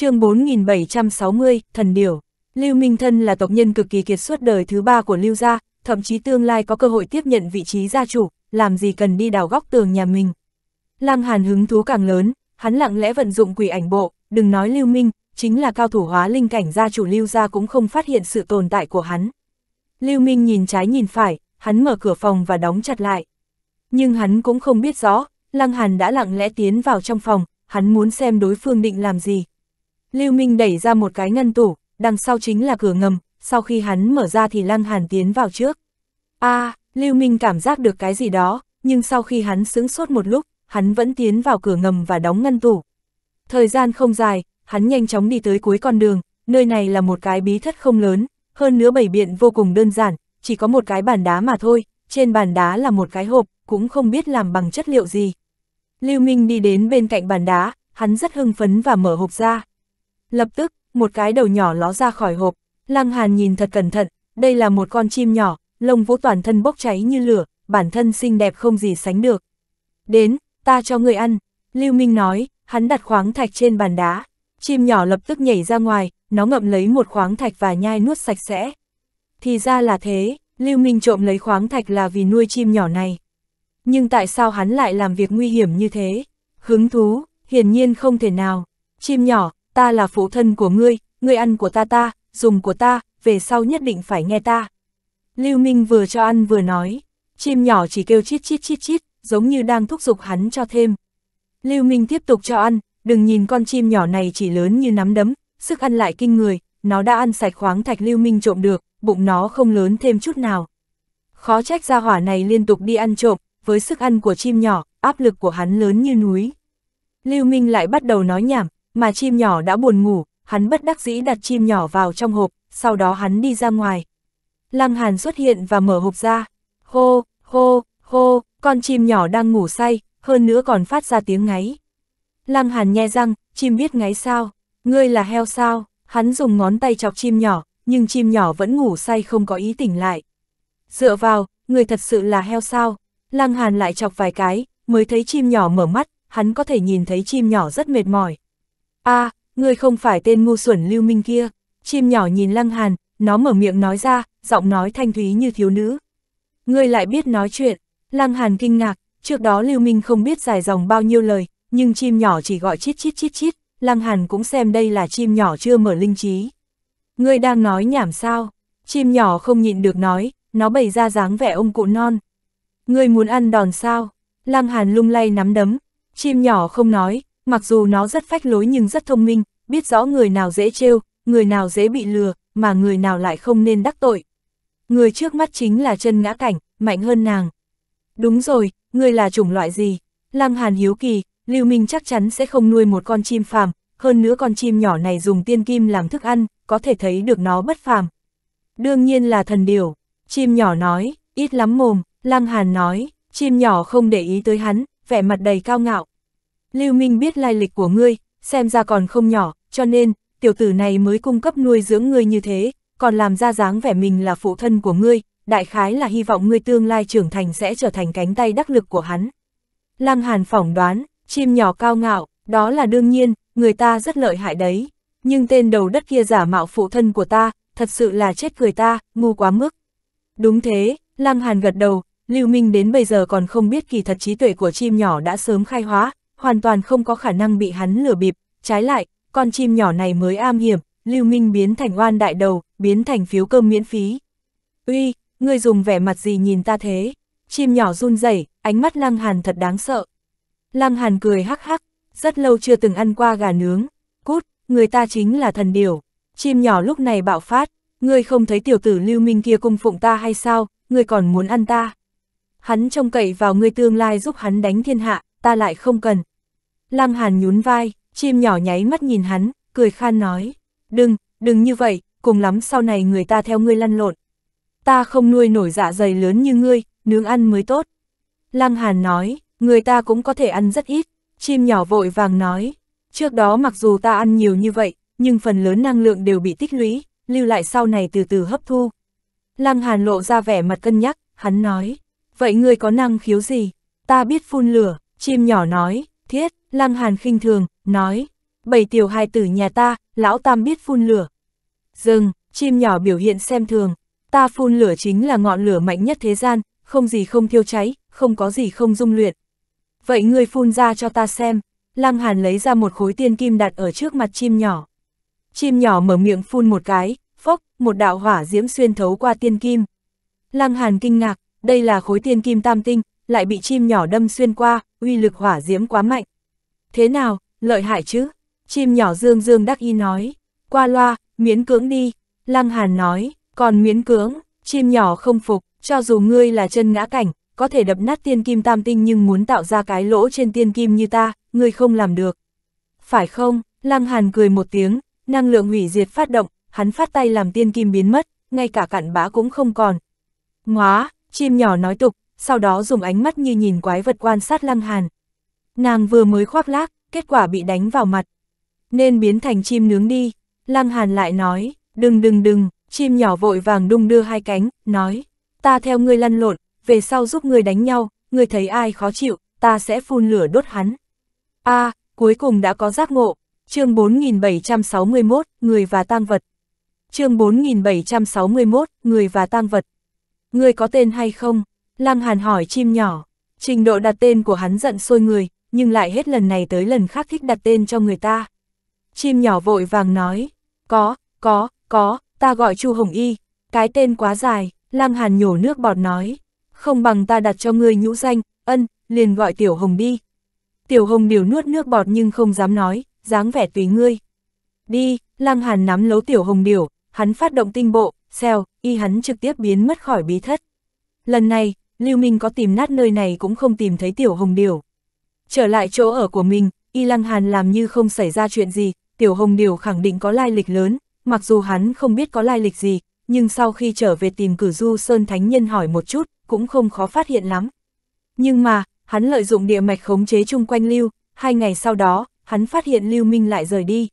chương 4760, Thần điều Lưu Minh Thân là tộc nhân cực kỳ kiệt suốt đời thứ ba của Lưu Gia, thậm chí tương lai có cơ hội tiếp nhận vị trí gia chủ, làm gì cần đi đào góc tường nhà mình. Lăng Hàn hứng thú càng lớn, hắn lặng lẽ vận dụng quỷ ảnh bộ, đừng nói Lưu Minh, chính là cao thủ hóa linh cảnh gia chủ Lưu Gia cũng không phát hiện sự tồn tại của hắn. Lưu Minh nhìn trái nhìn phải, hắn mở cửa phòng và đóng chặt lại. Nhưng hắn cũng không biết rõ, Lăng Hàn đã lặng lẽ tiến vào trong phòng, hắn muốn xem đối phương định làm gì, Lưu Minh đẩy ra một cái ngăn tủ, đằng sau chính là cửa ngầm, sau khi hắn mở ra thì Lăng Hàn tiến vào trước. A, à, Lưu Minh cảm giác được cái gì đó, nhưng sau khi hắn sững sốt một lúc, hắn vẫn tiến vào cửa ngầm và đóng ngăn tủ. Thời gian không dài, hắn nhanh chóng đi tới cuối con đường, nơi này là một cái bí thất không lớn, hơn nữa bảy biện vô cùng đơn giản, chỉ có một cái bàn đá mà thôi, trên bàn đá là một cái hộp, cũng không biết làm bằng chất liệu gì. Lưu Minh đi đến bên cạnh bàn đá, hắn rất hưng phấn và mở hộp ra. Lập tức, một cái đầu nhỏ ló ra khỏi hộp, Lăng Hàn nhìn thật cẩn thận, đây là một con chim nhỏ, lông vũ toàn thân bốc cháy như lửa, bản thân xinh đẹp không gì sánh được. Đến, ta cho người ăn, Lưu Minh nói, hắn đặt khoáng thạch trên bàn đá, chim nhỏ lập tức nhảy ra ngoài, nó ngậm lấy một khoáng thạch và nhai nuốt sạch sẽ. Thì ra là thế, Lưu Minh trộm lấy khoáng thạch là vì nuôi chim nhỏ này. Nhưng tại sao hắn lại làm việc nguy hiểm như thế? Hứng thú, hiển nhiên không thể nào. Chim nhỏ, ta là phụ thân của ngươi, ngươi ăn của ta ta, dùng của ta, về sau nhất định phải nghe ta. Lưu Minh vừa cho ăn vừa nói, chim nhỏ chỉ kêu chít chít chít chít, giống như đang thúc giục hắn cho thêm. Lưu Minh tiếp tục cho ăn, đừng nhìn con chim nhỏ này chỉ lớn như nắm đấm, sức ăn lại kinh người, nó đã ăn sạch khoáng thạch Lưu Minh trộm được, bụng nó không lớn thêm chút nào. Khó trách ra hỏa này liên tục đi ăn trộm, với sức ăn của chim nhỏ, áp lực của hắn lớn như núi. Lưu Minh lại bắt đầu nói nhảm, mà chim nhỏ đã buồn ngủ, hắn bất đắc dĩ đặt chim nhỏ vào trong hộp, sau đó hắn đi ra ngoài. Lăng Hàn xuất hiện và mở hộp ra. Hô, hô, hô, con chim nhỏ đang ngủ say, hơn nữa còn phát ra tiếng ngáy. Lăng Hàn nhe răng, chim biết ngáy sao, ngươi là heo sao, hắn dùng ngón tay chọc chim nhỏ, nhưng chim nhỏ vẫn ngủ say không có ý tỉnh lại. Dựa vào, ngươi thật sự là heo sao, Lăng Hàn lại chọc vài cái, mới thấy chim nhỏ mở mắt, hắn có thể nhìn thấy chim nhỏ rất mệt mỏi a à, ngươi không phải tên ngu xuẩn lưu minh kia. Chim nhỏ nhìn lăng hàn, nó mở miệng nói ra, giọng nói thanh thúy như thiếu nữ. Ngươi lại biết nói chuyện, lăng hàn kinh ngạc, trước đó lưu minh không biết dài dòng bao nhiêu lời, nhưng chim nhỏ chỉ gọi chít chít chít chít, lăng hàn cũng xem đây là chim nhỏ chưa mở linh trí. Ngươi đang nói nhảm sao? Chim nhỏ không nhịn được nói, nó bày ra dáng vẻ ông cụ non. Ngươi muốn ăn đòn sao? Lăng hàn lung lay nắm đấm, chim nhỏ không nói, mặc dù nó rất phách lối nhưng rất thông minh, biết rõ người nào dễ trêu, người nào dễ bị lừa, mà người nào lại không nên đắc tội. Người trước mắt chính là chân ngã cảnh, mạnh hơn nàng. Đúng rồi, người là chủng loại gì? Lăng Hàn hiếu kỳ, Lưu Minh chắc chắn sẽ không nuôi một con chim phàm, hơn nữa con chim nhỏ này dùng tiên kim làm thức ăn, có thể thấy được nó bất phàm. Đương nhiên là thần điểu, chim nhỏ nói, ít lắm mồm, Lăng Hàn nói, chim nhỏ không để ý tới hắn, vẻ mặt đầy cao ngạo, Lưu Minh biết lai lịch của ngươi, xem ra còn không nhỏ, cho nên, tiểu tử này mới cung cấp nuôi dưỡng ngươi như thế, còn làm ra dáng vẻ mình là phụ thân của ngươi, đại khái là hy vọng ngươi tương lai trưởng thành sẽ trở thành cánh tay đắc lực của hắn. Lăng Hàn phỏng đoán, chim nhỏ cao ngạo, đó là đương nhiên, người ta rất lợi hại đấy, nhưng tên đầu đất kia giả mạo phụ thân của ta, thật sự là chết cười ta, ngu quá mức. Đúng thế, Lăng Hàn gật đầu, Lưu Minh đến bây giờ còn không biết kỳ thật trí tuệ của chim nhỏ đã sớm khai hóa, hoàn toàn không có khả năng bị hắn lừa bịp, trái lại, con chim nhỏ này mới am hiểm, Lưu Minh biến thành oan đại đầu, biến thành phiếu cơm miễn phí. Uy, ngươi dùng vẻ mặt gì nhìn ta thế? Chim nhỏ run rẩy, ánh mắt Lăng Hàn thật đáng sợ. Lăng Hàn cười hắc hắc, rất lâu chưa từng ăn qua gà nướng. Cút, người ta chính là thần điểu. Chim nhỏ lúc này bạo phát, ngươi không thấy tiểu tử Lưu Minh kia cung phụng ta hay sao, ngươi còn muốn ăn ta. Hắn trông cậy vào ngươi tương lai giúp hắn đánh thiên hạ, ta lại không cần, Lam Hàn nhún vai, chim nhỏ nháy mắt nhìn hắn, cười khan nói, đừng, đừng như vậy, cùng lắm sau này người ta theo ngươi lăn lộn. Ta không nuôi nổi dạ dày lớn như ngươi, nướng ăn mới tốt. Lăng Hàn nói, người ta cũng có thể ăn rất ít, chim nhỏ vội vàng nói, trước đó mặc dù ta ăn nhiều như vậy, nhưng phần lớn năng lượng đều bị tích lũy, lưu lại sau này từ từ hấp thu. Lăng Hàn lộ ra vẻ mặt cân nhắc, hắn nói, vậy ngươi có năng khiếu gì? Ta biết phun lửa, chim nhỏ nói, thiết, Lăng Hàn khinh thường, nói, bảy tiểu hài tử nhà ta, lão tam biết phun lửa. Dừng, chim nhỏ biểu hiện xem thường, ta phun lửa chính là ngọn lửa mạnh nhất thế gian, không gì không thiêu cháy, không có gì không dung luyện. Vậy ngươi phun ra cho ta xem, Lăng Hàn lấy ra một khối tiên kim đặt ở trước mặt chim nhỏ. Chim nhỏ mở miệng phun một cái, phốc, một đạo hỏa diễm xuyên thấu qua tiên kim. Lăng Hàn kinh ngạc, đây là khối tiên kim tam tinh, lại bị chim nhỏ đâm xuyên qua, uy lực hỏa diễm quá mạnh. Thế nào, lợi hại chứ? Chim nhỏ dương dương đắc y nói. Qua loa, miễn cưỡng đi. Lăng Hàn nói, còn miễn cưỡng, chim nhỏ không phục, cho dù ngươi là chân ngã cảnh, có thể đập nát tiên kim tam tinh nhưng muốn tạo ra cái lỗ trên tiên kim như ta, ngươi không làm được. Phải không? Lăng Hàn cười một tiếng, năng lượng hủy diệt phát động, hắn phát tay làm tiên kim biến mất, ngay cả cặn bã cũng không còn. ngoá chim nhỏ nói tục, sau đó dùng ánh mắt như nhìn quái vật quan sát Lăng Hàn. Nàng vừa mới khoác lác, kết quả bị đánh vào mặt. Nên biến thành chim nướng đi. Lăng Hàn lại nói, đừng đừng đừng, chim nhỏ vội vàng đung đưa hai cánh, nói, ta theo ngươi lăn lộn, về sau giúp ngươi đánh nhau, ngươi thấy ai khó chịu, ta sẽ phun lửa đốt hắn. a à, cuối cùng đã có giác ngộ, chương 4761, người và tang vật. chương 4761, người và tang vật. Ngươi có tên hay không? Lăng Hàn hỏi chim nhỏ, trình độ đặt tên của hắn giận sôi người, nhưng lại hết lần này tới lần khác thích đặt tên cho người ta. Chim nhỏ vội vàng nói, có, có, có, ta gọi Chu Hồng Y, cái tên quá dài, Lam Hàn nhổ nước bọt nói, không bằng ta đặt cho ngươi nhũ danh, ân, liền gọi Tiểu Hồng đi. Tiểu Hồng điều nuốt nước bọt nhưng không dám nói, dáng vẻ tùy ngươi. Đi, Lăng Hàn nắm lấu Tiểu Hồng điều, hắn phát động tinh bộ, xeo y hắn trực tiếp biến mất khỏi bí thất. Lần này, Lưu Minh có tìm nát nơi này cũng không tìm thấy Tiểu Hồng điều. Trở lại chỗ ở của mình, Y Lăng Hàn làm như không xảy ra chuyện gì, Tiểu Hồng Điều khẳng định có lai lịch lớn, mặc dù hắn không biết có lai lịch gì, nhưng sau khi trở về tìm cử du Sơn Thánh Nhân hỏi một chút, cũng không khó phát hiện lắm. Nhưng mà, hắn lợi dụng địa mạch khống chế chung quanh Lưu, hai ngày sau đó, hắn phát hiện Lưu Minh lại rời đi.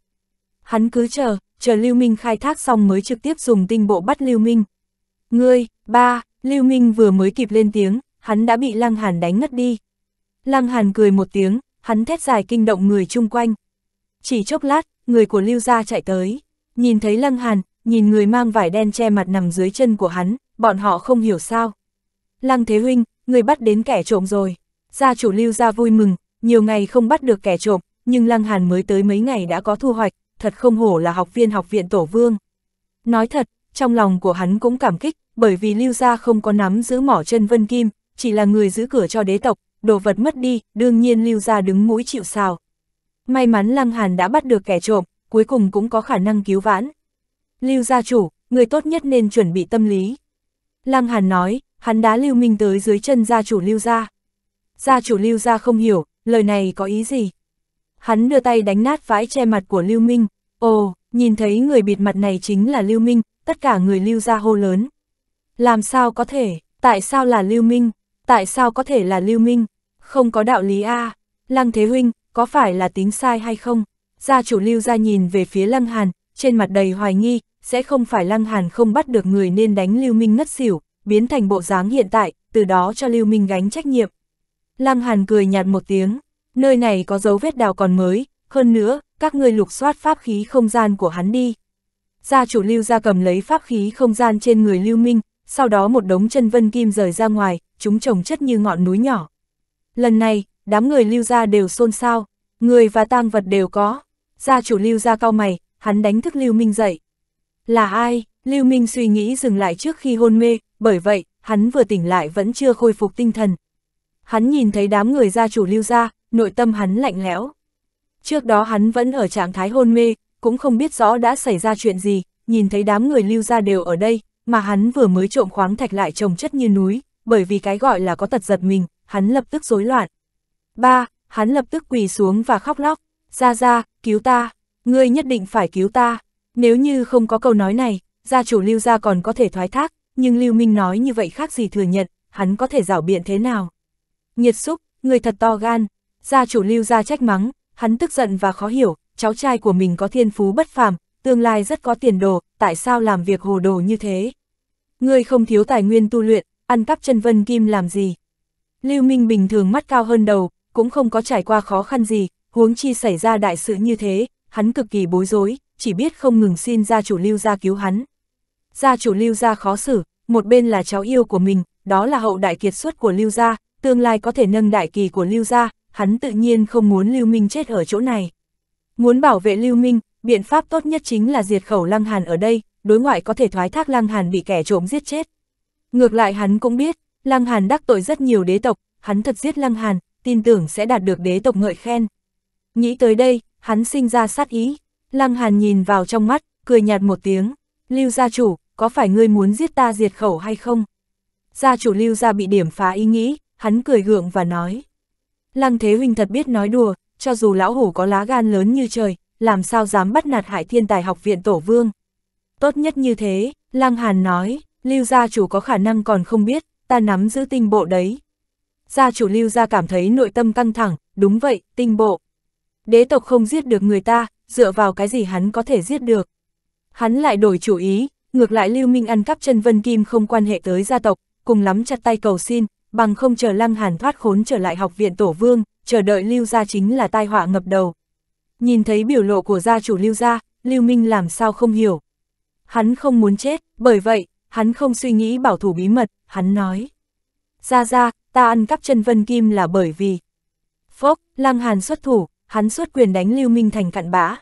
Hắn cứ chờ, chờ Lưu Minh khai thác xong mới trực tiếp dùng tinh bộ bắt Lưu Minh. Ngươi, ba, Lưu Minh vừa mới kịp lên tiếng, hắn đã bị Lăng Hàn đánh ngất đi. Lăng Hàn cười một tiếng, hắn thét dài kinh động người chung quanh. Chỉ chốc lát, người của Lưu Gia chạy tới, nhìn thấy Lăng Hàn, nhìn người mang vải đen che mặt nằm dưới chân của hắn, bọn họ không hiểu sao. Lăng Thế Huynh, người bắt đến kẻ trộm rồi. Gia chủ Lưu Gia vui mừng, nhiều ngày không bắt được kẻ trộm, nhưng Lăng Hàn mới tới mấy ngày đã có thu hoạch, thật không hổ là học viên học viện Tổ Vương. Nói thật, trong lòng của hắn cũng cảm kích, bởi vì Lưu Gia không có nắm giữ mỏ chân Vân Kim, chỉ là người giữ cửa cho đế tộc, đồ vật mất đi, đương nhiên lưu ra đứng mũi chịu sào. May mắn Lăng Hàn đã bắt được kẻ trộm, cuối cùng cũng có khả năng cứu vãn. Lưu gia chủ, người tốt nhất nên chuẩn bị tâm lý. Lăng Hàn nói, hắn đá Lưu Minh tới dưới chân gia chủ Lưu gia. Gia chủ Lưu gia không hiểu, lời này có ý gì? Hắn đưa tay đánh nát vãi che mặt của Lưu Minh. Ồ, nhìn thấy người bịt mặt này chính là Lưu Minh, tất cả người Lưu gia hô lớn. Làm sao có thể, tại sao là Lưu Minh, tại sao có thể là Lưu Minh? Không có đạo lý a à. Lăng Thế Huynh, có phải là tính sai hay không? Gia chủ lưu ra nhìn về phía Lăng Hàn, trên mặt đầy hoài nghi, sẽ không phải Lăng Hàn không bắt được người nên đánh Lưu Minh ngất xỉu, biến thành bộ dáng hiện tại, từ đó cho Lưu Minh gánh trách nhiệm. Lăng Hàn cười nhạt một tiếng, nơi này có dấu vết đào còn mới, hơn nữa, các ngươi lục soát pháp khí không gian của hắn đi. Gia chủ Lưu ra cầm lấy pháp khí không gian trên người Lưu Minh, sau đó một đống chân vân kim rời ra ngoài, chúng trồng chất như ngọn núi nhỏ. Lần này, đám người lưu gia đều xôn xao, người và tang vật đều có. Gia chủ lưu gia cao mày, hắn đánh thức lưu minh dậy. Là ai? Lưu minh suy nghĩ dừng lại trước khi hôn mê, bởi vậy, hắn vừa tỉnh lại vẫn chưa khôi phục tinh thần. Hắn nhìn thấy đám người gia chủ lưu gia, nội tâm hắn lạnh lẽo. Trước đó hắn vẫn ở trạng thái hôn mê, cũng không biết rõ đã xảy ra chuyện gì, nhìn thấy đám người lưu gia đều ở đây, mà hắn vừa mới trộm khoáng thạch lại trồng chất như núi, bởi vì cái gọi là có tật giật mình, hắn lập tức rối loạn. Ba, hắn lập tức quỳ xuống và khóc lóc, ra ra, cứu ta, ngươi nhất định phải cứu ta. Nếu như không có câu nói này, gia chủ lưu gia còn có thể thoái thác, nhưng lưu minh nói như vậy khác gì thừa nhận, hắn có thể rảo biện thế nào. Nhiệt xúc, người thật to gan, gia chủ lưu gia trách mắng, hắn tức giận và khó hiểu, cháu trai của mình có thiên phú bất phàm, tương lai rất có tiền đồ, tại sao làm việc hồ đồ như thế? Ngươi không thiếu tài nguyên tu luyện, ăn cắp chân vân kim làm gì? Lưu Minh bình thường mắt cao hơn đầu, cũng không có trải qua khó khăn gì, huống chi xảy ra đại sự như thế, hắn cực kỳ bối rối, chỉ biết không ngừng xin gia chủ Lưu gia cứu hắn. Gia chủ Lưu gia khó xử, một bên là cháu yêu của mình, đó là hậu đại kiệt xuất của Lưu gia, tương lai có thể nâng đại kỳ của Lưu gia, hắn tự nhiên không muốn Lưu Minh chết ở chỗ này. Muốn bảo vệ Lưu Minh, biện pháp tốt nhất chính là diệt khẩu Lăng Hàn ở đây, đối ngoại có thể thoái thác Lăng Hàn bị kẻ trộm giết chết. Ngược lại hắn cũng biết, Lăng Hàn đắc tội rất nhiều đế tộc, hắn thật giết Lăng Hàn, tin tưởng sẽ đạt được đế tộc ngợi khen. Nghĩ tới đây, hắn sinh ra sát ý. Lăng Hàn nhìn vào trong mắt, cười nhạt một tiếng. Lưu gia chủ, có phải ngươi muốn giết ta diệt khẩu hay không? Gia chủ Lưu gia bị điểm phá ý nghĩ, hắn cười gượng và nói. Lăng Thế Huynh thật biết nói đùa, cho dù lão hổ có lá gan lớn như trời, làm sao dám bắt nạt hại thiên tài học viện tổ vương. Tốt nhất như thế, Lăng Hàn nói, Lưu gia chủ có khả năng còn không biết, ta nắm giữ tinh bộ đấy. Gia chủ lưu ra cảm thấy nội tâm căng thẳng, đúng vậy, tinh bộ. Đế tộc không giết được người ta, dựa vào cái gì hắn có thể giết được. Hắn lại đổi chủ ý, ngược lại Lưu Minh ăn cắp chân vân kim không quan hệ tới gia tộc, cùng lắm chặt tay cầu xin, bằng không chờ Lăng Hàn thoát khốn trở lại học viện Tổ Vương, chờ đợi Lưu gia chính là tai họa ngập đầu. Nhìn thấy biểu lộ của gia chủ Lưu gia, Lưu Minh làm sao không hiểu. Hắn không muốn chết, bởi vậy, Hắn không suy nghĩ bảo thủ bí mật, hắn nói. Ra ra, ta ăn cắp chân vân kim là bởi vì... Phốc, Lăng Hàn xuất thủ, hắn xuất quyền đánh Lưu Minh thành cặn bã.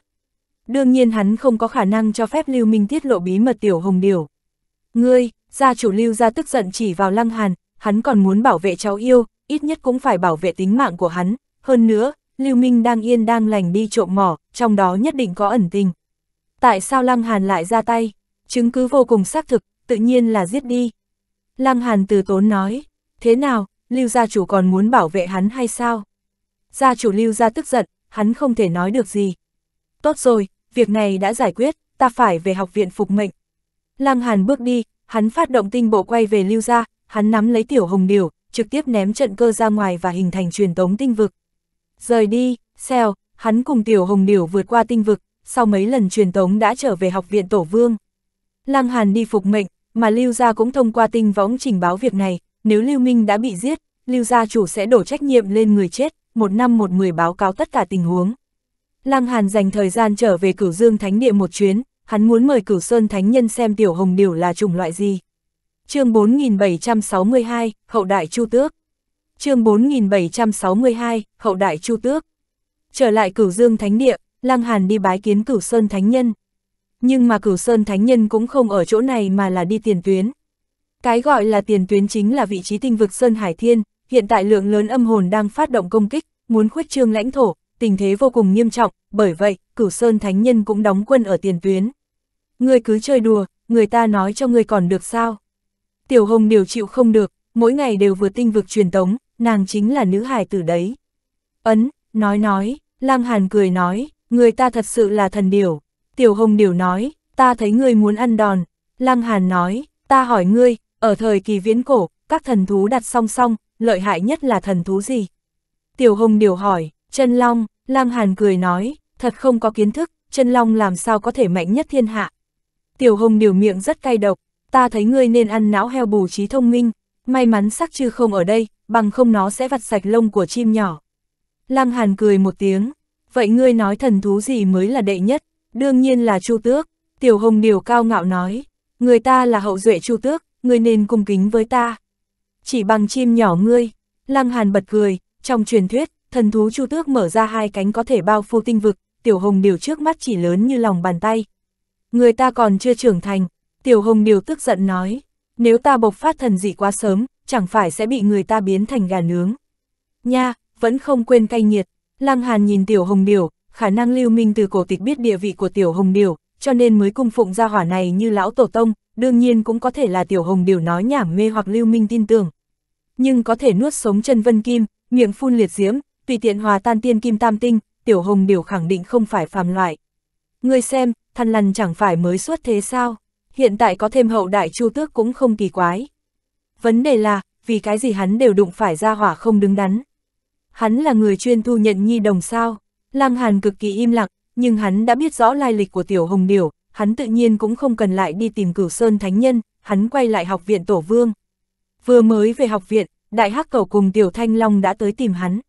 Đương nhiên hắn không có khả năng cho phép Lưu Minh tiết lộ bí mật tiểu hồng điều. Ngươi, gia chủ Lưu gia tức giận chỉ vào Lăng Hàn, hắn còn muốn bảo vệ cháu yêu, ít nhất cũng phải bảo vệ tính mạng của hắn. Hơn nữa, Lưu Minh đang yên đang lành đi trộm mỏ, trong đó nhất định có ẩn tình. Tại sao Lăng Hàn lại ra tay? Chứng cứ vô cùng xác thực, tự nhiên là giết đi. Lăng Hàn từ tốn nói, thế nào, lưu gia chủ còn muốn bảo vệ hắn hay sao? Gia chủ lưu gia tức giận, hắn không thể nói được gì. Tốt rồi, việc này đã giải quyết, ta phải về học viện phục mệnh. Lăng Hàn bước đi, hắn phát động tinh bộ quay về lưu gia, hắn nắm lấy tiểu hồng điều, trực tiếp ném trận cơ ra ngoài và hình thành truyền tống tinh vực. Rời đi, xèo, hắn cùng tiểu hồng điều vượt qua tinh vực, sau mấy lần truyền tống đã trở về học viện tổ vương. Lăng Hàn đi phục mệnh, mà Lưu Gia cũng thông qua tinh võng trình báo việc này, nếu Lưu Minh đã bị giết, Lưu Gia chủ sẽ đổ trách nhiệm lên người chết, một năm một người báo cáo tất cả tình huống. Lăng Hàn dành thời gian trở về cửu dương thánh địa một chuyến, hắn muốn mời cửu sơn thánh nhân xem tiểu hồng điều là chủng loại gì. chương 4762, Hậu Đại Chu Tước chương 4762, Hậu Đại Chu Tước Trở lại cửu dương thánh địa, Lăng Hàn đi bái kiến cửu sơn thánh nhân, nhưng mà cửu sơn thánh nhân cũng không ở chỗ này mà là đi tiền tuyến. Cái gọi là tiền tuyến chính là vị trí tinh vực Sơn Hải Thiên, hiện tại lượng lớn âm hồn đang phát động công kích, muốn khuếch trương lãnh thổ, tình thế vô cùng nghiêm trọng, bởi vậy, cửu Sơn Thánh Nhân cũng đóng quân ở tiền tuyến. người cứ chơi đùa, người ta nói cho người còn được sao? Tiểu Hồng điều chịu không được, mỗi ngày đều vừa tinh vực truyền tống, nàng chính là nữ hải tử đấy. Ấn, nói nói, lang Hàn cười nói, người ta thật sự là thần điểu. Tiểu Hồng điều nói, ta thấy ngươi muốn ăn đòn. Lăng Hàn nói, ta hỏi ngươi, ở thời kỳ viễn cổ, các thần thú đặt song song, lợi hại nhất là thần thú gì? Tiểu Hồng điều hỏi, chân long, Lăng Hàn cười nói, thật không có kiến thức, chân long làm sao có thể mạnh nhất thiên hạ. Tiểu Hồng điều miệng rất cay độc, ta thấy ngươi nên ăn não heo bù trí thông minh, may mắn sắc chư không ở đây, bằng không nó sẽ vặt sạch lông của chim nhỏ. Lăng Hàn cười một tiếng, vậy ngươi nói thần thú gì mới là đệ nhất? Đương nhiên là Chu Tước, Tiểu Hồng Điều cao ngạo nói, người ta là hậu duệ Chu Tước, người nên cung kính với ta. Chỉ bằng chim nhỏ ngươi, Lăng Hàn bật cười, trong truyền thuyết, thần thú Chu Tước mở ra hai cánh có thể bao phủ tinh vực, Tiểu Hồng Điều trước mắt chỉ lớn như lòng bàn tay. Người ta còn chưa trưởng thành, Tiểu Hồng Điều tức giận nói, nếu ta bộc phát thần dị quá sớm, chẳng phải sẽ bị người ta biến thành gà nướng. Nha, vẫn không quên cay nghiệt, Lăng Hàn nhìn Tiểu Hồng Điều, khả năng Lưu Minh từ cổ tịch biết địa vị của Tiểu Hồng Điểu, cho nên mới cung phụng gia hỏa này như lão tổ tông, đương nhiên cũng có thể là Tiểu Hồng Điểu nói nhảm mê hoặc Lưu Minh tin tưởng. Nhưng có thể nuốt sống chân vân kim, miệng phun liệt diễm, tùy tiện hòa tan tiên kim tam tinh, Tiểu Hồng Điểu khẳng định không phải phàm loại. Ngươi xem, thằn lằn chẳng phải mới xuất thế sao, hiện tại có thêm hậu đại chu tước cũng không kỳ quái. Vấn đề là, vì cái gì hắn đều đụng phải ra hỏa không đứng đắn. Hắn là người chuyên thu nhận nhi đồng sao? Lam Hàn cực kỳ im lặng, nhưng hắn đã biết rõ lai lịch của Tiểu Hồng Điểu, hắn tự nhiên cũng không cần lại đi tìm cửu Sơn Thánh Nhân, hắn quay lại học viện Tổ Vương. Vừa mới về học viện, Đại Hắc Cầu cùng Tiểu Thanh Long đã tới tìm hắn.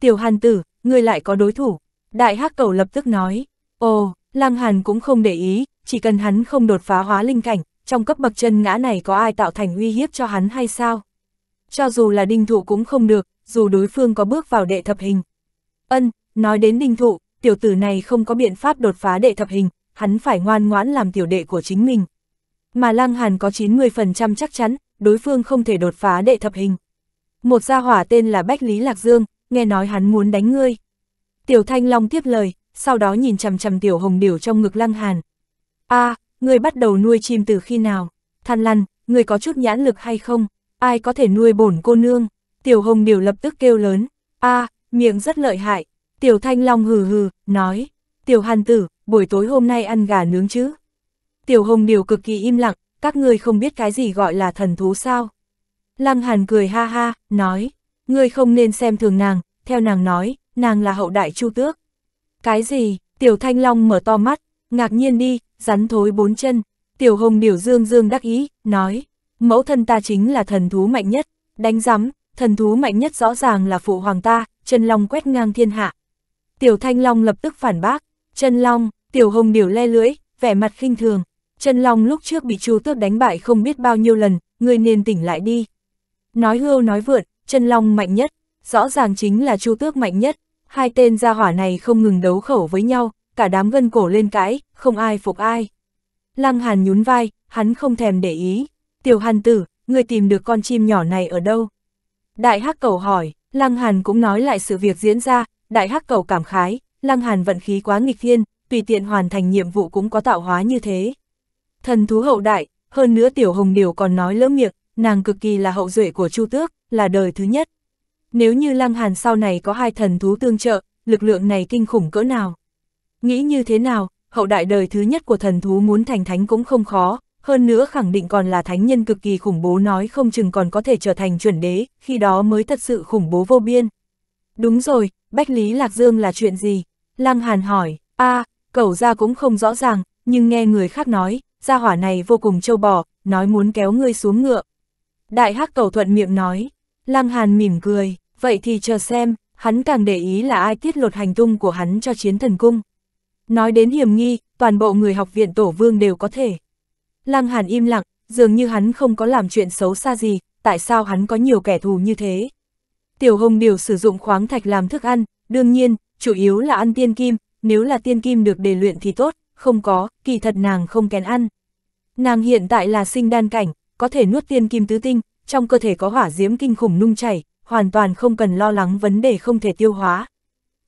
Tiểu Hàn Tử, ngươi lại có đối thủ. Đại Hắc Cầu lập tức nói, ồ, Lang Hàn cũng không để ý, chỉ cần hắn không đột phá hóa linh cảnh, trong cấp bậc chân ngã này có ai tạo thành uy hiếp cho hắn hay sao? Cho dù là đinh thụ cũng không được, dù đối phương có bước vào đệ thập hình. Ân, Nói đến đinh thụ, tiểu tử này không có biện pháp đột phá đệ thập hình, hắn phải ngoan ngoãn làm tiểu đệ của chính mình. Mà Lăng Hàn có 90% chắc chắn, đối phương không thể đột phá đệ thập hình. Một gia hỏa tên là Bách Lý Lạc Dương, nghe nói hắn muốn đánh ngươi. Tiểu Thanh Long tiếp lời, sau đó nhìn chằm chằm tiểu hồng điểu trong ngực Lăng Hàn. a à, ngươi bắt đầu nuôi chim từ khi nào? Than lăn, ngươi có chút nhãn lực hay không? Ai có thể nuôi bổn cô nương? Tiểu hồng điểu lập tức kêu lớn. a à, miệng rất lợi hại, Tiểu Thanh Long hừ hừ, nói, Tiểu Hàn Tử, buổi tối hôm nay ăn gà nướng chứ? Tiểu Hồng Điều cực kỳ im lặng, các người không biết cái gì gọi là thần thú sao? Lăng Hàn cười ha ha, nói, người không nên xem thường nàng, theo nàng nói, nàng là hậu đại chu tước. Cái gì, Tiểu Thanh Long mở to mắt, ngạc nhiên đi, rắn thối bốn chân, Tiểu Hồng Điều dương dương đắc ý, nói, mẫu thân ta chính là thần thú mạnh nhất, đánh rắm, thần thú mạnh nhất rõ ràng là phụ hoàng ta, chân long quét ngang thiên hạ, Tiểu Thanh Long lập tức phản bác, Trần Long, Tiểu Hồng Điểu le lưỡi, vẻ mặt khinh thường, Trần Long lúc trước bị Chu Tước đánh bại không biết bao nhiêu lần, người nên tỉnh lại đi. Nói hưu nói vượt, Trần Long mạnh nhất, rõ ràng chính là Chu Tước mạnh nhất, hai tên gia hỏa này không ngừng đấu khẩu với nhau, cả đám gân cổ lên cãi, không ai phục ai. Lăng Hàn nhún vai, hắn không thèm để ý, Tiểu Hàn tử, người tìm được con chim nhỏ này ở đâu? Đại Hắc Cầu hỏi, Lăng Hàn cũng nói lại sự việc diễn ra, đại hắc cầu cảm khái, lăng hàn vận khí quá nghịch thiên, tùy tiện hoàn thành nhiệm vụ cũng có tạo hóa như thế. Thần thú hậu đại, hơn nữa tiểu hồng điều còn nói lỡ miệng, nàng cực kỳ là hậu duệ của Chu Tước, là đời thứ nhất. Nếu như lăng hàn sau này có hai thần thú tương trợ, lực lượng này kinh khủng cỡ nào? Nghĩ như thế nào, hậu đại đời thứ nhất của thần thú muốn thành thánh cũng không khó, hơn nữa khẳng định còn là thánh nhân cực kỳ khủng bố nói không chừng còn có thể trở thành chuẩn đế, khi đó mới thật sự khủng bố vô biên. Đúng rồi, Bách Lý Lạc Dương là chuyện gì? Lăng Hàn hỏi, a à, cậu ra cũng không rõ ràng, nhưng nghe người khác nói, gia hỏa này vô cùng trâu bò, nói muốn kéo ngươi xuống ngựa. Đại hắc cầu thuận miệng nói, Lăng Hàn mỉm cười, vậy thì chờ xem, hắn càng để ý là ai tiết lột hành tung của hắn cho chiến thần cung. Nói đến hiểm nghi, toàn bộ người học viện tổ vương đều có thể. Lăng Hàn im lặng, dường như hắn không có làm chuyện xấu xa gì, tại sao hắn có nhiều kẻ thù như thế. Tiểu hồng điều sử dụng khoáng thạch làm thức ăn, đương nhiên, chủ yếu là ăn tiên kim, nếu là tiên kim được đề luyện thì tốt, không có, kỳ thật nàng không kén ăn. Nàng hiện tại là sinh đan cảnh, có thể nuốt tiên kim tứ tinh, trong cơ thể có hỏa diễm kinh khủng nung chảy, hoàn toàn không cần lo lắng vấn đề không thể tiêu hóa.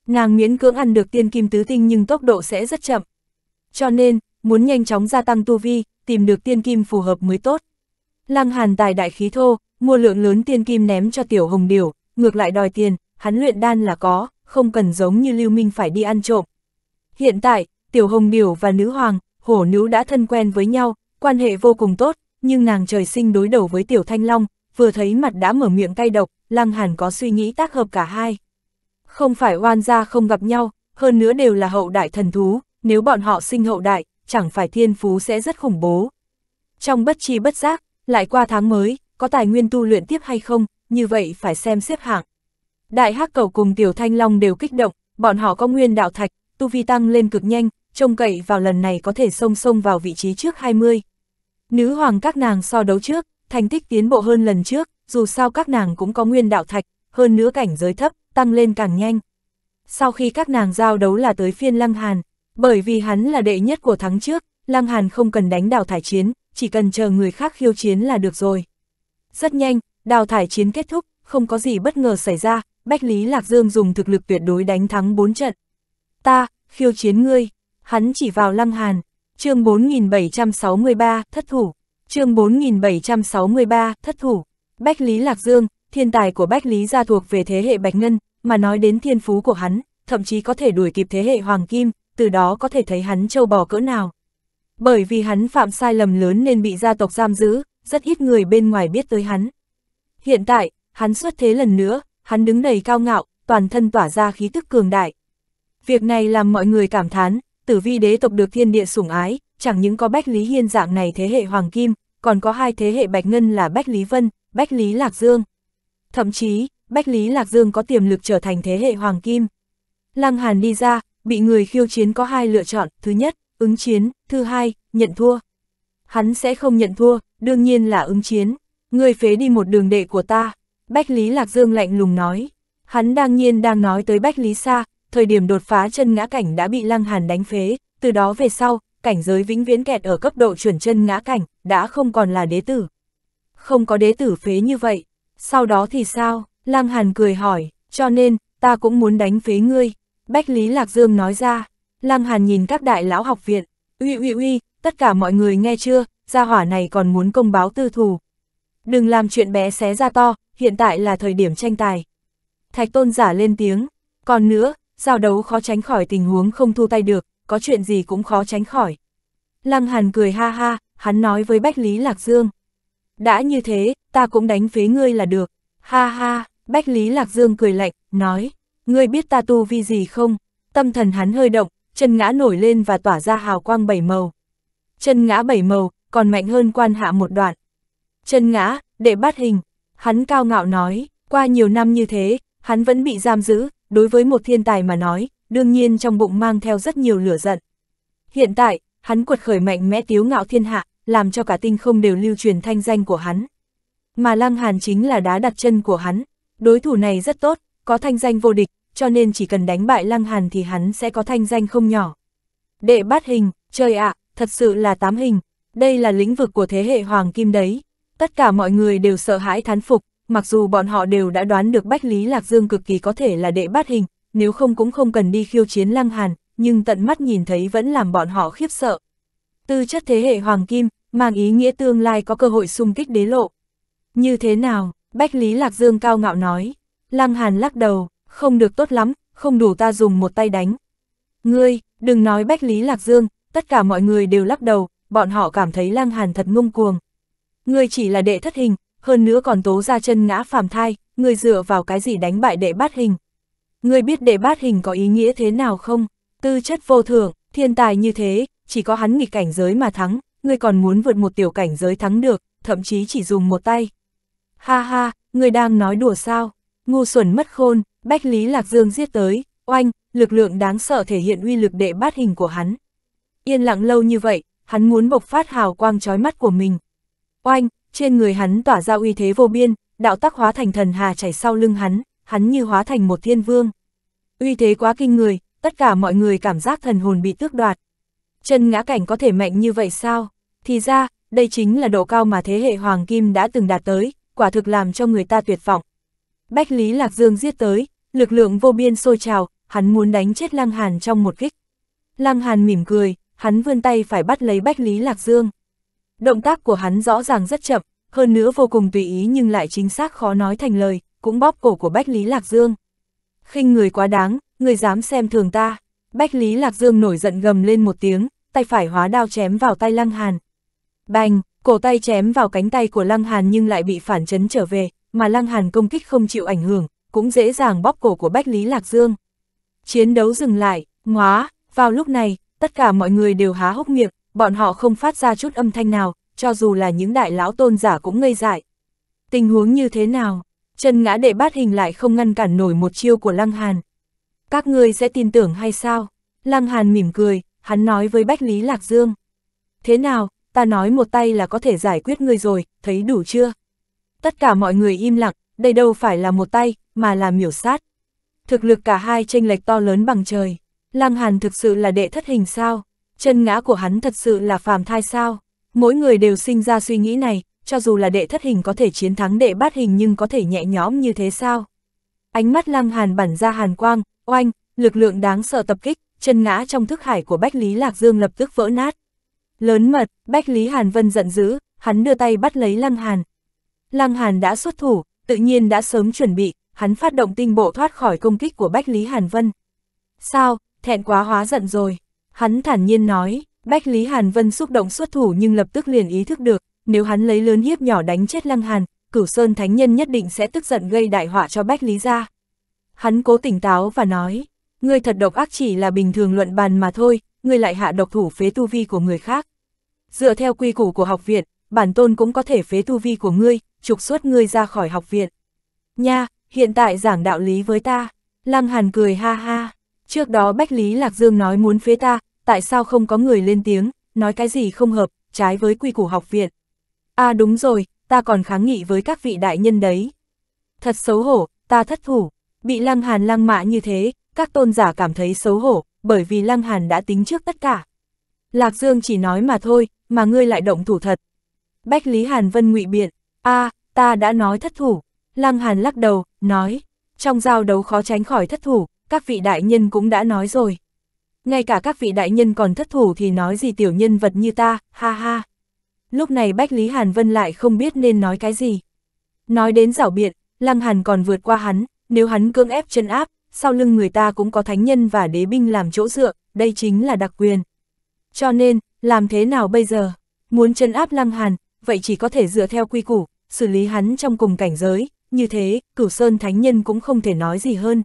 Nàng miễn cưỡng ăn được tiên kim tứ tinh nhưng tốc độ sẽ rất chậm. Cho nên, muốn nhanh chóng gia tăng tu vi, tìm được tiên kim phù hợp mới tốt. Lăng Hàn tài đại khí thô, mua lượng lớn tiên kim ném cho Tiểu Hồng Điểu, ngược lại đòi tiền, hắn luyện đan là có, không cần giống như Lưu Minh phải đi ăn trộm. Hiện tại, Tiểu Hồng Điểu và Nữ Hoàng, Hổ Nữ đã thân quen với nhau, quan hệ vô cùng tốt, nhưng nàng trời sinh đối đầu với Tiểu Thanh Long, vừa thấy mặt đã mở miệng cay độc, Lăng Hàn có suy nghĩ tác hợp cả hai. Không phải oan gia không gặp nhau, hơn nữa đều là hậu đại thần thú, nếu bọn họ sinh hậu đại, chẳng phải thiên phú sẽ rất khủng bố. Trong bất chi bất giác, lại qua tháng mới, có tài nguyên tu luyện tiếp hay không, như vậy phải xem xếp hạng. Đại hắc cầu cùng Tiểu Thanh Long đều kích động, bọn họ có nguyên đạo thạch, tu vi tăng lên cực nhanh, trông cậy vào lần này có thể xông xông vào vị trí trước 20. Nữ hoàng các nàng so đấu trước, thành tích tiến bộ hơn lần trước, dù sao các nàng cũng có nguyên đạo thạch, hơn nữa cảnh giới thấp, tăng lên càng nhanh. Sau khi các nàng giao đấu là tới phiên Lăng Hàn, bởi vì hắn là đệ nhất của thắng trước, Lăng Hàn không cần đánh đào thải chiến, chỉ cần chờ người khác khiêu chiến là được rồi. Rất nhanh, Đào thải chiến kết thúc, không có gì bất ngờ xảy ra, Bách Lý Lạc Dương dùng thực lực tuyệt đối đánh thắng 4 trận. Ta, khiêu chiến ngươi, hắn chỉ vào Lăng Hàn, chương 4763, thất thủ, chương 4763, thất thủ. Bách Lý Lạc Dương, thiên tài của Bách Lý gia thuộc về thế hệ Bạch Ngân, mà nói đến thiên phú của hắn, thậm chí có thể đuổi kịp thế hệ Hoàng Kim, từ đó có thể thấy hắn trâu bò cỡ nào. Bởi vì hắn phạm sai lầm lớn nên bị gia tộc giam giữ, rất ít người bên ngoài biết tới hắn. Hiện tại, hắn xuất thế lần nữa, hắn đứng đầy cao ngạo, toàn thân tỏa ra khí tức cường đại. Việc này làm mọi người cảm thán, tử vi đế tộc được thiên địa sủng ái, chẳng những có Bách Lý Hiên dạng này thế hệ Hoàng Kim, còn có hai thế hệ Bạch Ngân là Bách Lý Vân, Bách Lý Lạc Dương. Thậm chí, Bách Lý Lạc Dương có tiềm lực trở thành thế hệ Hoàng Kim. Lăng Hàn đi ra, bị người khiêu chiến có hai lựa chọn, thứ nhất, ứng chiến, thứ hai, nhận thua. Hắn sẽ không nhận thua, đương nhiên là ứng chiến. Ngươi phế đi một đường đệ của ta, Bách Lý Lạc Dương lạnh lùng nói. Hắn đang nhiên đang nói tới Bách Lý Sa, thời điểm đột phá chân ngã cảnh đã bị Lăng Hàn đánh phế, từ đó về sau, cảnh giới vĩnh viễn kẹt ở cấp độ chuẩn chân ngã cảnh, đã không còn là đế tử. Không có đế tử phế như vậy, sau đó thì sao? Lăng Hàn cười hỏi, cho nên, ta cũng muốn đánh phế ngươi. Bách Lý Lạc Dương nói ra, Lăng Hàn nhìn các đại lão học viện, uy uy uy, tất cả mọi người nghe chưa, gia hỏa này còn muốn công báo tư thù, đừng làm chuyện bé xé ra to, hiện tại là thời điểm tranh tài. Thạch tôn giả lên tiếng, còn nữa, giao đấu khó tránh khỏi tình huống không thu tay được, có chuyện gì cũng khó tránh khỏi. Lăng Hàn cười ha ha, hắn nói với Bách Lý Lạc Dương. Đã như thế, ta cũng đánh phế ngươi là được. Ha ha, Bách Lý Lạc Dương cười lạnh, nói, ngươi biết ta tu vi gì không? Tâm thần hắn hơi động, chân ngã nổi lên và tỏa ra hào quang bảy màu. Chân ngã bảy màu, còn mạnh hơn quan hạ một đoạn chân ngã, để bắt hình. Hắn cao ngạo nói, qua nhiều năm như thế, hắn vẫn bị giam giữ, đối với một thiên tài mà nói, đương nhiên trong bụng mang theo rất nhiều lửa giận. Hiện tại, hắn quật khởi mạnh mẽ tiếu ngạo thiên hạ, làm cho cả tinh không đều lưu truyền thanh danh của hắn. Mà Lăng Hàn chính là đá đặt chân của hắn, đối thủ này rất tốt, có thanh danh vô địch, cho nên chỉ cần đánh bại Lăng Hàn thì hắn sẽ có thanh danh không nhỏ. Đệ bát hình, trời ạ, thật sự là tám hình, đây là lĩnh vực của thế hệ Hoàng Kim đấy, Tất cả mọi người đều sợ hãi thán phục, mặc dù bọn họ đều đã đoán được Bách Lý Lạc Dương cực kỳ có thể là đệ bát hình, nếu không cũng không cần đi khiêu chiến Lăng Hàn, nhưng tận mắt nhìn thấy vẫn làm bọn họ khiếp sợ. Tư chất thế hệ Hoàng Kim, mang ý nghĩa tương lai có cơ hội xung kích đế lộ. Như thế nào, Bách Lý Lạc Dương cao ngạo nói, Lăng Hàn lắc đầu, không được tốt lắm, không đủ ta dùng một tay đánh. Ngươi, đừng nói Bách Lý Lạc Dương, tất cả mọi người đều lắc đầu, bọn họ cảm thấy Lăng Hàn thật ngông cuồng ngươi chỉ là đệ thất hình, hơn nữa còn tố ra chân ngã phàm thai, ngươi dựa vào cái gì đánh bại đệ bát hình. Ngươi biết đệ bát hình có ý nghĩa thế nào không? Tư chất vô thường, thiên tài như thế, chỉ có hắn nghịch cảnh giới mà thắng, ngươi còn muốn vượt một tiểu cảnh giới thắng được, thậm chí chỉ dùng một tay. Ha ha, ngươi đang nói đùa sao? Ngu xuẩn mất khôn, Bách Lý Lạc Dương giết tới, oanh, lực lượng đáng sợ thể hiện uy lực đệ bát hình của hắn. Yên lặng lâu như vậy, hắn muốn bộc phát hào quang trói mắt của mình, Oanh, trên người hắn tỏa ra uy thế vô biên, đạo tắc hóa thành thần hà chảy sau lưng hắn, hắn như hóa thành một thiên vương. Uy thế quá kinh người, tất cả mọi người cảm giác thần hồn bị tước đoạt. Chân ngã cảnh có thể mạnh như vậy sao? Thì ra, đây chính là độ cao mà thế hệ Hoàng Kim đã từng đạt tới, quả thực làm cho người ta tuyệt vọng. Bách Lý Lạc Dương giết tới, lực lượng vô biên sôi trào, hắn muốn đánh chết Lăng Hàn trong một kích. Lăng Hàn mỉm cười, hắn vươn tay phải bắt lấy Bách Lý Lạc Dương. Động tác của hắn rõ ràng rất chậm, hơn nữa vô cùng tùy ý nhưng lại chính xác khó nói thành lời, cũng bóp cổ của Bách Lý Lạc Dương. khinh người quá đáng, người dám xem thường ta. Bách Lý Lạc Dương nổi giận gầm lên một tiếng, tay phải hóa đao chém vào tay Lăng Hàn. Bành, cổ tay chém vào cánh tay của Lăng Hàn nhưng lại bị phản chấn trở về, mà Lăng Hàn công kích không chịu ảnh hưởng, cũng dễ dàng bóp cổ của Bách Lý Lạc Dương. Chiến đấu dừng lại, ngóa, vào lúc này, tất cả mọi người đều há hốc miệng, bọn họ không phát ra chút âm thanh nào, cho dù là những đại lão tôn giả cũng ngây dại. Tình huống như thế nào? Chân ngã đệ bát hình lại không ngăn cản nổi một chiêu của Lăng Hàn. Các ngươi sẽ tin tưởng hay sao? Lăng Hàn mỉm cười, hắn nói với Bách Lý Lạc Dương. Thế nào, ta nói một tay là có thể giải quyết ngươi rồi, thấy đủ chưa? Tất cả mọi người im lặng, đây đâu phải là một tay, mà là miểu sát. Thực lực cả hai chênh lệch to lớn bằng trời. Lăng Hàn thực sự là đệ thất hình sao? chân ngã của hắn thật sự là phàm thai sao? Mỗi người đều sinh ra suy nghĩ này, cho dù là đệ thất hình có thể chiến thắng đệ bát hình nhưng có thể nhẹ nhõm như thế sao? Ánh mắt lăng hàn bắn ra hàn quang, oanh, lực lượng đáng sợ tập kích, chân ngã trong thức hải của Bách Lý Lạc Dương lập tức vỡ nát. Lớn mật, Bách Lý Hàn Vân giận dữ, hắn đưa tay bắt lấy lăng hàn. Lăng hàn đã xuất thủ, tự nhiên đã sớm chuẩn bị, hắn phát động tinh bộ thoát khỏi công kích của Bách Lý Hàn Vân. Sao, thẹn quá hóa giận rồi. Hắn thản nhiên nói, Bách Lý Hàn Vân xúc động xuất thủ nhưng lập tức liền ý thức được, nếu hắn lấy lớn hiếp nhỏ đánh chết Lăng Hàn, Cửu Sơn Thánh Nhân nhất định sẽ tức giận gây đại họa cho Bách Lý gia. Hắn cố tỉnh táo và nói, ngươi thật độc ác chỉ là bình thường luận bàn mà thôi, ngươi lại hạ độc thủ phế tu vi của người khác. Dựa theo quy củ của học viện, bản tôn cũng có thể phế tu vi của ngươi, trục xuất ngươi ra khỏi học viện. Nha, hiện tại giảng đạo lý với ta. Lăng Hàn cười ha ha. Trước đó Bách Lý Lạc Dương nói muốn phế ta, tại sao không có người lên tiếng, nói cái gì không hợp, trái với quy củ học viện. À đúng rồi, ta còn kháng nghị với các vị đại nhân đấy. Thật xấu hổ, ta thất thủ, bị Lăng Hàn lăng mạ như thế, các tôn giả cảm thấy xấu hổ, bởi vì Lăng Hàn đã tính trước tất cả. Lạc Dương chỉ nói mà thôi, mà ngươi lại động thủ thật. Bách Lý Hàn Vân ngụy biện, a ta đã nói thất thủ. Lăng Hàn lắc đầu, nói, trong giao đấu khó tránh khỏi thất thủ, các vị đại nhân cũng đã nói rồi. Ngay cả các vị đại nhân còn thất thủ thì nói gì tiểu nhân vật như ta, ha ha. Lúc này Bách Lý Hàn Vân lại không biết nên nói cái gì. Nói đến rảo biện, Lăng Hàn còn vượt qua hắn, nếu hắn cưỡng ép chân áp, sau lưng người ta cũng có thánh nhân và đế binh làm chỗ dựa, đây chính là đặc quyền. Cho nên, làm thế nào bây giờ? Muốn chân áp Lăng Hàn, vậy chỉ có thể dựa theo quy củ, xử lý hắn trong cùng cảnh giới, như thế, cửu sơn thánh nhân cũng không thể nói gì hơn,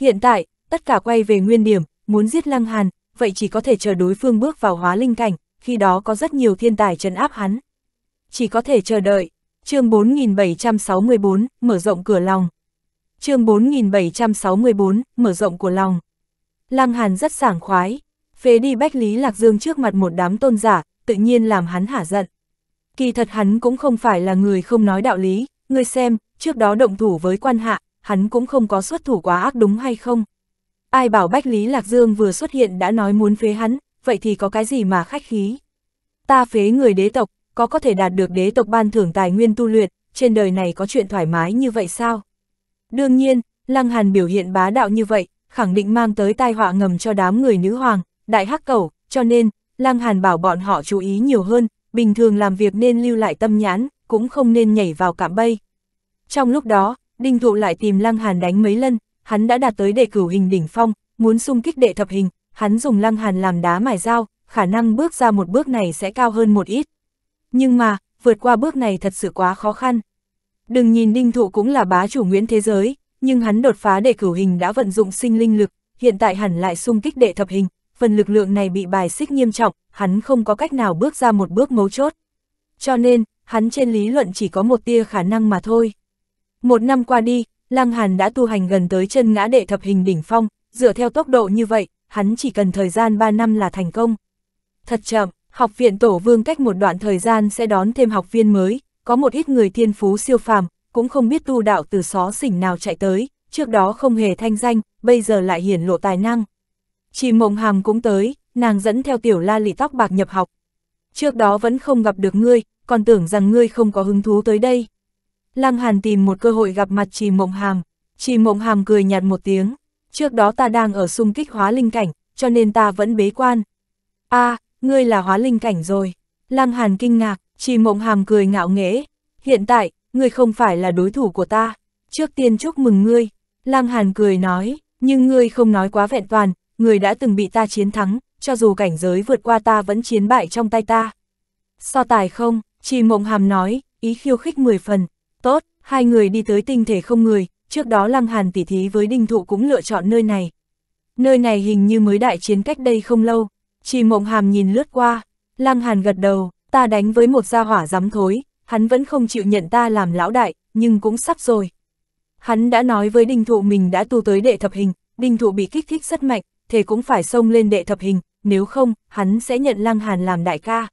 Hiện tại, tất cả quay về nguyên điểm, muốn giết Lăng Hàn, vậy chỉ có thể chờ đối phương bước vào hóa linh cảnh, khi đó có rất nhiều thiên tài trấn áp hắn. Chỉ có thể chờ đợi. Chương 4764, mở rộng cửa lòng. Chương 4764, mở rộng của lòng. Lăng Hàn rất sảng khoái, phế đi Bách Lý Lạc Dương trước mặt một đám tôn giả, tự nhiên làm hắn hả giận. Kỳ thật hắn cũng không phải là người không nói đạo lý, ngươi xem, trước đó động thủ với quan hạ, hắn cũng không có xuất thủ quá ác đúng hay không? Ai bảo Bách Lý Lạc Dương vừa xuất hiện đã nói muốn phế hắn, vậy thì có cái gì mà khách khí? Ta phế người đế tộc, có có thể đạt được đế tộc ban thưởng tài nguyên tu luyện, trên đời này có chuyện thoải mái như vậy sao? Đương nhiên, Lăng Hàn biểu hiện bá đạo như vậy, khẳng định mang tới tai họa ngầm cho đám người nữ hoàng, đại hắc cẩu, cho nên, Lăng Hàn bảo bọn họ chú ý nhiều hơn, bình thường làm việc nên lưu lại tâm nhãn, cũng không nên nhảy vào cạm bay. Trong lúc đó, Đinh Thụ lại tìm Lăng Hàn đánh mấy lần, hắn đã đạt tới đệ cửu hình đỉnh phong, muốn xung kích đệ thập hình, hắn dùng Lăng Hàn làm đá mài dao, khả năng bước ra một bước này sẽ cao hơn một ít. Nhưng mà, vượt qua bước này thật sự quá khó khăn. Đừng nhìn Đinh Thụ cũng là bá chủ nguyễn thế giới, nhưng hắn đột phá đệ cửu hình đã vận dụng sinh linh lực, hiện tại hẳn lại xung kích đệ thập hình, phần lực lượng này bị bài xích nghiêm trọng, hắn không có cách nào bước ra một bước mấu chốt. Cho nên, hắn trên lý luận chỉ có một tia khả năng mà thôi. Một năm qua đi, Lăng Hàn đã tu hành gần tới chân ngã đệ thập hình đỉnh phong, dựa theo tốc độ như vậy, hắn chỉ cần thời gian 3 năm là thành công. Thật chậm, học viện Tổ Vương cách một đoạn thời gian sẽ đón thêm học viên mới, có một ít người thiên phú siêu phàm, cũng không biết tu đạo từ xó xỉnh nào chạy tới, trước đó không hề thanh danh, bây giờ lại hiển lộ tài năng. Chị Mộng Hàm cũng tới, nàng dẫn theo tiểu la lị tóc bạc nhập học. Trước đó vẫn không gặp được ngươi, còn tưởng rằng ngươi không có hứng thú tới đây. Lăng Hàn tìm một cơ hội gặp mặt Trì Mộng Hàm, Trì Mộng Hàm cười nhạt một tiếng, trước đó ta đang ở xung kích hóa linh cảnh, cho nên ta vẫn bế quan. a à, ngươi là hóa linh cảnh rồi. Lăng Hàn kinh ngạc, Trì Mộng Hàm cười ngạo nghễ, hiện tại, ngươi không phải là đối thủ của ta, trước tiên chúc mừng ngươi. Lăng Hàn cười nói, nhưng ngươi không nói quá vẹn toàn, ngươi đã từng bị ta chiến thắng, cho dù cảnh giới vượt qua ta vẫn chiến bại trong tay ta. So tài không, Trì Mộng Hàm nói, ý khiêu khích mười phần, Tốt, hai người đi tới tinh thể không người, trước đó Lăng Hàn tỉ thí với đinh thụ cũng lựa chọn nơi này. Nơi này hình như mới đại chiến cách đây không lâu, chỉ mộng hàm nhìn lướt qua, Lăng Hàn gật đầu, ta đánh với một gia hỏa dám thối, hắn vẫn không chịu nhận ta làm lão đại, nhưng cũng sắp rồi. Hắn đã nói với đinh thụ mình đã tu tới đệ thập hình, đinh thụ bị kích thích rất mạnh, thế cũng phải xông lên đệ thập hình, nếu không, hắn sẽ nhận Lăng Hàn làm đại ca.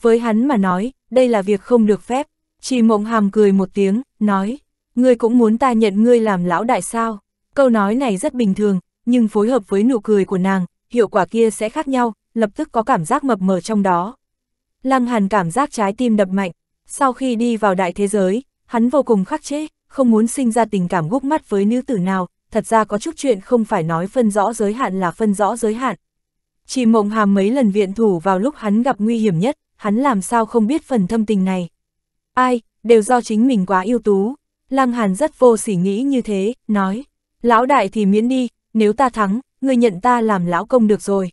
Với hắn mà nói, đây là việc không được phép. Chỉ mộng hàm cười một tiếng, nói, ngươi cũng muốn ta nhận ngươi làm lão đại sao. Câu nói này rất bình thường, nhưng phối hợp với nụ cười của nàng, hiệu quả kia sẽ khác nhau, lập tức có cảm giác mập mờ trong đó. Lăng Hàn cảm giác trái tim đập mạnh, sau khi đi vào đại thế giới, hắn vô cùng khắc chế, không muốn sinh ra tình cảm gúc mắt với nữ tử nào, thật ra có chút chuyện không phải nói phân rõ giới hạn là phân rõ giới hạn. Chỉ mộng hàm mấy lần viện thủ vào lúc hắn gặp nguy hiểm nhất, hắn làm sao không biết phần thâm tình này. Ai, đều do chính mình quá ưu tú. Lăng Hàn rất vô sỉ nghĩ như thế, nói. Lão đại thì miễn đi, nếu ta thắng, người nhận ta làm lão công được rồi.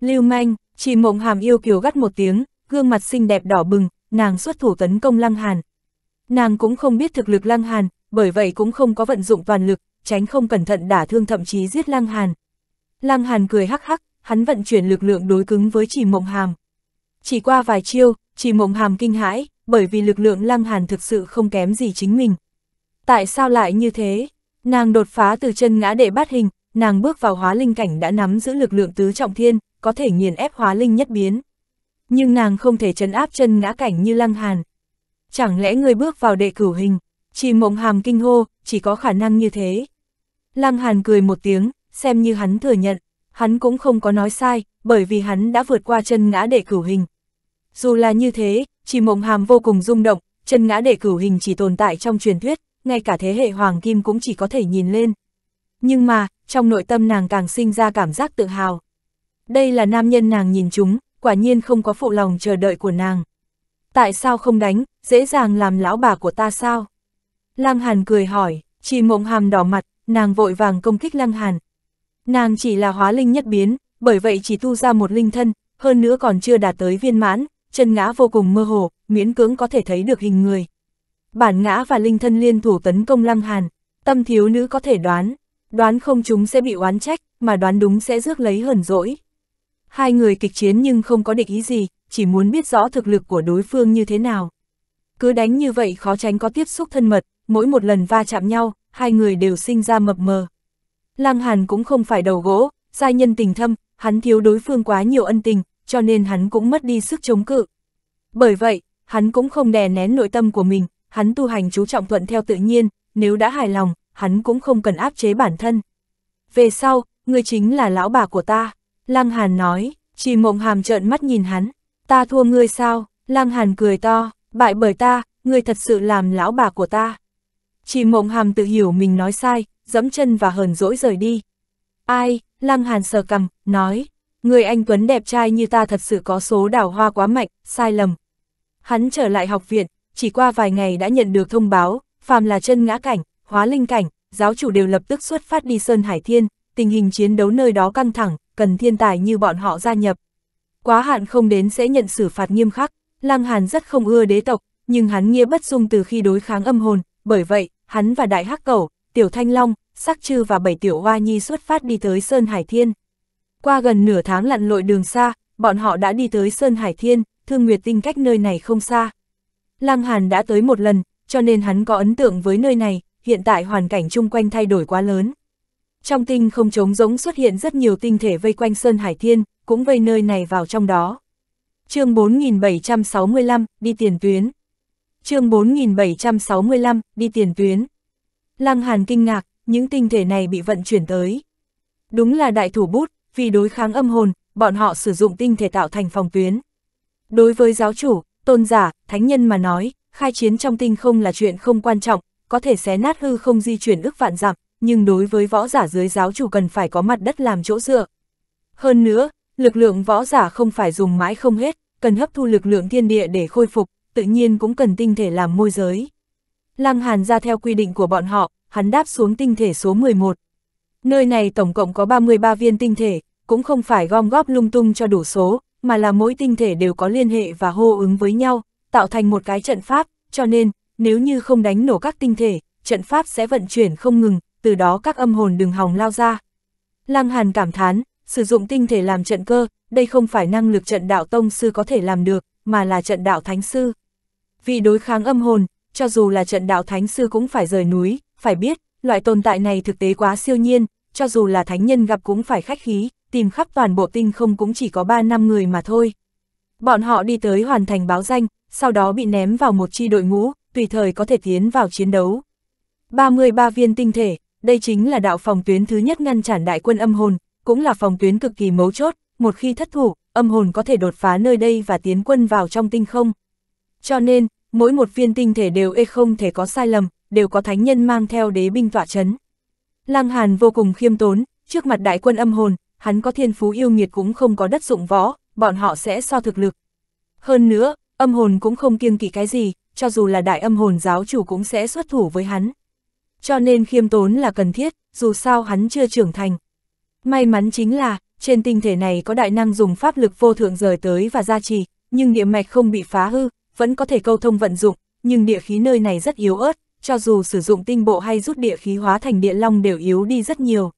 Lưu manh, chỉ mộng hàm yêu kiều gắt một tiếng, gương mặt xinh đẹp đỏ bừng, nàng xuất thủ tấn công Lăng Hàn. Nàng cũng không biết thực lực Lăng Hàn, bởi vậy cũng không có vận dụng toàn lực, tránh không cẩn thận đả thương thậm chí giết Lăng Hàn. Lăng Hàn cười hắc hắc, hắn vận chuyển lực lượng đối cứng với chỉ mộng hàm. Chỉ qua vài chiêu, chỉ mộng hàm kinh hãi, bởi vì lực lượng Lăng Hàn thực sự không kém gì chính mình. Tại sao lại như thế? Nàng đột phá từ chân ngã để bát hình, nàng bước vào hóa linh cảnh đã nắm giữ lực lượng tứ trọng thiên, có thể nghiền ép hóa linh nhất biến. Nhưng nàng không thể chấn áp chân ngã cảnh như Lăng Hàn. Chẳng lẽ người bước vào đệ cửu hình, chỉ mộng hàm kinh hô, chỉ có khả năng như thế. Lăng Hàn cười một tiếng, xem như hắn thừa nhận, hắn cũng không có nói sai, bởi vì hắn đã vượt qua chân ngã đệ cửu hình. Dù là như thế, chỉ mộng hàm vô cùng rung động, chân ngã đệ cửu hình chỉ tồn tại trong truyền thuyết, ngay cả thế hệ hoàng kim cũng chỉ có thể nhìn lên. Nhưng mà, trong nội tâm nàng càng sinh ra cảm giác tự hào. Đây là nam nhân nàng nhìn chúng, quả nhiên không có phụ lòng chờ đợi của nàng. Tại sao không đánh, dễ dàng làm lão bà của ta sao? Lăng Hàn cười hỏi, chỉ mộng hàm đỏ mặt, nàng vội vàng công kích Lăng Hàn. Nàng chỉ là hóa linh nhất biến, bởi vậy chỉ tu ra một linh thân, hơn nữa còn chưa đạt tới viên mãn, chân ngã vô cùng mơ hồ, miễn cưỡng có thể thấy được hình người. Bản ngã và linh thân liên thủ tấn công Lăng Hàn, tâm thiếu nữ có thể đoán, đoán không chúng sẽ bị oán trách, mà đoán đúng sẽ rước lấy hờn dỗi. Hai người kịch chiến nhưng không có địch ý gì, chỉ muốn biết rõ thực lực của đối phương như thế nào. Cứ đánh như vậy khó tránh có tiếp xúc thân mật, mỗi một lần va chạm nhau, hai người đều sinh ra mập mờ. Lăng Hàn cũng không phải đầu gỗ, giai nhân tình thâm, hắn thiếu đối phương quá nhiều ân tình, cho nên hắn cũng mất đi sức chống cự. Bởi vậy, hắn cũng không đè nén nội tâm của mình, hắn tu hành chú trọng thuận theo tự nhiên, nếu đã hài lòng, hắn cũng không cần áp chế bản thân. Về sau, ngươi chính là lão bà của ta, Lăng Hàn nói, chỉ mộng hàm trợn mắt nhìn hắn, ta thua ngươi sao, Lăng Hàn cười to, bại bởi ta, ngươi thật sự làm lão bà của ta. Chỉ mộng hàm tự hiểu mình nói sai, dẫm chân và hờn dỗi rời đi. Ai, Lăng Hàn sờ cầm, nói, Người anh Tuấn đẹp trai như ta thật sự có số đào hoa quá mạnh, sai lầm. Hắn trở lại học viện, chỉ qua vài ngày đã nhận được thông báo, phàm là chân ngã cảnh, hóa linh cảnh, giáo chủ đều lập tức xuất phát đi Sơn Hải Thiên, tình hình chiến đấu nơi đó căng thẳng, cần thiên tài như bọn họ gia nhập. Quá hạn không đến sẽ nhận xử phạt nghiêm khắc, Lăng Hàn rất không ưa đế tộc, nhưng hắn nghĩa bất dung từ khi đối kháng âm hồn, bởi vậy, hắn và Đại Hắc Cẩu, Tiểu Thanh Long, Sắc Trư và bảy tiểu hoa nhi xuất phát đi tới Sơn Hải Thiên. Qua gần nửa tháng lặn lội đường xa, bọn họ đã đi tới Sơn Hải Thiên, Thương Nguyệt Tinh cách nơi này không xa. Lăng Hàn đã tới một lần, cho nên hắn có ấn tượng với nơi này, hiện tại hoàn cảnh chung quanh thay đổi quá lớn. Trong tinh không trống rỗng xuất hiện rất nhiều tinh thể vây quanh Sơn Hải Thiên, cũng vây nơi này vào trong đó. chương 4765, đi tiền tuyến. chương 4765, đi tiền tuyến. Lăng Hàn kinh ngạc, những tinh thể này bị vận chuyển tới. Đúng là đại thủ bút, vì đối kháng âm hồn, bọn họ sử dụng tinh thể tạo thành phòng tuyến. Đối với giáo chủ, tôn giả, thánh nhân mà nói, khai chiến trong tinh không là chuyện không quan trọng, có thể xé nát hư không di chuyển ức vạn dặm, nhưng đối với võ giả dưới giáo chủ cần phải có mặt đất làm chỗ dựa. Hơn nữa, lực lượng võ giả không phải dùng mãi không hết, cần hấp thu lực lượng thiên địa để khôi phục, tự nhiên cũng cần tinh thể làm môi giới. Lăng Hàn ra theo quy định của bọn họ, hắn đáp xuống tinh thể số 11, Nơi này tổng cộng có 33 viên tinh thể, cũng không phải gom góp lung tung cho đủ số, mà là mỗi tinh thể đều có liên hệ và hô ứng với nhau, tạo thành một cái trận pháp, cho nên, nếu như không đánh nổ các tinh thể, trận pháp sẽ vận chuyển không ngừng, từ đó các âm hồn đừng hòng lao ra. Lăng Hàn cảm thán, sử dụng tinh thể làm trận cơ, đây không phải năng lực trận đạo tông sư có thể làm được, mà là trận đạo thánh sư. Vì đối kháng âm hồn, cho dù là trận đạo thánh sư cũng phải rời núi, phải biết, loại tồn tại này thực tế quá siêu nhiên, cho dù là thánh nhân gặp cũng phải khách khí, tìm khắp toàn bộ tinh không cũng chỉ có 3 năm người mà thôi. Bọn họ đi tới hoàn thành báo danh, sau đó bị ném vào một chi đội ngũ, tùy thời có thể tiến vào chiến đấu. 33 viên tinh thể, đây chính là đạo phòng tuyến thứ nhất ngăn chặn đại quân âm hồn, cũng là phòng tuyến cực kỳ mấu chốt, một khi thất thủ, âm hồn có thể đột phá nơi đây và tiến quân vào trong tinh không. Cho nên, mỗi một viên tinh thể đều e không thể có sai lầm, đều có thánh nhân mang theo đế binh tỏa chấn. Lăng Hàn vô cùng khiêm tốn, trước mặt đại quân âm hồn, hắn có thiên phú yêu nghiệt cũng không có đất dụng võ, bọn họ sẽ so thực lực. Hơn nữa, âm hồn cũng không kiêng kỵ cái gì, cho dù là đại âm hồn giáo chủ cũng sẽ xuất thủ với hắn. Cho nên khiêm tốn là cần thiết, dù sao hắn chưa trưởng thành. May mắn chính là, trên tinh thể này có đại năng dùng pháp lực vô thượng rời tới và gia trì, nhưng địa mạch không bị phá hư, vẫn có thể câu thông vận dụng, nhưng địa khí nơi này rất yếu ớt, cho dù sử dụng tinh bộ hay rút địa khí hóa thành địa long đều yếu đi rất nhiều.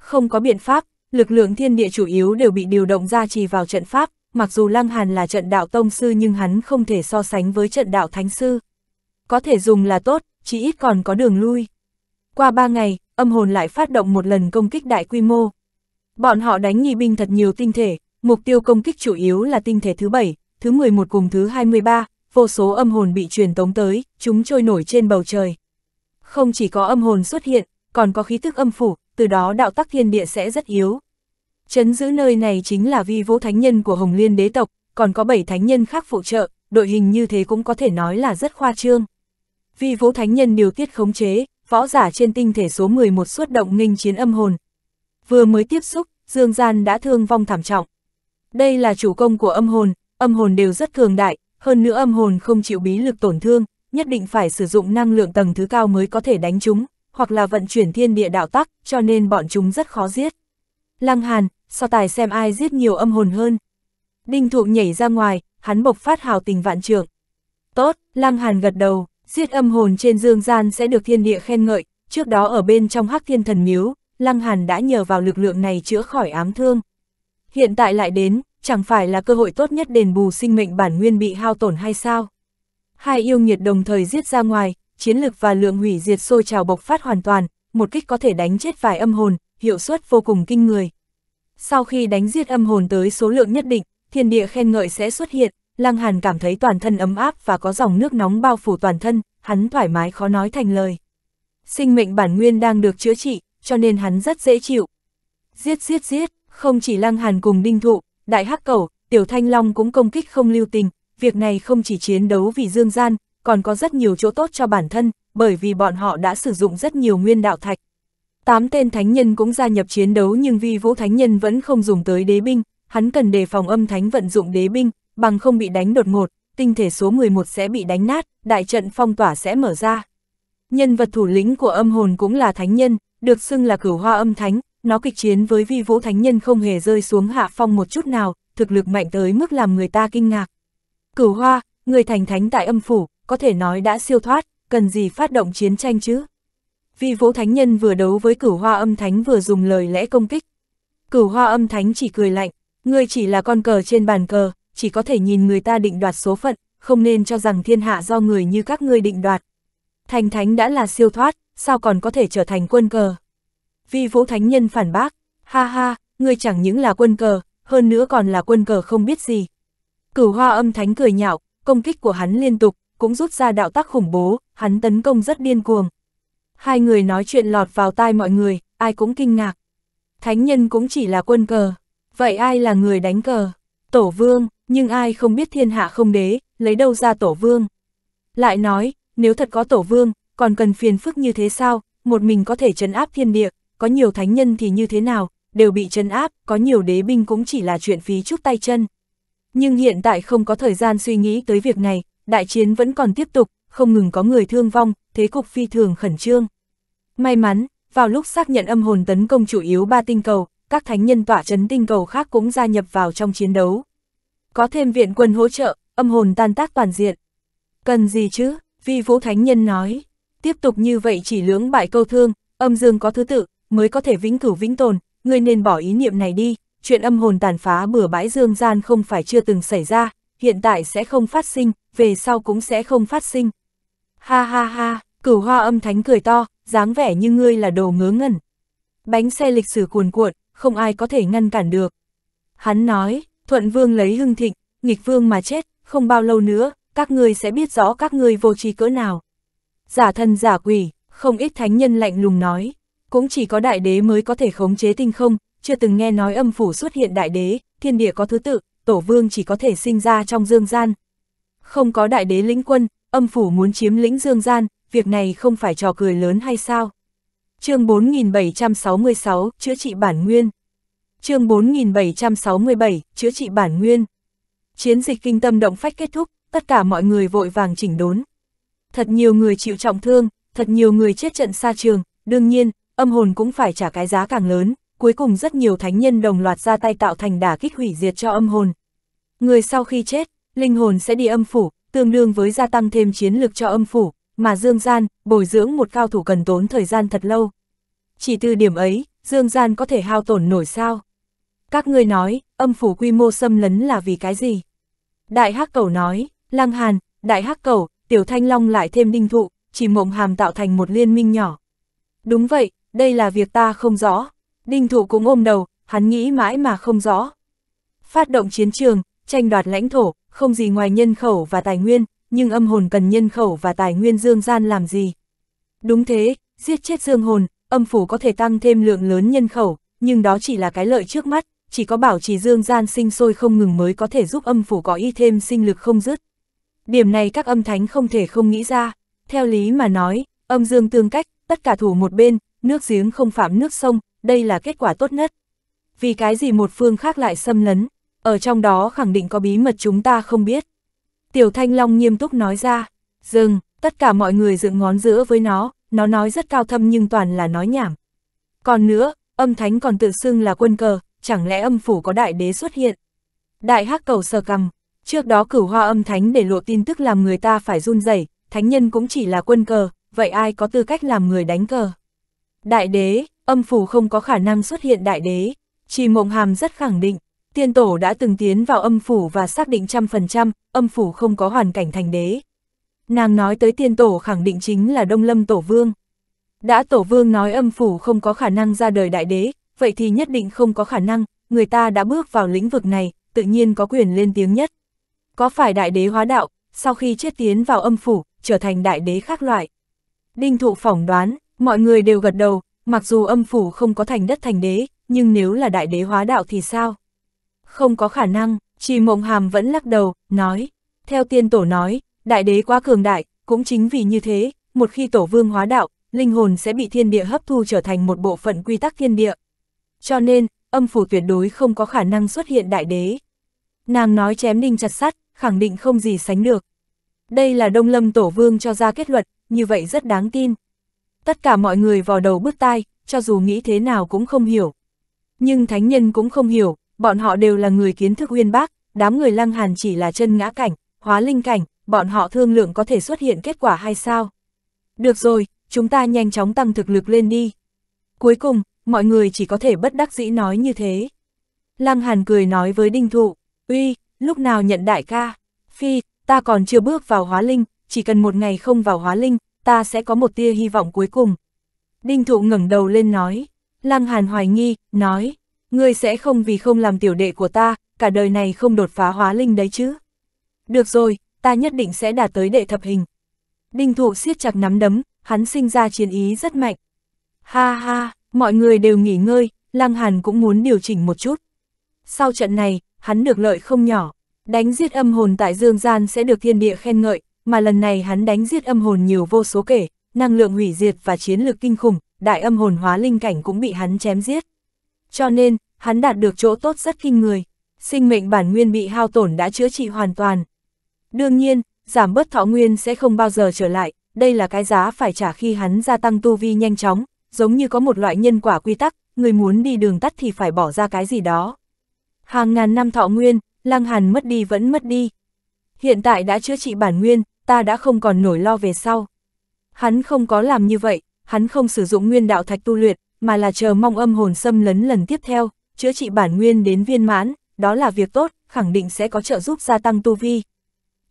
Không có biện pháp, lực lượng thiên địa chủ yếu đều bị điều động ra trì vào trận pháp, mặc dù Lăng Hàn là trận đạo tông sư nhưng hắn không thể so sánh với trận đạo thánh sư. Có thể dùng là tốt, chỉ ít còn có đường lui. Qua ba ngày, âm hồn lại phát động một lần công kích đại quy mô. Bọn họ đánh nghi binh thật nhiều tinh thể, mục tiêu công kích chủ yếu là tinh thể thứ 7, thứ 11 cùng thứ 23, vô số âm hồn bị truyền tống tới, chúng trôi nổi trên bầu trời. Không chỉ có âm hồn xuất hiện, còn có khí thức âm phủ, từ đó đạo tắc thiên địa sẽ rất yếu. Chấn giữ nơi này chính là vi vũ thánh nhân của Hồng Liên đế tộc, còn có bảy thánh nhân khác phụ trợ, đội hình như thế cũng có thể nói là rất khoa trương. Vi vũ thánh nhân điều tiết khống chế, võ giả trên tinh thể số 11 xuất động nghênh chiến âm hồn. Vừa mới tiếp xúc, Dương Gian đã thương vong thảm trọng. Đây là chủ công của âm hồn, âm hồn đều rất cường đại, hơn nữa âm hồn không chịu bí lực tổn thương, nhất định phải sử dụng năng lượng tầng thứ cao mới có thể đánh chúng, hoặc là vận chuyển thiên địa đạo tắc, cho nên bọn chúng rất khó giết. Lăng Hàn, so tài xem ai giết nhiều âm hồn hơn. Đinh Thụ nhảy ra ngoài, hắn bộc phát hào tình vạn trượng. Tốt, Lăng Hàn gật đầu, giết âm hồn trên dương gian sẽ được thiên địa khen ngợi, trước đó ở bên trong Hắc Thiên Thần Miếu, Lăng Hàn đã nhờ vào lực lượng này chữa khỏi ám thương. Hiện tại lại đến, chẳng phải là cơ hội tốt nhất đền bù sinh mệnh bản nguyên bị hao tổn hay sao? Hai yêu nghiệt đồng thời giết ra ngoài, chiến lực và lượng hủy diệt sôi trào bộc phát hoàn toàn, một kích có thể đánh chết vài âm hồn, hiệu suất vô cùng kinh người. Sau khi đánh giết âm hồn tới số lượng nhất định, thiên địa khen ngợi sẽ xuất hiện, Lăng Hàn cảm thấy toàn thân ấm áp và có dòng nước nóng bao phủ toàn thân, hắn thoải mái khó nói thành lời. Sinh mệnh bản nguyên đang được chữa trị, cho nên hắn rất dễ chịu. Giết giết giết, không chỉ Lăng Hàn cùng Đinh Thụ, Đại Hắc Cầu, Tiểu Thanh Long cũng công kích không lưu tình, việc này không chỉ chiến đấu vì dương gian, còn có rất nhiều chỗ tốt cho bản thân, bởi vì bọn họ đã sử dụng rất nhiều nguyên đạo thạch. Tám tên thánh nhân cũng gia nhập chiến đấu nhưng vi vũ thánh nhân vẫn không dùng tới đế binh, hắn cần đề phòng âm thánh vận dụng đế binh, bằng không bị đánh đột ngột, tinh thể số 11 sẽ bị đánh nát, đại trận phong tỏa sẽ mở ra. Nhân vật thủ lĩnh của âm hồn cũng là thánh nhân, được xưng là cửu hoa âm thánh, nó kịch chiến với vi vũ thánh nhân không hề rơi xuống hạ phong một chút nào, thực lực mạnh tới mức làm người ta kinh ngạc. Cửu hoa, người thành thánh tại âm phủ, có thể nói đã siêu thoát, cần gì phát động chiến tranh chứ? Vi vũ thánh nhân vừa đấu với cửu hoa âm thánh vừa dùng lời lẽ công kích. Cửu hoa âm thánh chỉ cười lạnh, ngươi chỉ là con cờ trên bàn cờ, chỉ có thể nhìn người ta định đoạt số phận, không nên cho rằng thiên hạ do người như các ngươi định đoạt. Thành thánh đã là siêu thoát, sao còn có thể trở thành quân cờ? Vi Vũ Thánh Nhân phản bác, ha ha, ngươi chẳng những là quân cờ, hơn nữa còn là quân cờ không biết gì. Cửu hoa âm thánh cười nhạo, công kích của hắn liên tục, cũng rút ra đạo tác khủng bố, hắn tấn công rất điên cuồng. Hai người nói chuyện lọt vào tai mọi người, ai cũng kinh ngạc. Thánh nhân cũng chỉ là quân cờ, vậy ai là người đánh cờ? Tổ vương, nhưng ai không biết thiên hạ không đế, lấy đâu ra tổ vương? Lại nói, nếu thật có tổ vương, còn cần phiền phức như thế sao, một mình có thể trấn áp thiên địa, có nhiều thánh nhân thì như thế nào, đều bị chân áp, có nhiều đế binh cũng chỉ là chuyện phí chút tay chân. Nhưng hiện tại không có thời gian suy nghĩ tới việc này, đại chiến vẫn còn tiếp tục, không ngừng có người thương vong, thế cục phi thường khẩn trương. May mắn, vào lúc xác nhận âm hồn tấn công chủ yếu ba tinh cầu, các thánh nhân tỏa chấn tinh cầu khác cũng gia nhập vào trong chiến đấu. Có thêm viện quân hỗ trợ, âm hồn tan tác toàn diện. Cần gì chứ, vi vũ thánh nhân nói. Tiếp tục như vậy chỉ lưỡng bại câu thương, âm dương có thứ tự, mới có thể vĩnh cửu vĩnh tồn, ngươi nên bỏ ý niệm này đi, chuyện âm hồn tàn phá bừa bãi dương gian không phải chưa từng xảy ra, hiện tại sẽ không phát sinh, về sau cũng sẽ không phát sinh. Ha ha ha, cửu hoa âm thánh cười to, dáng vẻ như ngươi là đồ ngớ ngẩn. Bánh xe lịch sử cuồn cuộn, không ai có thể ngăn cản được. Hắn nói, thuận vương lấy hưng thịnh, nghịch vương mà chết, không bao lâu nữa, các ngươi sẽ biết rõ các ngươi vô tri cỡ nào. Giả thân giả quỷ, không ít thánh nhân lạnh lùng nói. Cũng chỉ có đại đế mới có thể khống chế tinh không, chưa từng nghe nói âm phủ xuất hiện đại đế, thiên địa có thứ tự, tổ vương chỉ có thể sinh ra trong dương gian. Không có đại đế lĩnh quân, âm phủ muốn chiếm lĩnh dương gian, việc này không phải trò cười lớn hay sao? chương 4766, chữa trị bản nguyên. chương 4767, chữa trị bản nguyên. Chiến dịch kinh tâm động phách kết thúc, tất cả mọi người vội vàng chỉnh đốn. Thật nhiều người chịu trọng thương, thật nhiều người chết trận xa trường, đương nhiên, âm hồn cũng phải trả cái giá càng lớn, cuối cùng rất nhiều thánh nhân đồng loạt ra tay tạo thành đả kích hủy diệt cho âm hồn. Người sau khi chết, linh hồn sẽ đi âm phủ, tương đương với gia tăng thêm chiến lực cho âm phủ, mà dương gian, bồi dưỡng một cao thủ cần tốn thời gian thật lâu. Chỉ từ điểm ấy, dương gian có thể hao tổn nổi sao? Các ngươi nói, âm phủ quy mô xâm lấn là vì cái gì? Đại hắc cầu nói, lăng hàn, đại hắc cầu, tiểu thanh long lại thêm đinh thụ, chỉ mộng hàm tạo thành một liên minh nhỏ. Đúng vậy, đây là việc ta không rõ. Đinh thủ cũng ôm đầu, hắn nghĩ mãi mà không rõ. Phát động chiến trường, tranh đoạt lãnh thổ, không gì ngoài nhân khẩu và tài nguyên, nhưng âm hồn cần nhân khẩu và tài nguyên dương gian làm gì? Đúng thế, giết chết dương hồn, âm phủ có thể tăng thêm lượng lớn nhân khẩu, nhưng đó chỉ là cái lợi trước mắt, chỉ có bảo trì dương gian sinh sôi không ngừng mới có thể giúp âm phủ có y thêm sinh lực không dứt. Điểm này các âm thánh không thể không nghĩ ra, theo lý mà nói, âm dương tương cách, tất cả thủ một bên, nước giếng không phạm nước sông, đây là kết quả tốt nhất. Vì cái gì một phương khác lại xâm lấn, ở trong đó khẳng định có bí mật chúng ta không biết. Tiểu Thanh Long nghiêm túc nói ra, dừng, tất cả mọi người dựng ngón giữa với nó, nó nói rất cao thâm nhưng toàn là nói nhảm. Còn nữa, âm thánh còn tự xưng là quân cờ, chẳng lẽ âm phủ có đại đế xuất hiện. Đại hắc cầu sờ cằm, trước đó cửu hoa âm thánh để lộ tin tức làm người ta phải run rẩy, thánh nhân cũng chỉ là quân cờ, vậy ai có tư cách làm người đánh cờ. Đại đế, âm phủ không có khả năng xuất hiện đại đế. Trì Mộng Hàm rất khẳng định, tiên tổ đã từng tiến vào âm phủ và xác định trăm phần trăm, âm phủ không có hoàn cảnh thành đế. Nàng nói tới tiên tổ khẳng định chính là Đông Lâm Tổ Vương. Đã Tổ Vương nói âm phủ không có khả năng ra đời đại đế, vậy thì nhất định không có khả năng, người ta đã bước vào lĩnh vực này, tự nhiên có quyền lên tiếng nhất. Có phải đại đế hóa đạo, sau khi chết tiến vào âm phủ, trở thành đại đế khác loại? Đinh thụ phỏng đoán, Mọi người đều gật đầu, mặc dù âm phủ không có thành đất thành đế, nhưng nếu là đại đế hóa đạo thì sao? Không có khả năng, Chỉ Mộng Hàm vẫn lắc đầu, nói. Theo tiên tổ nói, đại đế quá cường đại, cũng chính vì như thế, một khi tổ vương hóa đạo, linh hồn sẽ bị thiên địa hấp thu trở thành một bộ phận quy tắc thiên địa. Cho nên, âm phủ tuyệt đối không có khả năng xuất hiện đại đế. Nàng nói chém đinh chặt sắt, khẳng định không gì sánh được. Đây là Đông Lâm Tổ Vương cho ra kết luận, như vậy rất đáng tin, Tất cả mọi người vò đầu bứt tai, cho dù nghĩ thế nào cũng không hiểu. Nhưng thánh nhân cũng không hiểu, bọn họ đều là người kiến thức uyên bác, đám người lăng hàn chỉ là chân ngã cảnh, hóa linh cảnh, bọn họ thương lượng có thể xuất hiện kết quả hay sao. Được rồi, chúng ta nhanh chóng tăng thực lực lên đi. Cuối cùng, mọi người chỉ có thể bất đắc dĩ nói như thế. Lăng Hàn cười nói với Đinh Thụ, uy, lúc nào nhận đại ca? Phi, ta còn chưa bước vào hóa linh, chỉ cần một ngày không vào hóa linh, ta sẽ có một tia hy vọng cuối cùng. Đinh thụ ngẩng đầu lên nói, Lăng Hàn hoài nghi, nói, ngươi sẽ không vì không làm tiểu đệ của ta, cả đời này không đột phá hóa linh đấy chứ. Được rồi, ta nhất định sẽ đạt tới đệ thập hình. Đinh thụ siết chặt nắm đấm, hắn sinh ra chiến ý rất mạnh. Ha ha, mọi người đều nghỉ ngơi, Lăng Hàn cũng muốn điều chỉnh một chút. Sau trận này, hắn được lợi không nhỏ, đánh giết âm hồn tại dương gian sẽ được thiên địa khen ngợi, mà lần này hắn đánh giết âm hồn nhiều vô số kể, năng lượng hủy diệt và chiến lược kinh khủng, đại âm hồn hóa linh cảnh cũng bị hắn chém giết. Cho nên, hắn đạt được chỗ tốt rất kinh người, sinh mệnh bản nguyên bị hao tổn đã chữa trị hoàn toàn. Đương nhiên, giảm bớt thọ nguyên sẽ không bao giờ trở lại, đây là cái giá phải trả khi hắn gia tăng tu vi nhanh chóng, giống như có một loại nhân quả quy tắc, người muốn đi đường tắt thì phải bỏ ra cái gì đó. Hàng ngàn năm thọ nguyên, Lăng Hàn mất đi vẫn mất đi, hiện tại đã chữa trị bản nguyên, ta đã không còn nổi lo về sau. Hắn không có làm như vậy, hắn không sử dụng nguyên đạo thạch tu luyện, mà là chờ mong âm hồn xâm lấn lần tiếp theo, chữa trị bản nguyên đến viên mãn, đó là việc tốt, khẳng định sẽ có trợ giúp gia tăng tu vi.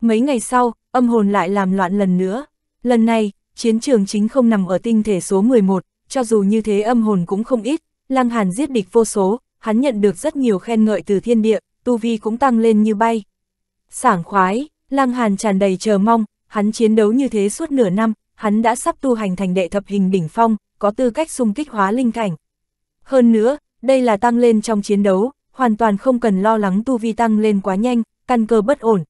Mấy ngày sau, âm hồn lại làm loạn lần nữa. Lần này, chiến trường chính không nằm ở tinh thể số 11, cho dù như thế âm hồn cũng không ít, Lăng Hàn giết địch vô số, hắn nhận được rất nhiều khen ngợi từ thiên địa, tu vi cũng tăng lên như bay sảng khoái, Lăng Hàn tràn đầy chờ mong, hắn chiến đấu như thế suốt nửa năm, hắn đã sắp tu hành thành đệ thập hình đỉnh phong, có tư cách xung kích hóa linh cảnh. Hơn nữa, đây là tăng lên trong chiến đấu, hoàn toàn không cần lo lắng tu vi tăng lên quá nhanh, căn cơ bất ổn.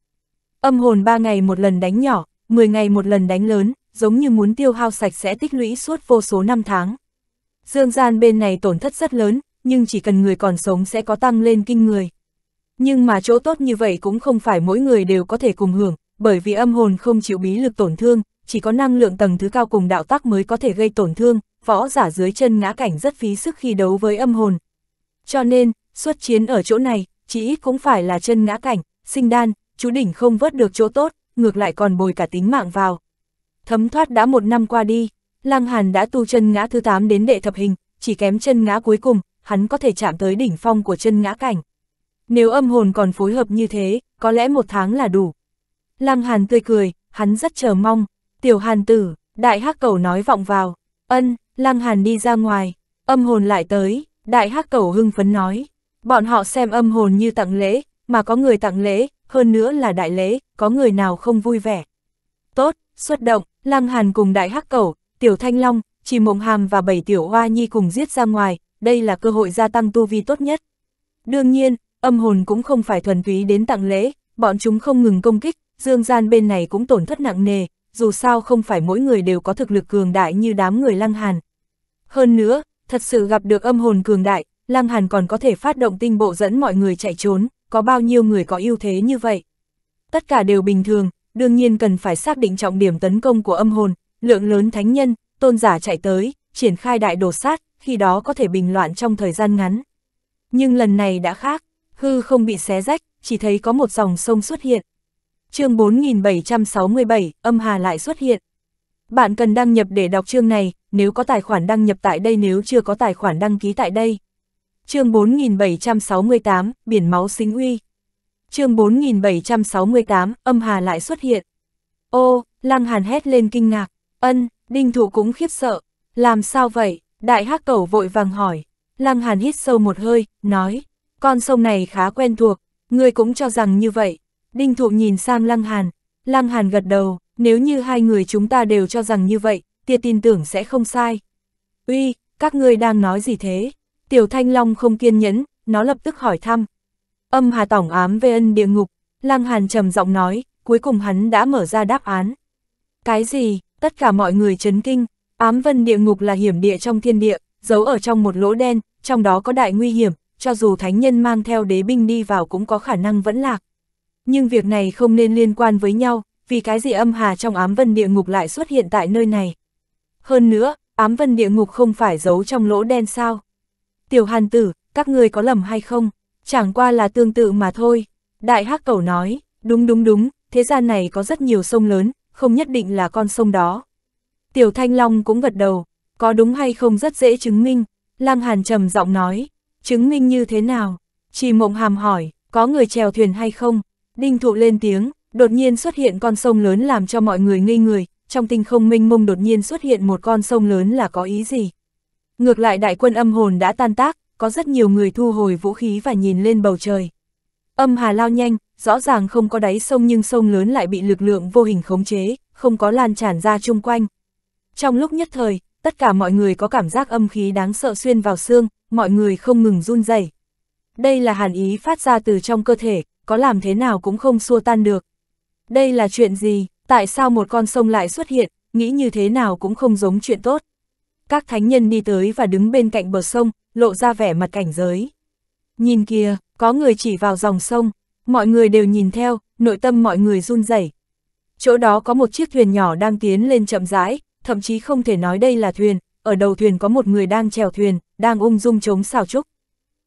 Âm hồn 3 ngày một lần đánh nhỏ, 10 ngày một lần đánh lớn, giống như muốn tiêu hao sạch sẽ tích lũy suốt vô số năm tháng. Dương gian bên này tổn thất rất lớn, nhưng chỉ cần người còn sống sẽ có tăng lên kinh người. Nhưng mà chỗ tốt như vậy cũng không phải mỗi người đều có thể cùng hưởng, bởi vì âm hồn không chịu bí lực tổn thương, chỉ có năng lượng tầng thứ cao cùng đạo tác mới có thể gây tổn thương, võ giả dưới chân ngã cảnh rất phí sức khi đấu với âm hồn. Cho nên, xuất chiến ở chỗ này, chỉ ít cũng phải là chân ngã cảnh, sinh đan, chú đỉnh không vớt được chỗ tốt, ngược lại còn bồi cả tính mạng vào. Thấm thoát đã một năm qua đi, Lăng Hàn đã tu chân ngã thứ 8 đến đệ thập hình, chỉ kém chân ngã cuối cùng, hắn có thể chạm tới đỉnh phong của chân ngã cảnh. Nếu âm hồn còn phối hợp như thế, có lẽ một tháng là đủ. Lăng Hàn tươi cười, hắn rất chờ mong. Tiểu Hàn tử, đại hắc cầu nói vọng vào. Ân, Lăng Hàn đi ra ngoài, âm hồn lại tới, đại hắc cầu hưng phấn nói. Bọn họ xem âm hồn như tặng lễ, mà có người tặng lễ, hơn nữa là đại lễ, có người nào không vui vẻ. Tốt, xuất động, Lăng Hàn cùng đại hắc cầu, tiểu thanh long, chỉ mộng hàm và bảy tiểu hoa nhi cùng giết ra ngoài, đây là cơ hội gia tăng tu vi tốt nhất. Đương nhiên, âm hồn cũng không phải thuần túy đến tặng lễ, bọn chúng không ngừng công kích, dương gian bên này cũng tổn thất nặng nề, dù sao không phải mỗi người đều có thực lực cường đại như đám người lăng hàn. Hơn nữa, thật sự gặp được âm hồn cường đại, lăng hàn còn có thể phát động tinh bộ dẫn mọi người chạy trốn, có bao nhiêu người có ưu thế như vậy. Tất cả đều bình thường, đương nhiên cần phải xác định trọng điểm tấn công của âm hồn, lượng lớn thánh nhân, tôn giả chạy tới, triển khai đại đổ sát, khi đó có thể bình loạn trong thời gian ngắn. Nhưng lần này đã khác, hư không bị xé rách, chỉ thấy có một dòng sông xuất hiện. chương 4767, âm hà lại xuất hiện. Bạn cần đăng nhập để đọc chương này, nếu có tài khoản đăng nhập tại đây nếu chưa có tài khoản đăng ký tại đây. chương 4768, biển máu xính uy. chương 4768, âm hà lại xuất hiện. Ô, Lăng Hàn hét lên kinh ngạc, ân, đinh thụ cũng khiếp sợ. Làm sao vậy? Đại hắc cẩu vội vàng hỏi. Lăng Hàn hít sâu một hơi, nói, con sông này khá quen thuộc, ngươi cũng cho rằng như vậy. Đinh Thụ nhìn sang Lăng Hàn, Lăng Hàn gật đầu, nếu như hai người chúng ta đều cho rằng như vậy, tia tin tưởng sẽ không sai. Uy, các ngươi đang nói gì thế? Tiểu Thanh Long không kiên nhẫn, nó lập tức hỏi thăm. Âm Hà Tổng ám về ân địa ngục, Lăng Hàn trầm giọng nói, cuối cùng hắn đã mở ra đáp án. Cái gì, tất cả mọi người chấn kinh, ám vân địa ngục là hiểm địa trong thiên địa, giấu ở trong một lỗ đen, trong đó có đại nguy hiểm, cho dù thánh nhân mang theo đế binh đi vào cũng có khả năng vẫn lạc. Nhưng việc này không nên liên quan với nhau, vì cái gì âm hà trong ám vân địa ngục lại xuất hiện tại nơi này. Hơn nữa, ám vân địa ngục không phải giấu trong lỗ đen sao. Tiểu hàn tử, các ngươi có lầm hay không? Chẳng qua là tương tự mà thôi. Đại hắc cầu nói, đúng đúng đúng, thế gian này có rất nhiều sông lớn, không nhất định là con sông đó. Tiểu thanh long cũng gật đầu, có đúng hay không rất dễ chứng minh. Lang hàn trầm giọng nói, chứng minh như thế nào? Chỉ mộng hàm hỏi, có người chèo thuyền hay không? Đinh thụ lên tiếng, đột nhiên xuất hiện con sông lớn làm cho mọi người ngây người, trong tinh không minh mông đột nhiên xuất hiện một con sông lớn là có ý gì? Ngược lại đại quân âm hồn đã tan tác, có rất nhiều người thu hồi vũ khí và nhìn lên bầu trời. Âm hà lao nhanh, rõ ràng không có đáy sông nhưng sông lớn lại bị lực lượng vô hình khống chế, không có lan tràn ra chung quanh. Trong lúc nhất thời, tất cả mọi người có cảm giác âm khí đáng sợ xuyên vào xương, mọi người không ngừng run rẩy. Đây là hàn ý phát ra từ trong cơ thể, có làm thế nào cũng không xua tan được. Đây là chuyện gì, tại sao một con sông lại xuất hiện, nghĩ như thế nào cũng không giống chuyện tốt. Các thánh nhân đi tới và đứng bên cạnh bờ sông, lộ ra vẻ mặt cảnh giới. Nhìn kìa, có người chỉ vào dòng sông, mọi người đều nhìn theo, nội tâm mọi người run rẩy. Chỗ đó có một chiếc thuyền nhỏ đang tiến lên chậm rãi, thậm chí không thể nói đây là thuyền, ở đầu thuyền có một người đang chèo thuyền, đang ung dung chống xào trúc.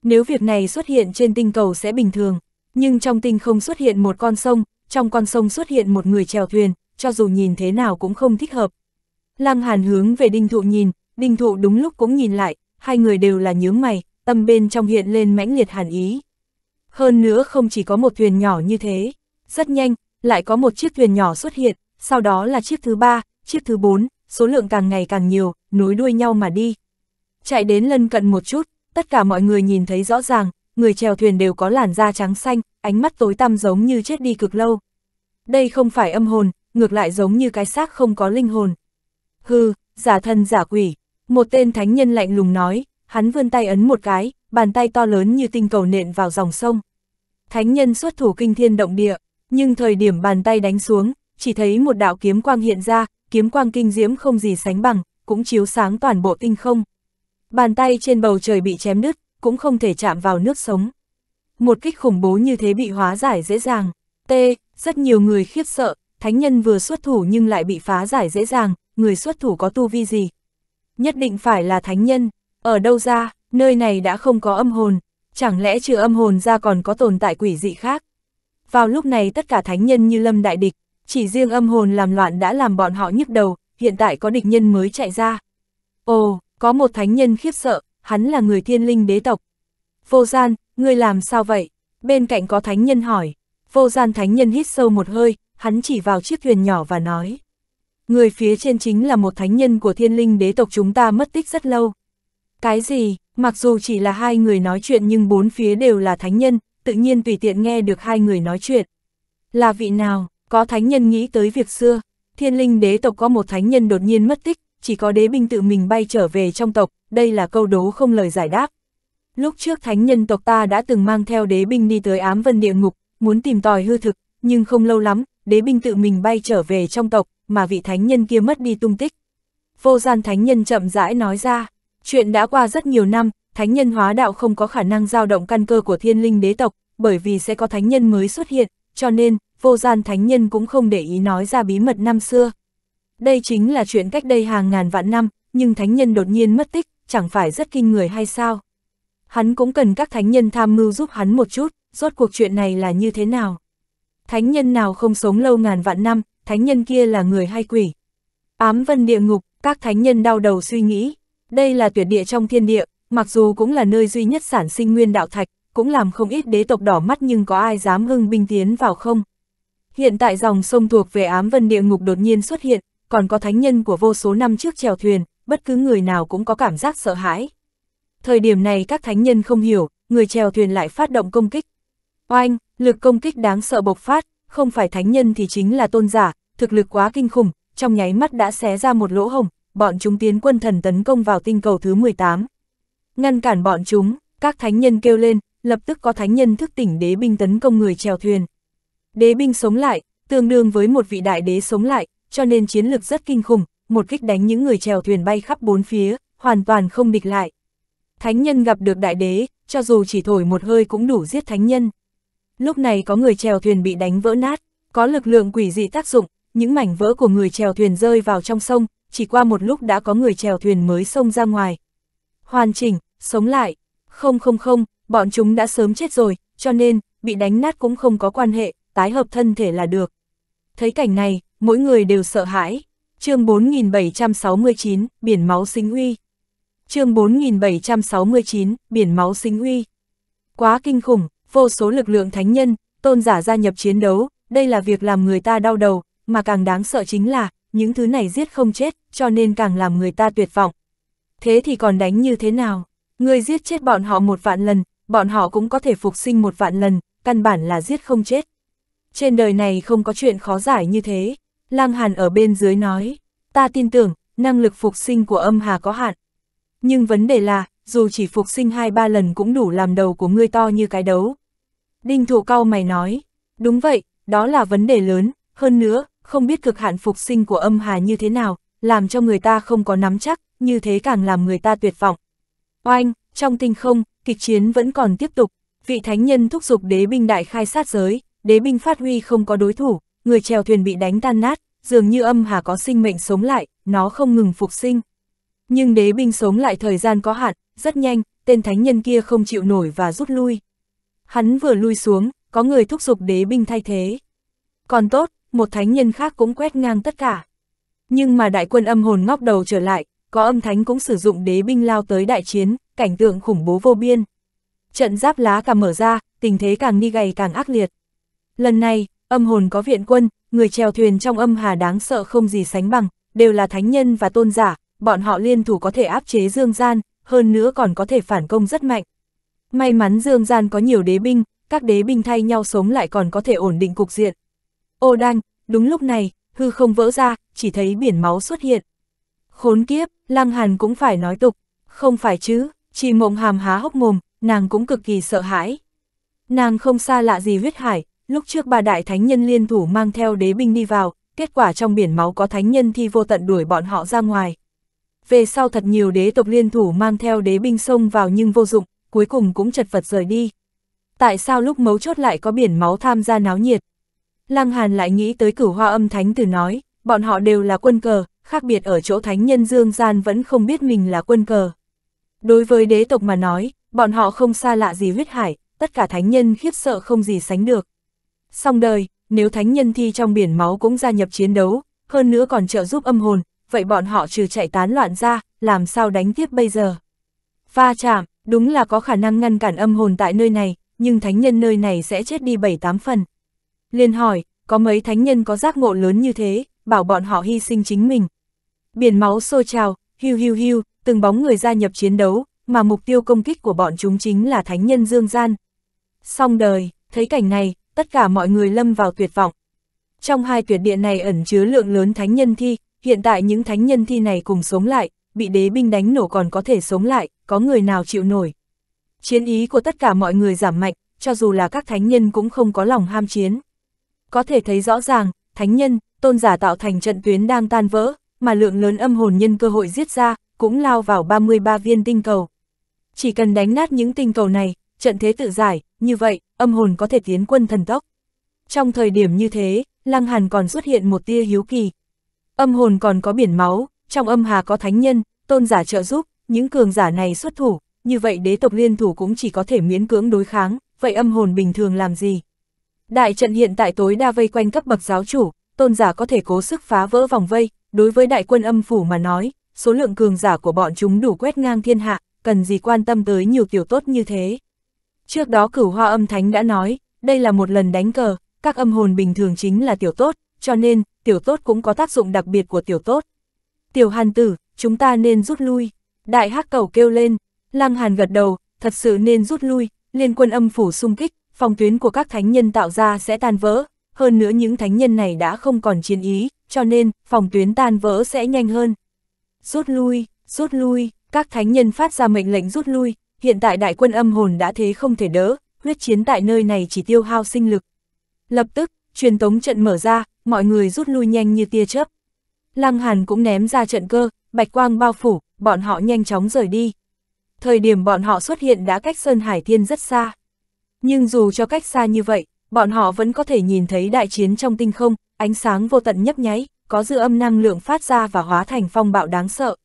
Nếu việc này xuất hiện trên tinh cầu sẽ bình thường, nhưng trong tinh không xuất hiện một con sông, trong con sông xuất hiện một người chèo thuyền, cho dù nhìn thế nào cũng không thích hợp. Lăng Hàn hướng về đinh thụ nhìn, đinh thụ đúng lúc cũng nhìn lại, hai người đều là nhướng mày, tâm bên trong hiện lên mãnh liệt hàn ý. Hơn nữa không chỉ có một thuyền nhỏ như thế, rất nhanh, lại có một chiếc thuyền nhỏ xuất hiện, sau đó là chiếc thứ ba, chiếc thứ bốn, số lượng càng ngày càng nhiều, nối đuôi nhau mà đi. Chạy đến lân cận một chút, tất cả mọi người nhìn thấy rõ ràng, người chèo thuyền đều có làn da trắng xanh, ánh mắt tối tăm giống như chết đi cực lâu. Đây không phải âm hồn, ngược lại giống như cái xác không có linh hồn. Hừ, giả thân giả quỷ, một tên thánh nhân lạnh lùng nói, hắn vươn tay ấn một cái, bàn tay to lớn như tinh cầu nện vào dòng sông. Thánh nhân xuất thủ kinh thiên động địa, nhưng thời điểm bàn tay đánh xuống, chỉ thấy một đạo kiếm quang hiện ra, kiếm quang kinh diễm không gì sánh bằng, cũng chiếu sáng toàn bộ tinh không. Bàn tay trên bầu trời bị chém đứt, cũng không thể chạm vào nước sống. Một kích khủng bố như thế bị hóa giải dễ dàng. T, rất nhiều người khiếp sợ, thánh nhân vừa xuất thủ nhưng lại bị phá giải dễ dàng, người xuất thủ có tu vi gì? Nhất định phải là thánh nhân, ở đâu ra, nơi này đã không có âm hồn, chẳng lẽ trừ âm hồn ra còn có tồn tại quỷ dị khác? Vào lúc này tất cả thánh nhân như lâm đại địch, chỉ riêng âm hồn làm loạn đã làm bọn họ nhức đầu, hiện tại có địch nhân mới chạy ra. Ồ, có một thánh nhân khiếp sợ, hắn là người thiên linh đế tộc. Vô gian, ngươi làm sao vậy? Bên cạnh có thánh nhân hỏi. Vô gian thánh nhân hít sâu một hơi, hắn chỉ vào chiếc thuyền nhỏ và nói. Người phía trên chính là một thánh nhân của thiên linh đế tộc chúng ta mất tích rất lâu. Cái gì, mặc dù chỉ là hai người nói chuyện nhưng bốn phía đều là thánh nhân, tự nhiên tùy tiện nghe được hai người nói chuyện. Là vị nào, có thánh nhân nghĩ tới việc xưa, thiên linh đế tộc có một thánh nhân đột nhiên mất tích, chỉ có đế binh tự mình bay trở về trong tộc, đây là câu đố không lời giải đáp. Lúc trước thánh nhân tộc ta đã từng mang theo đế binh đi tới ám vân địa ngục, muốn tìm tòi hư thực, nhưng không lâu lắm, đế binh tự mình bay trở về trong tộc, mà vị thánh nhân kia mất đi tung tích. Vô gian thánh nhân chậm rãi nói ra, chuyện đã qua rất nhiều năm, thánh nhân hóa đạo không có khả năng dao động căn cơ của thiên linh đế tộc, bởi vì sẽ có thánh nhân mới xuất hiện, cho nên, vô gian thánh nhân cũng không để ý nói ra bí mật năm xưa. Đây chính là chuyện cách đây hàng ngàn vạn năm, nhưng thánh nhân đột nhiên mất tích, chẳng phải rất kinh người hay sao? Hắn cũng cần các thánh nhân tham mưu giúp hắn một chút, rốt cuộc chuyện này là như thế nào? Thánh nhân nào không sống lâu ngàn vạn năm, thánh nhân kia là người hay quỷ? Ám vân địa ngục, các thánh nhân đau đầu suy nghĩ, đây là tuyệt địa trong thiên địa, mặc dù cũng là nơi duy nhất sản sinh nguyên đạo thạch, cũng làm không ít đế tộc đỏ mắt nhưng có ai dám hưng binh tiến vào không? Hiện tại dòng sông thuộc về ám vân địa ngục đột nhiên xuất hiện, còn có thánh nhân của vô số năm trước chèo thuyền, bất cứ người nào cũng có cảm giác sợ hãi. Thời điểm này các thánh nhân không hiểu, người chèo thuyền lại phát động công kích. Oanh, lực công kích đáng sợ bộc phát, không phải thánh nhân thì chính là tôn giả, thực lực quá kinh khủng, trong nháy mắt đã xé ra một lỗ hồng, bọn chúng tiến quân thần tấn công vào tinh cầu thứ 18. Ngăn cản bọn chúng, các thánh nhân kêu lên, lập tức có thánh nhân thức tỉnh đế binh tấn công người chèo thuyền. Đế binh sống lại, tương đương với một vị đại đế sống lại, cho nên chiến lực rất kinh khủng, một kích đánh những người chèo thuyền bay khắp bốn phía, hoàn toàn không địch lại. Thánh nhân gặp được đại đế, cho dù chỉ thổi một hơi cũng đủ giết thánh nhân. Lúc này có người chèo thuyền bị đánh vỡ nát, có lực lượng quỷ dị tác dụng, những mảnh vỡ của người chèo thuyền rơi vào trong sông, chỉ qua một lúc đã có người chèo thuyền mới xông ra ngoài. Hoàn chỉnh, sống lại, không không không, bọn chúng đã sớm chết rồi, cho nên, bị đánh nát cũng không có quan hệ, tái hợp thân thể là được. Thấy cảnh này, mỗi người đều sợ hãi. chương 4769, Biển Máu Sinh Uy. chương 4769, Biển Máu Sinh Uy. Quá kinh khủng, vô số lực lượng thánh nhân, tôn giả gia nhập chiến đấu, đây là việc làm người ta đau đầu, mà càng đáng sợ chính là, những thứ này giết không chết, cho nên càng làm người ta tuyệt vọng. Thế thì còn đánh như thế nào? Người giết chết bọn họ một vạn lần, bọn họ cũng có thể phục sinh một vạn lần, căn bản là giết không chết trên đời này không có chuyện khó giải như thế. Lăng Hàn ở bên dưới nói, ta tin tưởng, năng lực phục sinh của âm hà có hạn. Nhưng vấn đề là, dù chỉ phục sinh hai ba lần cũng đủ làm đầu của ngươi to như cái đấu. Đinh thụ cao mày nói, đúng vậy, đó là vấn đề lớn, hơn nữa, không biết cực hạn phục sinh của âm hà như thế nào, làm cho người ta không có nắm chắc, như thế càng làm người ta tuyệt vọng. Oanh, trong tinh không, kịch chiến vẫn còn tiếp tục, vị thánh nhân thúc giục đế binh đại khai sát giới, đế binh phát huy không có đối thủ, người chèo thuyền bị đánh tan nát, dường như âm hà có sinh mệnh sống lại, nó không ngừng phục sinh. Nhưng đế binh sống lại thời gian có hạn, rất nhanh, tên thánh nhân kia không chịu nổi và rút lui. Hắn vừa lui xuống, có người thúc giục đế binh thay thế. Còn tốt, một thánh nhân khác cũng quét ngang tất cả. Nhưng mà đại quân âm hồn ngóc đầu trở lại, có âm thánh cũng sử dụng đế binh lao tới đại chiến, cảnh tượng khủng bố vô biên. Trận giáp lá càng mở ra, tình thế càng đi gầy càng ác liệt. Lần này, âm hồn có viện quân, người chèo thuyền trong âm hà đáng sợ không gì sánh bằng, đều là thánh nhân và tôn giả, bọn họ liên thủ có thể áp chế Dương Gian, hơn nữa còn có thể phản công rất mạnh. May mắn Dương Gian có nhiều đế binh, các đế binh thay nhau sống lại còn có thể ổn định cục diện. Ô đanh, đúng lúc này, hư không vỡ ra, chỉ thấy biển máu xuất hiện. Khốn kiếp, Lăng Hàn cũng phải nói tục, không phải chứ, chỉ mộng hàm há hốc mồm, nàng cũng cực kỳ sợ hãi. Nàng không xa lạ gì huyết hải, lúc trước ba đại thánh nhân liên thủ mang theo đế binh đi vào, kết quả trong biển máu có thánh nhân thi vô tận đuổi bọn họ ra ngoài. Về sau thật nhiều đế tộc liên thủ mang theo đế binh xông vào nhưng vô dụng, cuối cùng cũng chật vật rời đi. Tại sao lúc mấu chốt lại có biển máu tham gia náo nhiệt? Lăng Hàn lại nghĩ tới cửu hoa âm thánh từ nói, bọn họ đều là quân cờ, khác biệt ở chỗ thánh nhân dương gian vẫn không biết mình là quân cờ. Đối với đế tộc mà nói, bọn họ không xa lạ gì huyết hải, tất cả thánh nhân khiếp sợ không gì sánh được. Xong đời, nếu thánh nhân thi trong biển máu cũng gia nhập chiến đấu, hơn nữa còn trợ giúp âm hồn, vậy bọn họ trừ chạy tán loạn ra, làm sao đánh tiếp bây giờ? pha chạm, đúng là có khả năng ngăn cản âm hồn tại nơi này, nhưng thánh nhân nơi này sẽ chết đi 7-8 phần. Liên hỏi, có mấy thánh nhân có giác ngộ lớn như thế, bảo bọn họ hy sinh chính mình. Biển máu sôi trào, hưu hưu hưu, từng bóng người gia nhập chiến đấu, mà mục tiêu công kích của bọn chúng chính là thánh nhân dương gian. Xong đời, thấy cảnh này, tất cả mọi người lâm vào tuyệt vọng. Trong hai tuyệt địa này ẩn chứa lượng lớn thánh nhân thi, hiện tại những thánh nhân thi này cùng sống lại, bị đế binh đánh nổ còn có thể sống lại, có người nào chịu nổi. Chiến ý của tất cả mọi người giảm mạnh, cho dù là các thánh nhân cũng không có lòng ham chiến. Có thể thấy rõ ràng, thánh nhân, tôn giả tạo thành trận tuyến đang tan vỡ, mà lượng lớn âm hồn nhân cơ hội giết ra, cũng lao vào 33 viên tinh cầu. Chỉ cần đánh nát những tinh cầu này, trận thế tự giải, như vậy, âm hồn có thể tiến quân thần tốc. Trong thời điểm như thế, Lăng Hàn còn xuất hiện một tia hiếu kỳ. Âm hồn còn có biển máu, trong âm hà có thánh nhân, tôn giả trợ giúp, những cường giả này xuất thủ, như vậy đế tộc liên thủ cũng chỉ có thể miễn cưỡng đối kháng, vậy âm hồn bình thường làm gì? Đại trận hiện tại tối đa vây quanh cấp bậc giáo chủ, tôn giả có thể cố sức phá vỡ vòng vây, đối với đại quân âm phủ mà nói, số lượng cường giả của bọn chúng đủ quét ngang thiên hạ, cần gì quan tâm tới nhiều tiểu tốt như thế. Trước đó cửu hoa âm thánh đã nói, đây là một lần đánh cờ, các âm hồn bình thường chính là tiểu tốt, cho nên, tiểu tốt cũng có tác dụng đặc biệt của tiểu tốt. Tiểu hàn tử, chúng ta nên rút lui. Đại hắc cầu kêu lên, lăng hàn gật đầu, thật sự nên rút lui, liên quân âm phủ xung kích, phòng tuyến của các thánh nhân tạo ra sẽ tan vỡ, hơn nữa những thánh nhân này đã không còn chiến ý, cho nên, phòng tuyến tan vỡ sẽ nhanh hơn. Rút lui, rút lui, các thánh nhân phát ra mệnh lệnh rút lui, hiện tại đại quân âm hồn đã thế không thể đỡ, huyết chiến tại nơi này chỉ tiêu hao sinh lực. Lập tức, truyền tống trận mở ra, mọi người rút lui nhanh như tia chớp. Lăng Hàn cũng ném ra trận cơ, bạch quang bao phủ, bọn họ nhanh chóng rời đi. Thời điểm bọn họ xuất hiện đã cách Sơn Hải Thiên rất xa. Nhưng dù cho cách xa như vậy, bọn họ vẫn có thể nhìn thấy đại chiến trong tinh không, ánh sáng vô tận nhấp nháy, có dư âm năng lượng phát ra và hóa thành phong bạo đáng sợ.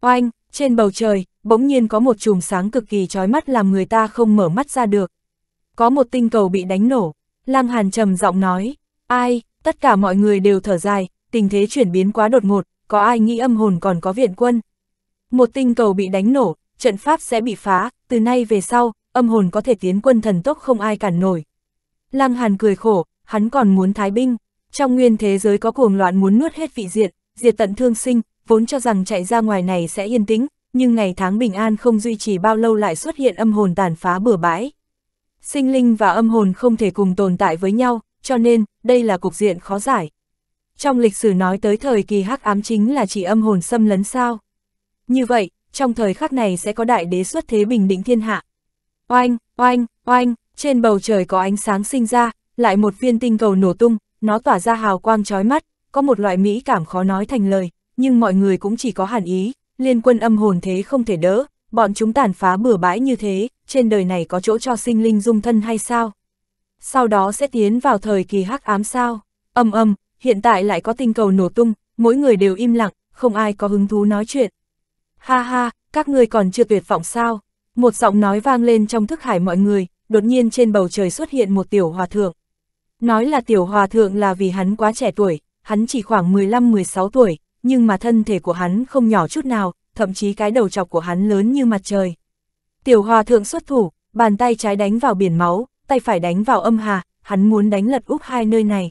Oanh, trên bầu trời, bỗng nhiên có một chùm sáng cực kỳ chói mắt làm người ta không mở mắt ra được. Có một tinh cầu bị đánh nổ, Lăng Hàn trầm giọng nói, ai, tất cả mọi người đều thở dài, tình thế chuyển biến quá đột ngột, có ai nghĩ âm hồn còn có viện quân. Một tinh cầu bị đánh nổ, trận pháp sẽ bị phá, từ nay về sau, âm hồn có thể tiến quân thần tốc không ai cản nổi. Lăng Hàn cười khổ, hắn còn muốn thái binh, trong nguyên thế giới có cuồng loạn muốn nuốt hết vị diện, diệt tận thương sinh, vốn cho rằng chạy ra ngoài này sẽ yên tĩnh, nhưng ngày tháng bình an không duy trì bao lâu lại xuất hiện âm hồn tàn phá bừa bãi. Sinh linh và âm hồn không thể cùng tồn tại với nhau, cho nên, đây là cục diện khó giải. Trong lịch sử nói tới thời kỳ hắc ám chính là chỉ âm hồn xâm lấn sao. Như vậy, trong thời khắc này sẽ có đại đế xuất thế bình định thiên hạ. Oanh, oanh, oanh, trên bầu trời có ánh sáng sinh ra, lại một viên tinh cầu nổ tung, nó tỏa ra hào quang chói mắt, có một loại mỹ cảm khó nói thành lời, nhưng mọi người cũng chỉ có hàn ý liên quân âm hồn thế không thể đỡ, bọn chúng tàn phá bừa bãi như thế, trên đời này có chỗ cho sinh linh dung thân hay sao? Sau đó sẽ tiến vào thời kỳ hắc ám sao? Âm âm, hiện tại lại có tinh cầu nổ tung, mỗi người đều im lặng, không ai có hứng thú nói chuyện. Ha ha, các ngươi còn chưa tuyệt vọng sao? Một giọng nói vang lên trong thức hải mọi người, đột nhiên trên bầu trời xuất hiện một tiểu hòa thượng. Nói là tiểu hòa thượng là vì hắn quá trẻ tuổi, hắn chỉ khoảng 15-16 tuổi, nhưng mà thân thể của hắn không nhỏ chút nào, thậm chí cái đầu chọc của hắn lớn như mặt trời. Tiểu hòa thượng xuất thủ, bàn tay trái đánh vào biển máu, tay phải đánh vào âm hà, hắn muốn đánh lật úp hai nơi này.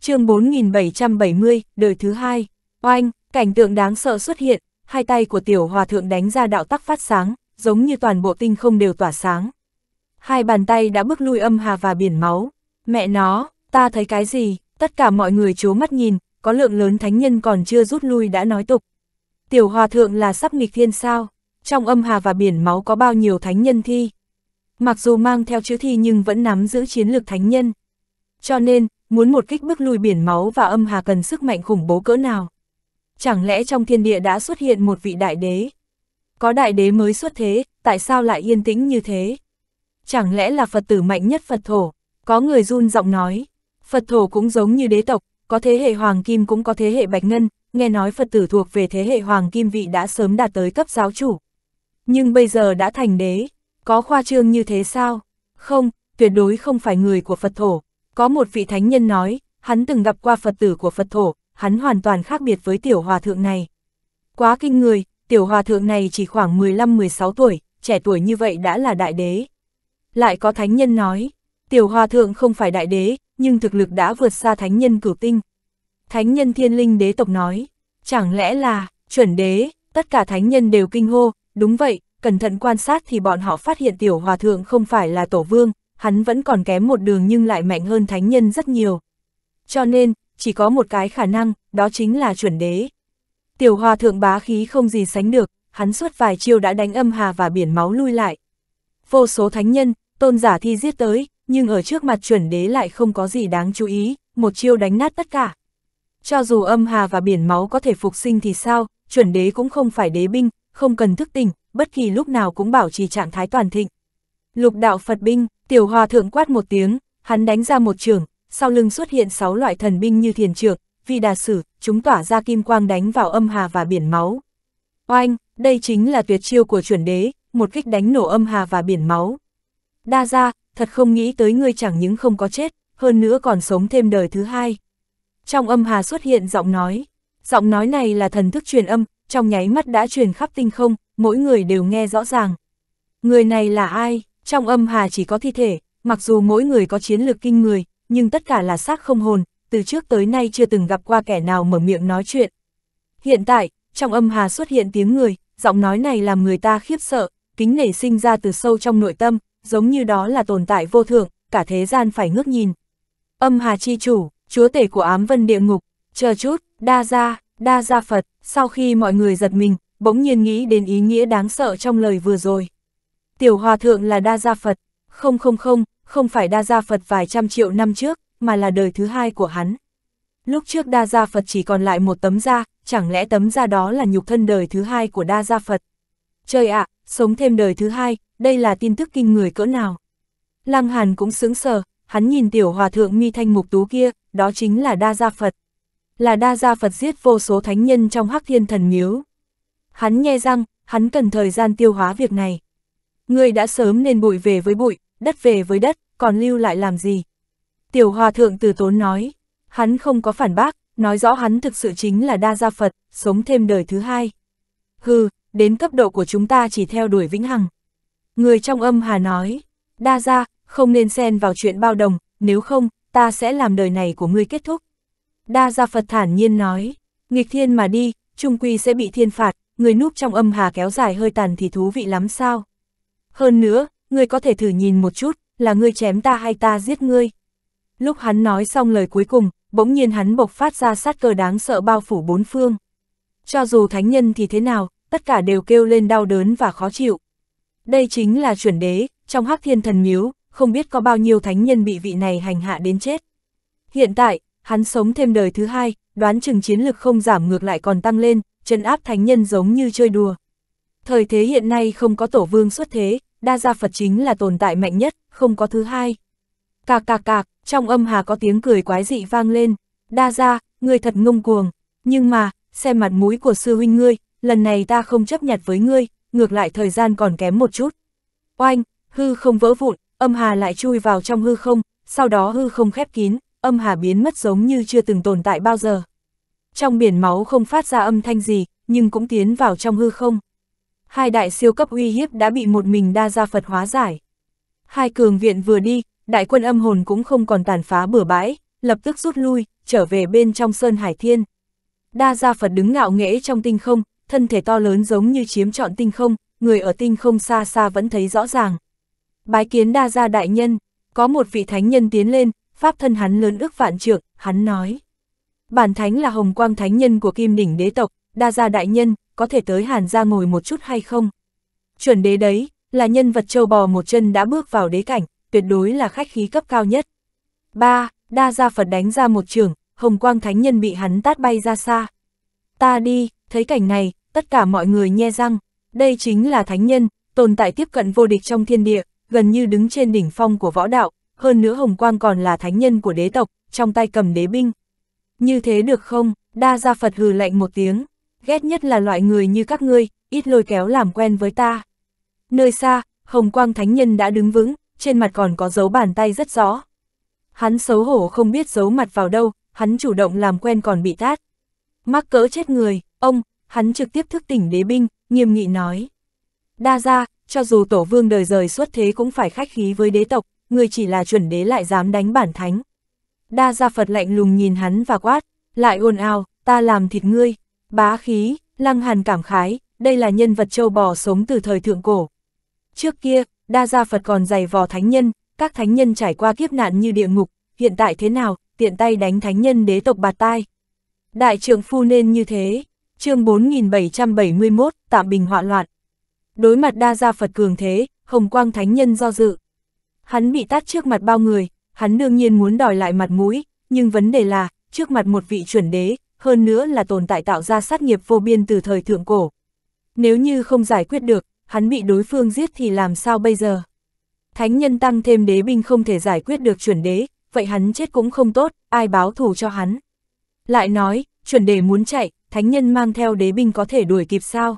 chương 4770, đời thứ hai, oanh, cảnh tượng đáng sợ xuất hiện, hai tay của tiểu hòa thượng đánh ra đạo tắc phát sáng, giống như toàn bộ tinh không đều tỏa sáng. Hai bàn tay đã bước lui âm hà và biển máu. Mẹ nó, ta thấy cái gì, tất cả mọi người chố mắt nhìn, có lượng lớn thánh nhân còn chưa rút lui đã nói tục. Tiểu hòa thượng là sắp nghịch thiên sao, trong âm hà và biển máu có bao nhiêu thánh nhân thi. Mặc dù mang theo chữ thi nhưng vẫn nắm giữ chiến lược thánh nhân. Cho nên, muốn một kích bước lui biển máu và âm hà cần sức mạnh khủng bố cỡ nào. Chẳng lẽ trong thiên địa đã xuất hiện một vị đại đế? Có đại đế mới xuất thế, tại sao lại yên tĩnh như thế? Chẳng lẽ là Phật tử mạnh nhất Phật thổ? Có người run giọng nói, Phật thổ cũng giống như đế tộc, có thế hệ Hoàng Kim cũng có thế hệ Bạch Ngân, nghe nói Phật tử thuộc về thế hệ Hoàng Kim vị đã sớm đạt tới cấp giáo chủ. Nhưng bây giờ đã thành đế, có khoa trương như thế sao? Không, tuyệt đối không phải người của Phật thổ. Có một vị thánh nhân nói, hắn từng gặp qua Phật tử của Phật thổ, hắn hoàn toàn khác biệt với tiểu hòa thượng này. Quá kinh người, tiểu hòa thượng này chỉ khoảng 15-16 tuổi, trẻ tuổi như vậy đã là đại đế. Lại có thánh nhân nói, tiểu hòa thượng không phải đại đế, nhưng thực lực đã vượt xa thánh nhân cửu tinh. Thánh nhân thiên linh đế tộc nói, chẳng lẽ là, chuẩn đế, tất cả thánh nhân đều kinh hô, đúng vậy, cẩn thận quan sát thì bọn họ phát hiện tiểu hòa thượng không phải là tổ vương, hắn vẫn còn kém một đường nhưng lại mạnh hơn thánh nhân rất nhiều. Cho nên, chỉ có một cái khả năng, đó chính là chuẩn đế. Tiểu hòa thượng bá khí không gì sánh được, hắn suốt vài chiêu đã đánh âm hà và biển máu lui lại. Vô số thánh nhân, tôn giả thi giết tới, nhưng ở trước mặt chuẩn đế lại không có gì đáng chú ý, một chiêu đánh nát tất cả. Cho dù âm hà và biển máu có thể phục sinh thì sao, chuẩn đế cũng không phải đế binh, không cần thức tỉnh, bất kỳ lúc nào cũng bảo trì trạng thái toàn thịnh. Lục đạo Phật binh, tiểu hòa thượng quát một tiếng, hắn đánh ra một trường, sau lưng xuất hiện sáu loại thần binh như thiền trược, vì đà sử, chúng tỏa ra kim quang đánh vào âm hà và biển máu. Oanh, đây chính là tuyệt chiêu của chuẩn đế, một kích đánh nổ âm hà và biển máu. Đa ra, thật không nghĩ tới ngươi chẳng những không có chết, hơn nữa còn sống thêm đời thứ hai. Trong âm hà xuất hiện giọng nói, giọng nói này là thần thức truyền âm, trong nháy mắt đã truyền khắp tinh không, mỗi người đều nghe rõ ràng. Người này là ai, trong âm hà chỉ có thi thể, mặc dù mỗi người có chiến lược kinh người, nhưng tất cả là xác không hồn, từ trước tới nay chưa từng gặp qua kẻ nào mở miệng nói chuyện. Hiện tại, trong âm hà xuất hiện tiếng người, giọng nói này làm người ta khiếp sợ, kính nể sinh ra từ sâu trong nội tâm, giống như đó là tồn tại vô thượng, cả thế gian phải ngước nhìn. Âm Hà Chi Chủ, chúa tể của ám vân địa ngục, chờ chút, đa gia, đa gia Phật, sau khi mọi người giật mình, bỗng nhiên nghĩ đến ý nghĩa đáng sợ trong lời vừa rồi. Tiểu Hòa Thượng là đa gia Phật, không không không, không phải đa gia Phật vài trăm triệu năm trước, mà là đời thứ hai của hắn. Lúc trước đa gia Phật chỉ còn lại một tấm da, chẳng lẽ tấm da đó là nhục thân đời thứ hai của đa gia Phật trời ạ, sống thêm đời thứ hai, đây là tin tức kinh người cỡ nào. Lăng Hàn cũng sướng sờ, hắn nhìn tiểu hòa thượng mi thanh mục tú kia, đó chính là Đa Gia Phật. Là Đa Gia Phật giết vô số thánh nhân trong hắc thiên thần miếu. Hắn nghe răng, hắn cần thời gian tiêu hóa việc này. Người đã sớm nên bụi về với bụi, đất về với đất, còn lưu lại làm gì? Tiểu hòa thượng từ tốn nói, hắn không có phản bác, nói rõ hắn thực sự chính là Đa Gia Phật, sống thêm đời thứ hai. Hừ, đến cấp độ của chúng ta chỉ theo đuổi vĩnh hằng. Người trong âm hà nói, đa ra, không nên xen vào chuyện bao đồng, nếu không, ta sẽ làm đời này của ngươi kết thúc. Đa gia Phật thản nhiên nói, nghịch thiên mà đi, trung quy sẽ bị thiên phạt, người núp trong âm hà kéo dài hơi tàn thì thú vị lắm sao. Hơn nữa, ngươi có thể thử nhìn một chút, là ngươi chém ta hay ta giết ngươi. Lúc hắn nói xong lời cuối cùng, bỗng nhiên hắn bộc phát ra sát cơ đáng sợ bao phủ bốn phương. Cho dù thánh nhân thì thế nào, tất cả đều kêu lên đau đớn và khó chịu. Đây chính là chuẩn đế, trong hắc thiên thần miếu, không biết có bao nhiêu thánh nhân bị vị này hành hạ đến chết. Hiện tại, hắn sống thêm đời thứ hai, đoán chừng chiến lực không giảm ngược lại còn tăng lên, chân áp thánh nhân giống như chơi đùa. Thời thế hiện nay không có tổ vương xuất thế, đa gia Phật chính là tồn tại mạnh nhất, không có thứ hai. Cạc cạc cạc, trong âm hà có tiếng cười quái dị vang lên, đa gia, người thật ngông cuồng, nhưng mà, xem mặt mũi của sư huynh ngươi, lần này ta không chấp nhặt với ngươi, ngược lại thời gian còn kém một chút. Oanh, hư không vỡ vụn, âm hà lại chui vào trong hư không, sau đó hư không khép kín, âm hà biến mất giống như chưa từng tồn tại bao giờ. Trong biển máu không phát ra âm thanh gì, nhưng cũng tiến vào trong hư không. Hai đại siêu cấp uy hiếp đã bị một mình đa gia Phật hóa giải. Hai cường viện vừa đi, đại quân âm hồn cũng không còn tàn phá bừa bãi, lập tức rút lui, trở về bên trong Sơn Hải Thiên. Đa gia Phật đứng ngạo nghễ trong tinh không, thân thể to lớn giống như chiếm trọn tinh không, người ở tinh không xa xa vẫn thấy rõ ràng. Bái kiến đa gia đại nhân, có một vị thánh nhân tiến lên, pháp thân hắn lớn ước vạn trượng, hắn nói. Bản thánh là hồng quang thánh nhân của kim đỉnh đế tộc, đa gia đại nhân, có thể tới hàn gia ngồi một chút hay không? Chuẩn đế đấy, là nhân vật châu bò một chân đã bước vào đế cảnh, tuyệt đối là khách khí cấp cao nhất. 3. Đa gia Phật đánh ra một trường, hồng quang thánh nhân bị hắn tát bay ra xa. Ta đi, Thấy cảnh này, tất cả mọi người nhe răng, đây chính là thánh nhân, tồn tại tiếp cận vô địch trong thiên địa, gần như đứng trên đỉnh phong của võ đạo, hơn nữa Hồng Quang còn là thánh nhân của đế tộc, trong tay cầm đế binh. Như thế được không? Đa gia Phật hừ lạnh một tiếng, ghét nhất là loại người như các ngươi, ít lôi kéo làm quen với ta. Nơi xa, Hồng Quang Thánh Nhân đã đứng vững, trên mặt còn có dấu bàn tay rất rõ. Hắn xấu hổ không biết giấu mặt vào đâu, hắn chủ động làm quen còn bị tát. Mắc cỡ chết người, Ông, hắn trực tiếp thức tỉnh đế binh, nghiêm nghị nói. Đa ra, cho dù tổ vương đời rời xuất thế cũng phải khách khí với đế tộc, người chỉ là chuẩn đế lại dám đánh bản thánh. Đa ra Phật lạnh lùng nhìn hắn và quát, lại ồn ào, ta làm thịt ngươi, bá khí, lăng hàn cảm khái, đây là nhân vật châu bò sống từ thời thượng cổ. Trước kia, đa gia Phật còn dày vò thánh nhân, các thánh nhân trải qua kiếp nạn như địa ngục, hiện tại thế nào, tiện tay đánh thánh nhân đế tộc bạt tai. Đại trưởng phu nên như thế, chương 4771, tạm bình họa loạn. Đối mặt đa gia Phật cường thế, Hồng Quang Thánh Nhân do dự. Hắn bị tát trước mặt bao người, hắn đương nhiên muốn đòi lại mặt mũi, nhưng vấn đề là, trước mặt một vị chuẩn đế, hơn nữa là tồn tại tạo ra sát nghiệp vô biên từ thời thượng cổ. Nếu như không giải quyết được, hắn bị đối phương giết thì làm sao bây giờ? Thánh nhân tăng thêm đế binh không thể giải quyết được chuẩn đế, vậy hắn chết cũng không tốt, ai báo thù cho hắn. Lại nói, chuẩn đế muốn chạy, thánh nhân mang theo đế binh có thể đuổi kịp sao?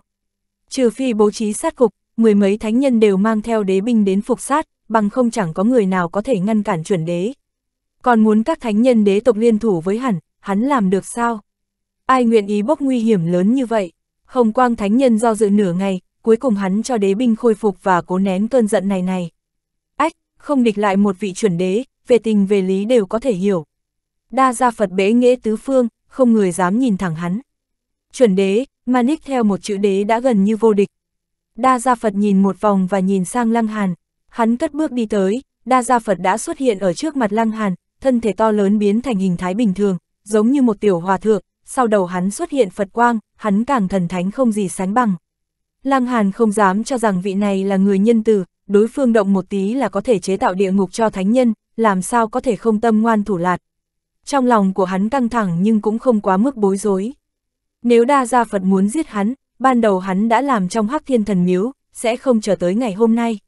Trừ phi bố trí sát cục, mười mấy thánh nhân đều mang theo đế binh đến phục sát, bằng không chẳng có người nào có thể ngăn cản chuẩn đế. Còn muốn các thánh nhân đế tộc liên thủ với hẳn, hắn làm được sao? Ai nguyện ý bốc nguy hiểm lớn như vậy? Hồng quang thánh nhân do dự nửa ngày, cuối cùng hắn cho đế binh khôi phục và cố nén cơn giận này này. Ách, không địch lại một vị chuẩn đế, về tình về lý đều có thể hiểu. Đa gia Phật bế nghĩa tứ phương, không người dám nhìn thẳng hắn chuẩn đế, Manik theo một chữ đế đã gần như vô địch. Đa Gia Phật nhìn một vòng và nhìn sang Lăng Hàn, hắn cất bước đi tới, Đa Gia Phật đã xuất hiện ở trước mặt Lăng Hàn, thân thể to lớn biến thành hình thái bình thường, giống như một tiểu hòa thượng, sau đầu hắn xuất hiện Phật quang, hắn càng thần thánh không gì sánh bằng. Lăng Hàn không dám cho rằng vị này là người nhân từ, đối phương động một tí là có thể chế tạo địa ngục cho thánh nhân, làm sao có thể không tâm ngoan thủ lạt. Trong lòng của hắn căng thẳng nhưng cũng không quá mức bối rối. Nếu đa gia Phật muốn giết hắn, ban đầu hắn đã làm trong hắc thiên thần miếu, sẽ không chờ tới ngày hôm nay.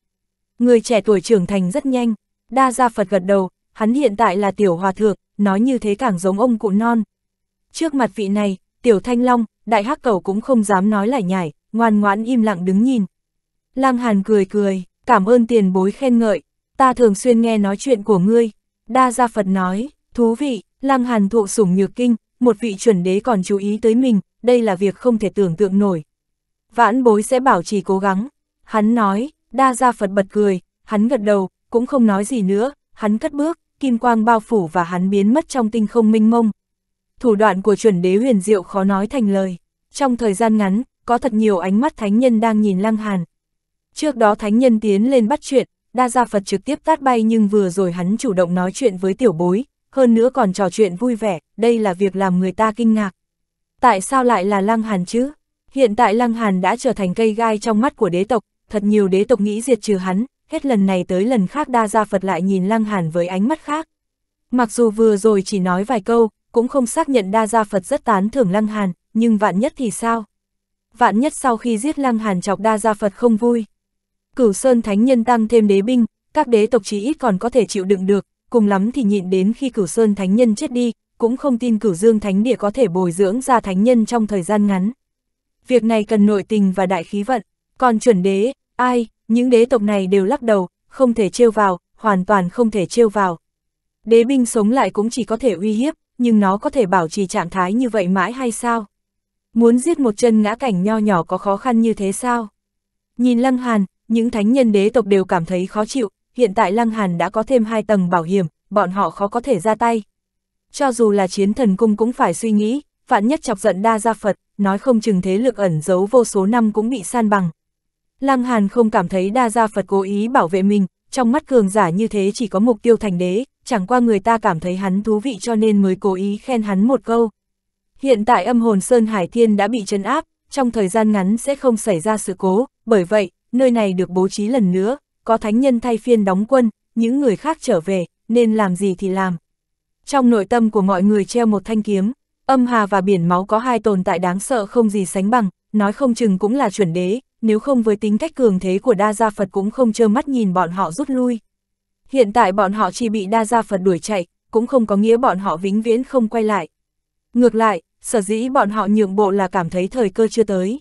Người trẻ tuổi trưởng thành rất nhanh, đa gia Phật gật đầu, hắn hiện tại là tiểu hòa thượng, nói như thế càng giống ông cụ non. Trước mặt vị này, tiểu thanh long, đại hắc cầu cũng không dám nói lại nhải, ngoan ngoãn im lặng đứng nhìn. Lăng Hàn cười cười, cảm ơn tiền bối khen ngợi, ta thường xuyên nghe nói chuyện của ngươi. Đa gia Phật nói, thú vị, Lăng Hàn thụ sủng nhược kinh, một vị chuẩn đế còn chú ý tới mình, đây là việc không thể tưởng tượng nổi. Vãn bối sẽ bảo trì cố gắng. Hắn nói, đa gia Phật bật cười, hắn gật đầu, cũng không nói gì nữa, hắn cất bước, kim quang bao phủ và hắn biến mất trong tinh không minh mông. Thủ đoạn của chuẩn đế huyền diệu khó nói thành lời. Trong thời gian ngắn, có thật nhiều ánh mắt thánh nhân đang nhìn lăng hàn. Trước đó thánh nhân tiến lên bắt chuyện, đa gia Phật trực tiếp tát bay nhưng vừa rồi hắn chủ động nói chuyện với tiểu bối, hơn nữa còn trò chuyện vui vẻ, đây là việc làm người ta kinh ngạc. Tại sao lại là Lăng Hàn chứ? Hiện tại Lăng Hàn đã trở thành cây gai trong mắt của đế tộc, thật nhiều đế tộc nghĩ diệt trừ hắn, hết lần này tới lần khác đa gia Phật lại nhìn Lăng Hàn với ánh mắt khác. Mặc dù vừa rồi chỉ nói vài câu, cũng không xác nhận đa gia Phật rất tán thưởng Lăng Hàn, nhưng vạn nhất thì sao? Vạn nhất sau khi giết Lăng Hàn chọc đa gia Phật không vui. Cửu Sơn Thánh Nhân tăng thêm đế binh, các đế tộc chí ít còn có thể chịu đựng được, cùng lắm thì nhịn đến khi cửu sơn thánh nhân chết đi, cũng không tin cửu dương thánh địa có thể bồi dưỡng ra thánh nhân trong thời gian ngắn. Việc này cần nội tình và đại khí vận, còn chuẩn đế, ai, những đế tộc này đều lắc đầu, không thể trêu vào, hoàn toàn không thể trêu vào. Đế binh sống lại cũng chỉ có thể uy hiếp, nhưng nó có thể bảo trì trạng thái như vậy mãi hay sao? Muốn giết một chân ngã cảnh nho nhỏ có khó khăn như thế sao? Nhìn Lăng Hàn, những thánh nhân đế tộc đều cảm thấy khó chịu, hiện tại Lăng Hàn đã có thêm hai tầng bảo hiểm, bọn họ khó có thể ra tay. Cho dù là chiến thần cung cũng phải suy nghĩ, vạn nhất chọc giận đa gia Phật, nói không chừng thế lực ẩn giấu vô số năm cũng bị san bằng. Lăng Hàn không cảm thấy đa gia Phật cố ý bảo vệ mình, trong mắt cường giả như thế chỉ có mục tiêu thành đế, chẳng qua người ta cảm thấy hắn thú vị cho nên mới cố ý khen hắn một câu. Hiện tại âm hồn Sơn Hải Thiên đã bị chấn áp, trong thời gian ngắn sẽ không xảy ra sự cố, bởi vậy, nơi này được bố trí lần nữa, có thánh nhân thay phiên đóng quân, những người khác trở về, nên làm gì thì làm. Trong nội tâm của mọi người treo một thanh kiếm, âm hà và biển máu có hai tồn tại đáng sợ không gì sánh bằng, nói không chừng cũng là chuẩn đế, nếu không với tính cách cường thế của đa gia Phật cũng không trơ mắt nhìn bọn họ rút lui. Hiện tại bọn họ chỉ bị đa gia Phật đuổi chạy, cũng không có nghĩa bọn họ vĩnh viễn không quay lại. Ngược lại, sở dĩ bọn họ nhượng bộ là cảm thấy thời cơ chưa tới.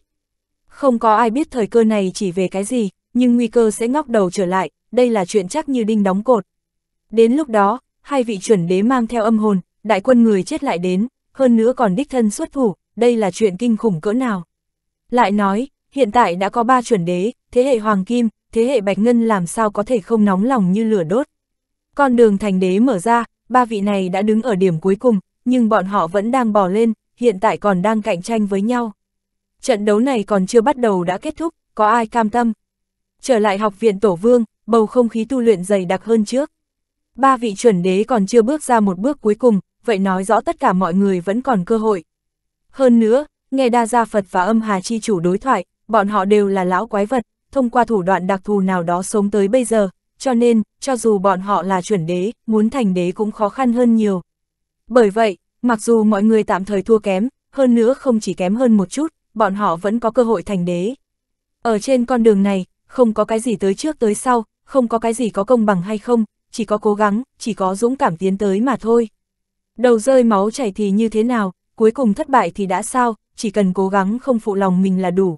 Không có ai biết thời cơ này chỉ về cái gì, nhưng nguy cơ sẽ ngóc đầu trở lại, đây là chuyện chắc như đinh đóng cột. Đến lúc đó, hai vị chuẩn đế mang theo âm hồn, đại quân người chết lại đến, hơn nữa còn đích thân xuất thủ, đây là chuyện kinh khủng cỡ nào. Lại nói, hiện tại đã có ba chuẩn đế, thế hệ Hoàng Kim, thế hệ Bạch Ngân làm sao có thể không nóng lòng như lửa đốt. Con đường thành đế mở ra, ba vị này đã đứng ở điểm cuối cùng, nhưng bọn họ vẫn đang bò lên, hiện tại còn đang cạnh tranh với nhau. Trận đấu này còn chưa bắt đầu đã kết thúc, có ai cam tâm, Trở lại học viện Tổ Vương, bầu không khí tu luyện dày đặc hơn trước. Ba vị chuẩn đế còn chưa bước ra một bước cuối cùng, vậy nói rõ tất cả mọi người vẫn còn cơ hội. Hơn nữa, nghe đa gia Phật và âm hà chi chủ đối thoại, bọn họ đều là lão quái vật, thông qua thủ đoạn đặc thù nào đó sống tới bây giờ, cho nên, cho dù bọn họ là chuẩn đế, muốn thành đế cũng khó khăn hơn nhiều. Bởi vậy, mặc dù mọi người tạm thời thua kém, hơn nữa không chỉ kém hơn một chút, bọn họ vẫn có cơ hội thành đế. Ở trên con đường này, không có cái gì tới trước tới sau, không có cái gì có công bằng hay không, chỉ có cố gắng, chỉ có dũng cảm tiến tới mà thôi. Đầu rơi máu chảy thì như thế nào, cuối cùng thất bại thì đã sao, chỉ cần cố gắng không phụ lòng mình là đủ.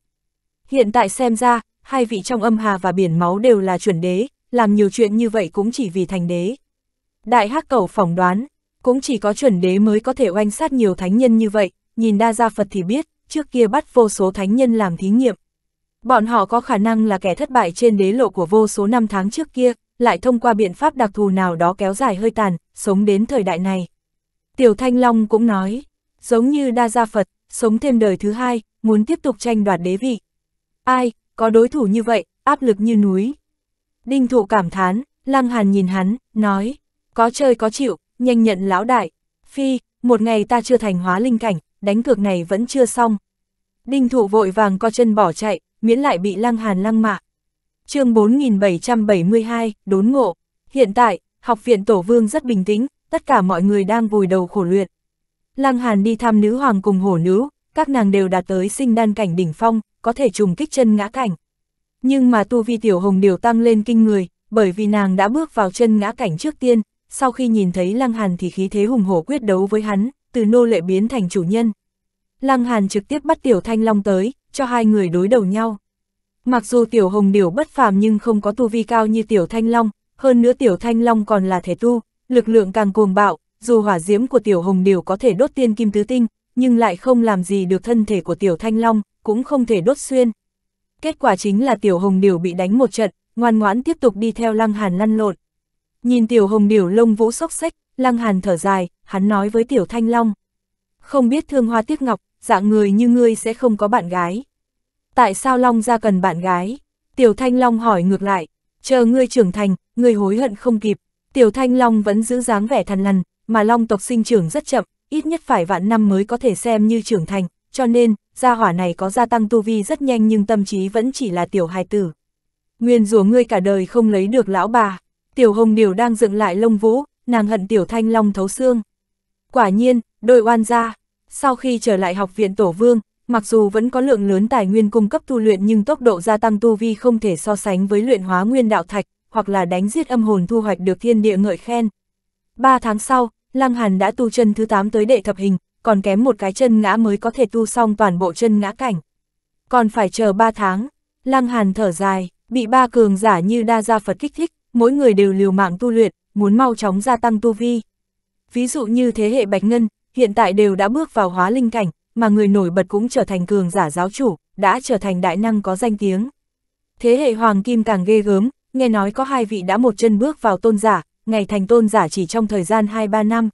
Hiện tại xem ra, hai vị trong âm hà và biển máu đều là chuẩn đế, làm nhiều chuyện như vậy cũng chỉ vì thành đế. Đại hắc Cẩu phỏng đoán, cũng chỉ có chuẩn đế mới có thể oanh sát nhiều thánh nhân như vậy, nhìn đa gia Phật thì biết, trước kia bắt vô số thánh nhân làm thí nghiệm, Bọn họ có khả năng là kẻ thất bại trên đế lộ của vô số năm tháng trước kia, lại thông qua biện pháp đặc thù nào đó kéo dài hơi tàn, sống đến thời đại này. Tiểu Thanh Long cũng nói, giống như Đa Gia Phật, sống thêm đời thứ hai, muốn tiếp tục tranh đoạt đế vị. Ai, có đối thủ như vậy, áp lực như núi. Đinh thụ cảm thán, Lăng Hàn nhìn hắn, nói, có chơi có chịu, nhanh nhận lão đại. Phi, một ngày ta chưa thành hóa linh cảnh, đánh cược này vẫn chưa xong. Đinh thụ vội vàng co chân bỏ chạy, miễn lại bị lăng hàn lăng mạ. chương 4772, đốn ngộ. Hiện tại, học viện Tổ Vương rất bình tĩnh, tất cả mọi người đang vùi đầu khổ luyện. Lăng Hàn đi thăm nữ hoàng cùng hổ nữ, các nàng đều đạt tới sinh đan cảnh đỉnh phong, có thể trùng kích chân ngã cảnh. Nhưng mà tu vi tiểu hồng điều tăng lên kinh người, bởi vì nàng đã bước vào chân ngã cảnh trước tiên, sau khi nhìn thấy Lăng Hàn thì khí thế hùng hổ quyết đấu với hắn, từ nô lệ biến thành chủ nhân. Lăng Hàn trực tiếp bắt tiểu thanh long tới, cho hai người đối đầu nhau. Mặc dù Tiểu Hồng Điểu bất phàm nhưng không có tu vi cao như Tiểu Thanh Long, hơn nữa Tiểu Thanh Long còn là thể tu, lực lượng càng cuồng bạo, dù hỏa diễm của Tiểu Hồng Điểu có thể đốt tiên kim tứ tinh, nhưng lại không làm gì được thân thể của Tiểu Thanh Long, cũng không thể đốt xuyên. Kết quả chính là Tiểu Hồng Điểu bị đánh một trận, ngoan ngoãn tiếp tục đi theo Lăng Hàn lăn lộn. Nhìn Tiểu Hồng Điểu lông vũ sốc sách, Lăng Hàn thở dài, hắn nói với Tiểu Thanh Long. Không biết thương hoa tiếc ngọc, dạng người như ngươi sẽ không có bạn gái. Tại sao Long ra cần bạn gái? Tiểu Thanh Long hỏi ngược lại, chờ ngươi trưởng thành, ngươi hối hận không kịp. Tiểu Thanh Long vẫn giữ dáng vẻ thằn lằn, mà Long tộc sinh trưởng rất chậm, ít nhất phải vạn năm mới có thể xem như trưởng thành, cho nên, gia hỏa này có gia tăng tu vi rất nhanh nhưng tâm trí vẫn chỉ là tiểu hài tử. Nguyên rủa ngươi cả đời không lấy được lão bà, tiểu hồng điều đang dựng lại lông vũ, nàng hận tiểu thanh long thấu xương. Quả nhiên, đôi oan gia, sau khi trở lại học viện Tổ Vương, mặc dù vẫn có lượng lớn tài nguyên cung cấp tu luyện nhưng tốc độ gia tăng tu vi không thể so sánh với luyện hóa nguyên đạo thạch, hoặc là đánh giết âm hồn thu hoạch được thiên địa ngợi khen. Ba tháng sau, Lăng Hàn đã tu chân thứ 8 tới đệ thập hình, còn kém một cái chân ngã mới có thể tu xong toàn bộ chân ngã cảnh. Còn phải chờ ba tháng, Lăng Hàn thở dài, bị ba cường giả như đa gia Phật kích thích, mỗi người đều liều mạng tu luyện, muốn mau chóng gia tăng tu vi. Ví dụ như thế hệ Bạch Ngân, hiện tại đều đã bước vào hóa linh cảnh, mà người nổi bật cũng trở thành cường giả giáo chủ, đã trở thành đại năng có danh tiếng. Thế hệ Hoàng Kim càng ghê gớm, nghe nói có hai vị đã một chân bước vào tôn giả, ngày thành tôn giả chỉ trong thời gian 2-3 năm.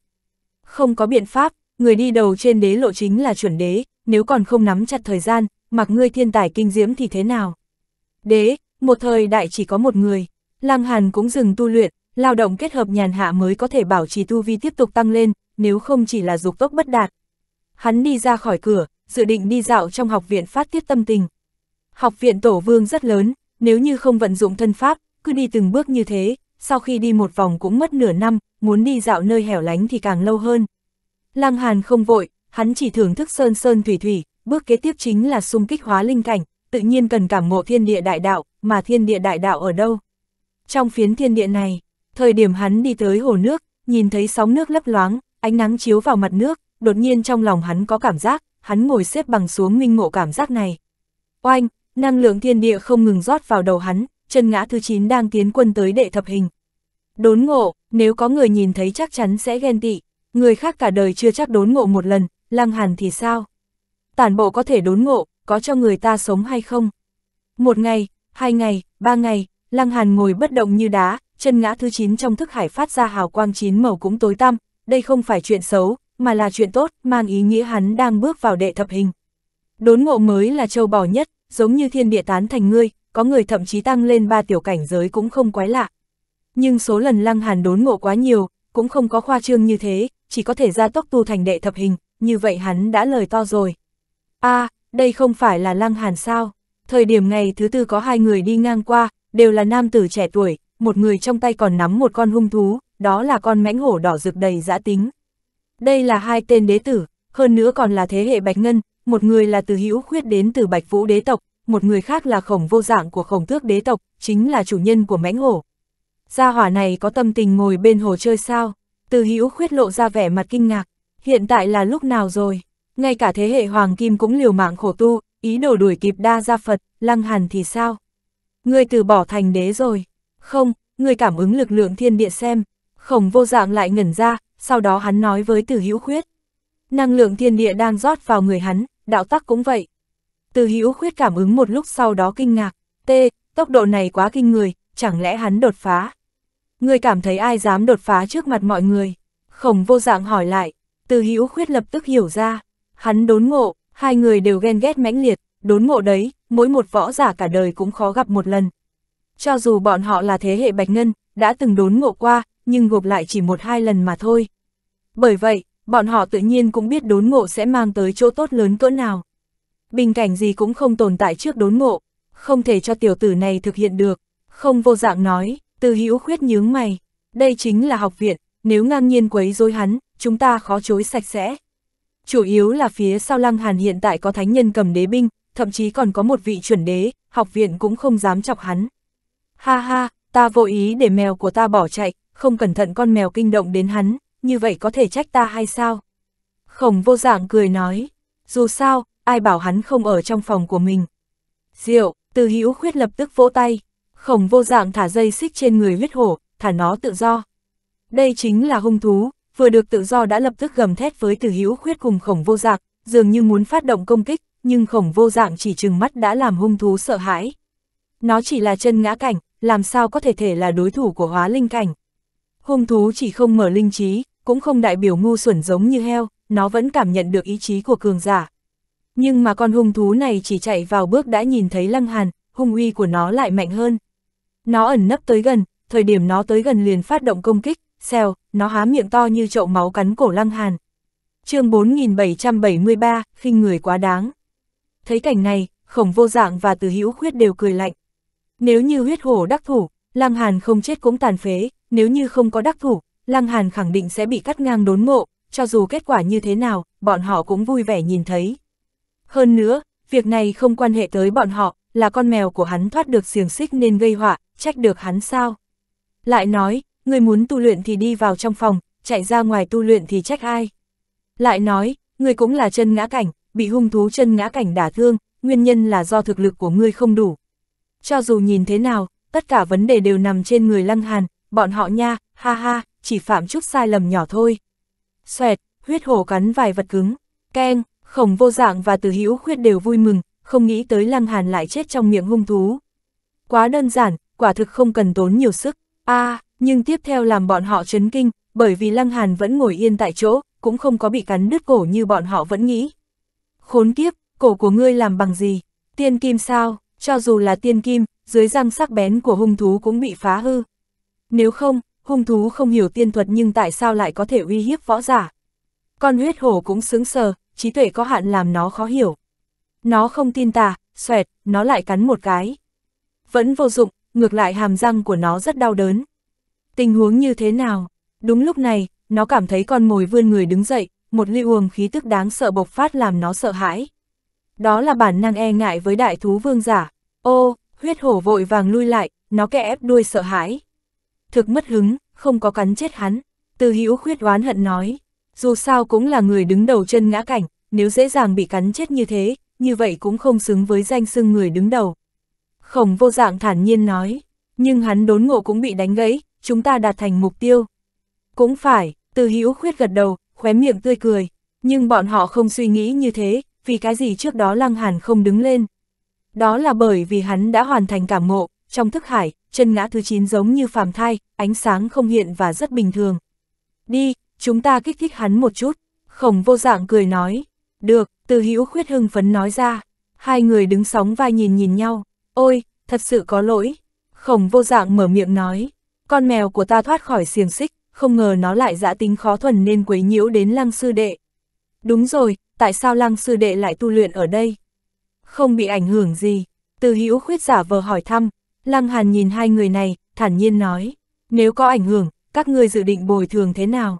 Không có biện pháp, người đi đầu trên đế lộ chính là chuẩn đế, nếu còn không nắm chặt thời gian, mặc ngươi thiên tài kinh diễm thì thế nào? Đế, một thời đại chỉ có một người, Lăng Hàn cũng dừng tu luyện, lao động kết hợp nhàn hạ mới có thể bảo trì tu vi tiếp tục tăng lên, nếu không chỉ là dục tốc bất đạt. Hắn đi ra khỏi cửa, dự định đi dạo trong học viện phát tiết tâm tình. Học viện tổ vương rất lớn, nếu như không vận dụng thân pháp, cứ đi từng bước như thế, sau khi đi một vòng cũng mất nửa năm, muốn đi dạo nơi hẻo lánh thì càng lâu hơn. Lăng Hàn không vội, hắn chỉ thưởng thức sơn sơn thủy thủy, bước kế tiếp chính là xung kích hóa linh cảnh, tự nhiên cần cảm ngộ thiên địa đại đạo, mà thiên địa đại đạo ở đâu? Trong phiến thiên địa này, thời điểm hắn đi tới hồ nước, nhìn thấy sóng nước lấp loáng, Ánh nắng chiếu vào mặt nước, đột nhiên trong lòng hắn có cảm giác, hắn ngồi xếp bằng xuống minh ngộ cảm giác này. Oanh, năng lượng thiên địa không ngừng rót vào đầu hắn, chân ngã thứ 9 đang tiến quân tới đệ thập hình. Đốn ngộ, nếu có người nhìn thấy chắc chắn sẽ ghen tị, người khác cả đời chưa chắc đốn ngộ một lần, lăng hàn thì sao? Tản bộ có thể đốn ngộ, có cho người ta sống hay không? Một ngày, hai ngày, ba ngày, lăng hàn ngồi bất động như đá, chân ngã thứ 9 trong thức hải phát ra hào quang chín màu cũng tối tăm, đây không phải chuyện xấu, mà là chuyện tốt, mang ý nghĩa hắn đang bước vào đệ thập hình. Đốn ngộ mới là châu bò nhất, giống như thiên địa tán thành ngươi, có người thậm chí tăng lên ba tiểu cảnh giới cũng không quái lạ. Nhưng số lần lăng hàn đốn ngộ quá nhiều, cũng không có khoa trương như thế, chỉ có thể ra tốc tu thành đệ thập hình, như vậy hắn đã lời to rồi. a à, đây không phải là lăng hàn sao? Thời điểm ngày thứ tư có hai người đi ngang qua, đều là nam tử trẻ tuổi, một người trong tay còn nắm một con hung thú, đó là con mãnh hổ đỏ rực đầy dã tính. Đây là hai tên đế tử, hơn nữa còn là thế hệ Bạch Ngân, một người là từ hữu khuyết đến từ Bạch Vũ đế tộc, một người khác là khổng vô dạng của khổng tước đế tộc, chính là chủ nhân của mãnh hổ. Gia hỏa này có tâm tình ngồi bên hồ chơi sao? Từ hữu khuyết lộ ra vẻ mặt kinh ngạc, hiện tại là lúc nào rồi? Ngay cả thế hệ Hoàng Kim cũng liều mạng khổ tu, ý đồ đuổi kịp đa gia Phật, lăng hàn thì sao? người từ bỏ thành đế rồi. Không, người cảm ứng lực lượng thiên địa xem, Khổng vô dạng lại ngẩn ra, sau đó hắn nói với Từ Hữu Khuyết. Năng lượng thiên địa đang rót vào người hắn, đạo tắc cũng vậy. Từ Hữu Khuyết cảm ứng một lúc sau đó kinh ngạc, "T, tốc độ này quá kinh người, chẳng lẽ hắn đột phá?" Người cảm thấy ai dám đột phá trước mặt mọi người? Khổng vô dạng hỏi lại, Từ Hữu Khuyết lập tức hiểu ra, hắn đốn ngộ, hai người đều ghen ghét mãnh liệt, đốn ngộ đấy, mỗi một võ giả cả đời cũng khó gặp một lần. Cho dù bọn họ là thế hệ Bạch Ngân, đã từng đốn ngộ qua, nhưng gộp lại chỉ một hai lần mà thôi. Bởi vậy, bọn họ tự nhiên cũng biết đốn ngộ sẽ mang tới chỗ tốt lớn cỡ nào. Bình cảnh gì cũng không tồn tại trước đốn ngộ, không thể cho tiểu tử này thực hiện được. Không vô dạng nói, từ hữu khuyết nhướng mày, đây chính là học viện, nếu ngang nhiên quấy rối hắn, chúng ta khó chối sạch sẽ. Chủ yếu là phía sau lăng hàn hiện tại có thánh nhân cầm đế binh, thậm chí còn có một vị chuẩn đế, học viện cũng không dám chọc hắn. Ha ha, ta vô ý để mèo của ta bỏ chạy, không cẩn thận con mèo kinh động đến hắn, như vậy có thể trách ta hay sao? Khổng vô dạng cười nói, dù sao, ai bảo hắn không ở trong phòng của mình. Diệu, từ hữu khuyết lập tức vỗ tay, khổng vô dạng thả dây xích trên người huyết hổ, thả nó tự do. Đây chính là hung thú, vừa được tự do đã lập tức gầm thét với từ hữu khuyết cùng khổng vô dạng, dường như muốn phát động công kích, nhưng khổng vô dạng chỉ chừng mắt đã làm hung thú sợ hãi. Nó chỉ là chân ngã cảnh, làm sao có thể thể là đối thủ của hóa linh cảnh. Hung thú chỉ không mở linh trí, cũng không đại biểu ngu xuẩn giống như heo, nó vẫn cảm nhận được ý chí của cường giả. Nhưng mà con hung thú này chỉ chạy vào bước đã nhìn thấy Lăng Hàn, hung uy của nó lại mạnh hơn. Nó ẩn nấp tới gần, thời điểm nó tới gần liền phát động công kích, xèo, nó há miệng to như chậu máu cắn cổ Lăng Hàn. chương 4773, khinh người quá đáng. Thấy cảnh này, khổng vô dạng và từ hữu khuyết đều cười lạnh. Nếu như huyết hổ đắc thủ, Lăng Hàn không chết cũng tàn phế, nếu như không có đắc thủ, Lăng Hàn khẳng định sẽ bị cắt ngang đốn mộ. cho dù kết quả như thế nào, bọn họ cũng vui vẻ nhìn thấy. Hơn nữa, việc này không quan hệ tới bọn họ, là con mèo của hắn thoát được xiềng xích nên gây họa, trách được hắn sao. Lại nói, người muốn tu luyện thì đi vào trong phòng, chạy ra ngoài tu luyện thì trách ai. Lại nói, người cũng là chân ngã cảnh, bị hung thú chân ngã cảnh đả thương, nguyên nhân là do thực lực của ngươi không đủ. Cho dù nhìn thế nào, tất cả vấn đề đều nằm trên người Lăng Hàn, bọn họ nha, ha ha, chỉ phạm chút sai lầm nhỏ thôi. Xoẹt, huyết hổ cắn vài vật cứng, keng, khổng vô dạng và từ hữu khuyết đều vui mừng, không nghĩ tới lăng hàn lại chết trong miệng hung thú. Quá đơn giản, quả thực không cần tốn nhiều sức, a à, nhưng tiếp theo làm bọn họ chấn kinh, bởi vì lăng hàn vẫn ngồi yên tại chỗ, cũng không có bị cắn đứt cổ như bọn họ vẫn nghĩ. Khốn kiếp, cổ của ngươi làm bằng gì? Tiên kim sao? Cho dù là tiên kim, dưới răng sắc bén của hung thú cũng bị phá hư. Nếu không, hung thú không hiểu tiên thuật nhưng tại sao lại có thể uy hiếp võ giả. Con huyết hổ cũng sướng sờ, trí tuệ có hạn làm nó khó hiểu. Nó không tin tà, xoẹt, nó lại cắn một cái. Vẫn vô dụng, ngược lại hàm răng của nó rất đau đớn. Tình huống như thế nào? Đúng lúc này, nó cảm thấy con mồi vươn người đứng dậy, một lưu uồng khí tức đáng sợ bộc phát làm nó sợ hãi. Đó là bản năng e ngại với đại thú vương giả. Ô, huyết hổ vội vàng lui lại, nó kẻ ép đuôi sợ hãi thực mất hứng, không có cắn chết hắn. Từ hữu khuyết oán hận nói, dù sao cũng là người đứng đầu chân ngã cảnh, nếu dễ dàng bị cắn chết như thế, như vậy cũng không xứng với danh xưng người đứng đầu. Khổng vô dạng thản nhiên nói, nhưng hắn đốn ngộ cũng bị đánh gãy, chúng ta đạt thành mục tiêu. Cũng phải, từ hữu khuyết gật đầu, khóe miệng tươi cười, nhưng bọn họ không suy nghĩ như thế, vì cái gì trước đó lăng hàn không đứng lên. Đó là bởi vì hắn đã hoàn thành cảm ngộ, trong thức hải, chân ngã thứ 9 giống như phàm thai, ánh sáng không hiện và rất bình thường. Đi, chúng ta kích thích hắn một chút. Khổng vô dạng cười nói. Được, từ hữu khuyết hưng phấn nói ra. Hai người đứng sóng vai nhìn nhìn nhau. Ôi, thật sự có lỗi. Khổng vô dạng mở miệng nói. Con mèo của ta thoát khỏi xiềng xích, không ngờ nó lại dã tính khó thuần nên quấy nhiễu đến lăng sư đệ. Đúng rồi, tại sao lăng sư đệ lại tu luyện ở đây? Không bị ảnh hưởng gì. Từ hữu khuyết giả vờ hỏi thăm, Lăng Hàn nhìn hai người này, thản nhiên nói, nếu có ảnh hưởng, các ngươi dự định bồi thường thế nào?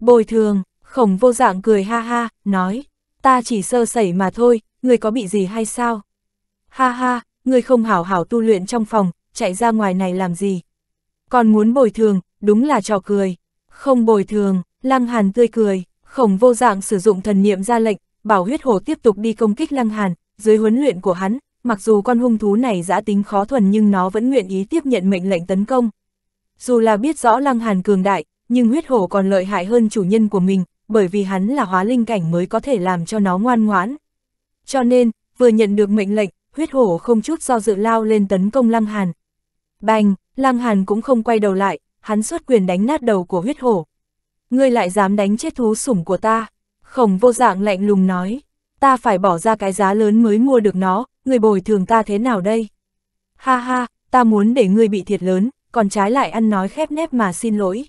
Bồi thường, khổng vô dạng cười ha ha, nói, ta chỉ sơ sẩy mà thôi, người có bị gì hay sao? Ha ha, người không hảo hảo tu luyện trong phòng, chạy ra ngoài này làm gì? Còn muốn bồi thường, đúng là trò cười. Không bồi thường, Lăng Hàn tươi cười, khổng vô dạng sử dụng thần niệm ra lệnh, bảo huyết hổ tiếp tục đi công kích Lăng Hàn, dưới huấn luyện của hắn, mặc dù con hung thú này giã tính khó thuần nhưng nó vẫn nguyện ý tiếp nhận mệnh lệnh tấn công. Dù là biết rõ Lăng Hàn cường đại, nhưng huyết hổ còn lợi hại hơn chủ nhân của mình, bởi vì hắn là hóa linh cảnh mới có thể làm cho nó ngoan ngoãn. Cho nên, vừa nhận được mệnh lệnh, huyết hổ không chút do dự lao lên tấn công Lăng Hàn. Bành, Lăng Hàn cũng không quay đầu lại, hắn xuất quyền đánh nát đầu của huyết hổ. Ngươi lại dám đánh chết thú sủng của ta. Khổng vô dạng lạnh lùng nói, ta phải bỏ ra cái giá lớn mới mua được nó, người bồi thường ta thế nào đây? Ha ha, ta muốn để ngươi bị thiệt lớn, còn trái lại ăn nói khép nép mà xin lỗi.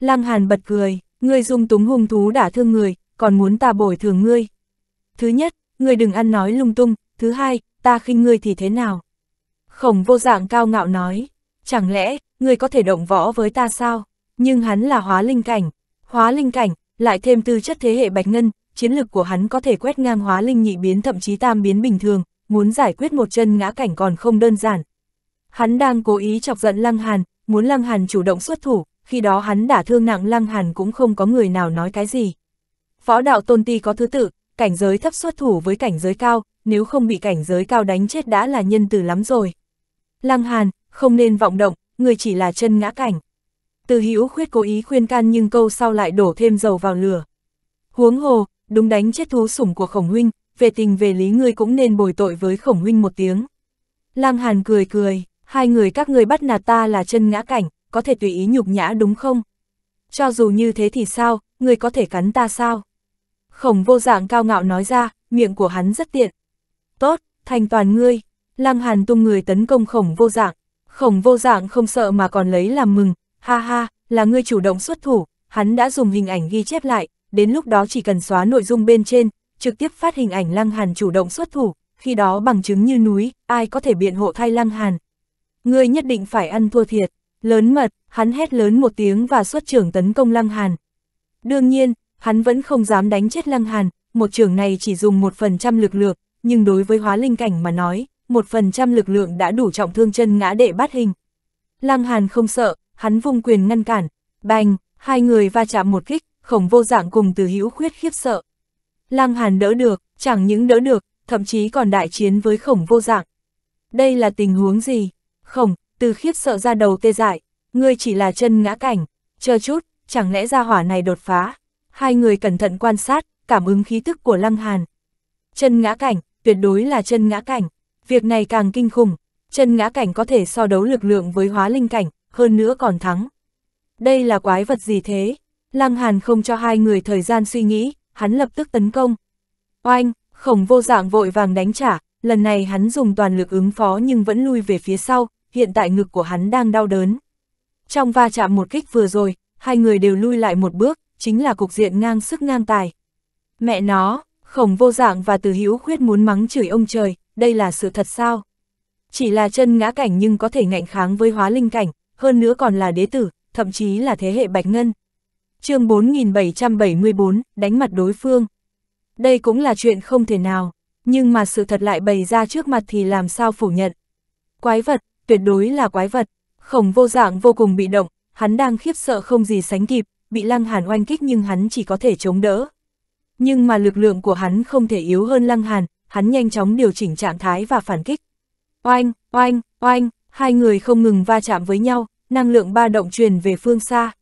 Lăng Hàn bật cười, ngươi dung túng hung thú đã thương người, còn muốn ta bồi thường ngươi. Thứ nhất, ngươi đừng ăn nói lung tung, thứ hai, ta khinh ngươi thì thế nào? Khổng vô dạng cao ngạo nói, chẳng lẽ, ngươi có thể động võ với ta sao? Nhưng hắn là hóa linh cảnh, hóa linh cảnh, lại thêm tư chất thế hệ bạch ngân, chiến lực của hắn có thể quét ngang hóa linh nhị biến thậm chí tam biến bình thường, muốn giải quyết một chân ngã cảnh còn không đơn giản. Hắn đang cố ý chọc giận Lăng Hàn, muốn Lăng Hàn chủ động xuất thủ, khi đó hắn đã thương nặng Lăng Hàn cũng không có người nào nói cái gì. phó đạo tôn ti có thứ tự, cảnh giới thấp xuất thủ với cảnh giới cao, nếu không bị cảnh giới cao đánh chết đã là nhân từ lắm rồi. Lăng Hàn, không nên vọng động, người chỉ là chân ngã cảnh. Từ hữu khuyết cố ý khuyên can nhưng câu sau lại đổ thêm dầu vào lửa. Huống hồ, đúng đánh chết thú sủng của khổng huynh, về tình về lý ngươi cũng nên bồi tội với khổng huynh một tiếng. Lăng Hàn cười cười, hai người các ngươi bắt nạt ta là chân ngã cảnh, có thể tùy ý nhục nhã đúng không? Cho dù như thế thì sao, ngươi có thể cắn ta sao? Khổng vô dạng cao ngạo nói ra, miệng của hắn rất tiện. Tốt, thành toàn ngươi, Lăng Hàn tung người tấn công khổng vô dạng. Khổng vô dạng không sợ mà còn lấy làm mừng, ha ha, là ngươi chủ động xuất thủ, hắn đã dùng hình ảnh ghi chép lại, đến lúc đó chỉ cần xóa nội dung bên trên, trực tiếp phát hình ảnh Lăng Hàn chủ động xuất thủ, khi đó bằng chứng như núi, ai có thể biện hộ thay Lăng Hàn. Ngươi nhất định phải ăn thua thiệt, lớn mật, hắn hét lớn một tiếng và xuất trưởng tấn công Lăng Hàn. Đương nhiên, hắn vẫn không dám đánh chết Lăng Hàn, một trưởng này chỉ dùng một phần trăm lực lượng, nhưng đối với hóa linh cảnh mà nói, một phần trăm lực lượng đã đủ trọng thương chân ngã đệ bát hình. Lăng Hàn không sợ, hắn vung quyền ngăn cản, bành, hai người va chạm một kích, khổng vô dạng cùng từ hữu khuyết khiếp sợ. Lăng Hàn đỡ được, chẳng những đỡ được, thậm chí còn đại chiến với khổng vô dạng. Đây là tình huống gì? Khổng, từ khiếp sợ ra đầu tê dại, ngươi chỉ là chân ngã cảnh, chờ chút, chẳng lẽ ra hỏa này đột phá? Hai người cẩn thận quan sát, cảm ứng khí tức của Lăng Hàn. Chân ngã cảnh, tuyệt đối là chân ngã cảnh, việc này càng kinh khủng, chân ngã cảnh có thể so đấu lực lượng với hóa linh cảnh, hơn nữa còn thắng. Đây là quái vật gì thế? Lăng Hàn không cho hai người thời gian suy nghĩ, hắn lập tức tấn công. Oanh, khổng vô dạng vội vàng đánh trả, lần này hắn dùng toàn lực ứng phó nhưng vẫn lui về phía sau, hiện tại ngực của hắn đang đau đớn. Trong va chạm một kích vừa rồi, hai người đều lui lại một bước, chính là cục diện ngang sức ngang tài. Mẹ nó, khổng vô dạng và từ hữu khuyết muốn mắng chửi ông trời, đây là sự thật sao? Chỉ là chân ngã cảnh nhưng có thể ngạnh kháng với hóa linh cảnh, hơn nữa còn là đế tử, thậm chí là thế hệ bạch ngân chương 4774, đánh mặt đối phương. Đây cũng là chuyện không thể nào, nhưng mà sự thật lại bày ra trước mặt thì làm sao phủ nhận. Quái vật, tuyệt đối là quái vật, khổng vô dạng vô cùng bị động, hắn đang khiếp sợ không gì sánh kịp, bị lăng hàn oanh kích nhưng hắn chỉ có thể chống đỡ. Nhưng mà lực lượng của hắn không thể yếu hơn lăng hàn, hắn nhanh chóng điều chỉnh trạng thái và phản kích. Oanh, oanh, oanh, hai người không ngừng va chạm với nhau, năng lượng ba động truyền về phương xa.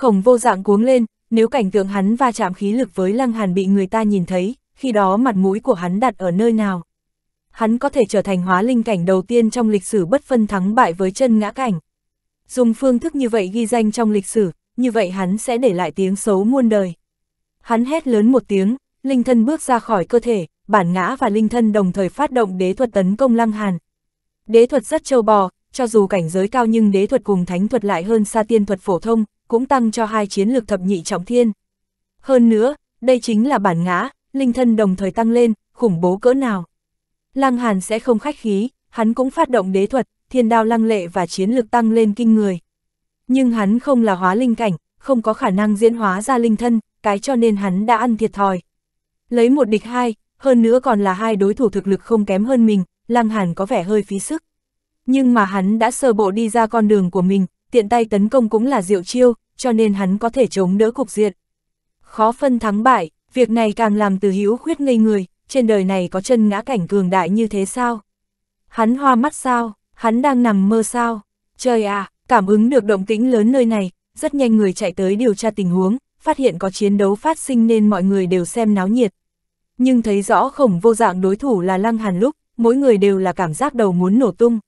Khổng vô dạng cuống lên, nếu cảnh tượng hắn va chạm khí lực với lăng hàn bị người ta nhìn thấy, khi đó mặt mũi của hắn đặt ở nơi nào. Hắn có thể trở thành hóa linh cảnh đầu tiên trong lịch sử bất phân thắng bại với chân ngã cảnh. Dùng phương thức như vậy ghi danh trong lịch sử, như vậy hắn sẽ để lại tiếng xấu muôn đời. Hắn hét lớn một tiếng, linh thân bước ra khỏi cơ thể, bản ngã và linh thân đồng thời phát động đế thuật tấn công lăng hàn. Đế thuật rất châu bò, cho dù cảnh giới cao nhưng đế thuật cùng thánh thuật lại hơn xa tiên thuật phổ thông, cũng tăng cho hai chiến lược thập nhị trọng thiên. Hơn nữa, đây chính là bản ngã, linh thân đồng thời tăng lên, khủng bố cỡ nào. Lăng Hàn sẽ không khách khí, hắn cũng phát động đế thuật, thiên đao lăng lệ và chiến lược tăng lên kinh người. Nhưng hắn không là hóa linh cảnh, không có khả năng diễn hóa ra linh thân, cái cho nên hắn đã ăn thiệt thòi. Lấy một địch hai, hơn nữa còn là hai đối thủ thực lực không kém hơn mình, Lăng Hàn có vẻ hơi phí sức. Nhưng mà hắn đã sơ bộ đi ra con đường của mình, tiện tay tấn công cũng là diệu chiêu, cho nên hắn có thể chống đỡ cục diện. Khó phân thắng bại, việc này càng làm từ hữu khuyết ngây người, trên đời này có chân ngã cảnh cường đại như thế sao? Hắn hoa mắt sao? Hắn đang nằm mơ sao? Trời à, cảm ứng được động tĩnh lớn nơi này, rất nhanh người chạy tới điều tra tình huống, phát hiện có chiến đấu phát sinh nên mọi người đều xem náo nhiệt. Nhưng thấy rõ khổng vô dạng đối thủ là lăng hàn lúc, mỗi người đều là cảm giác đầu muốn nổ tung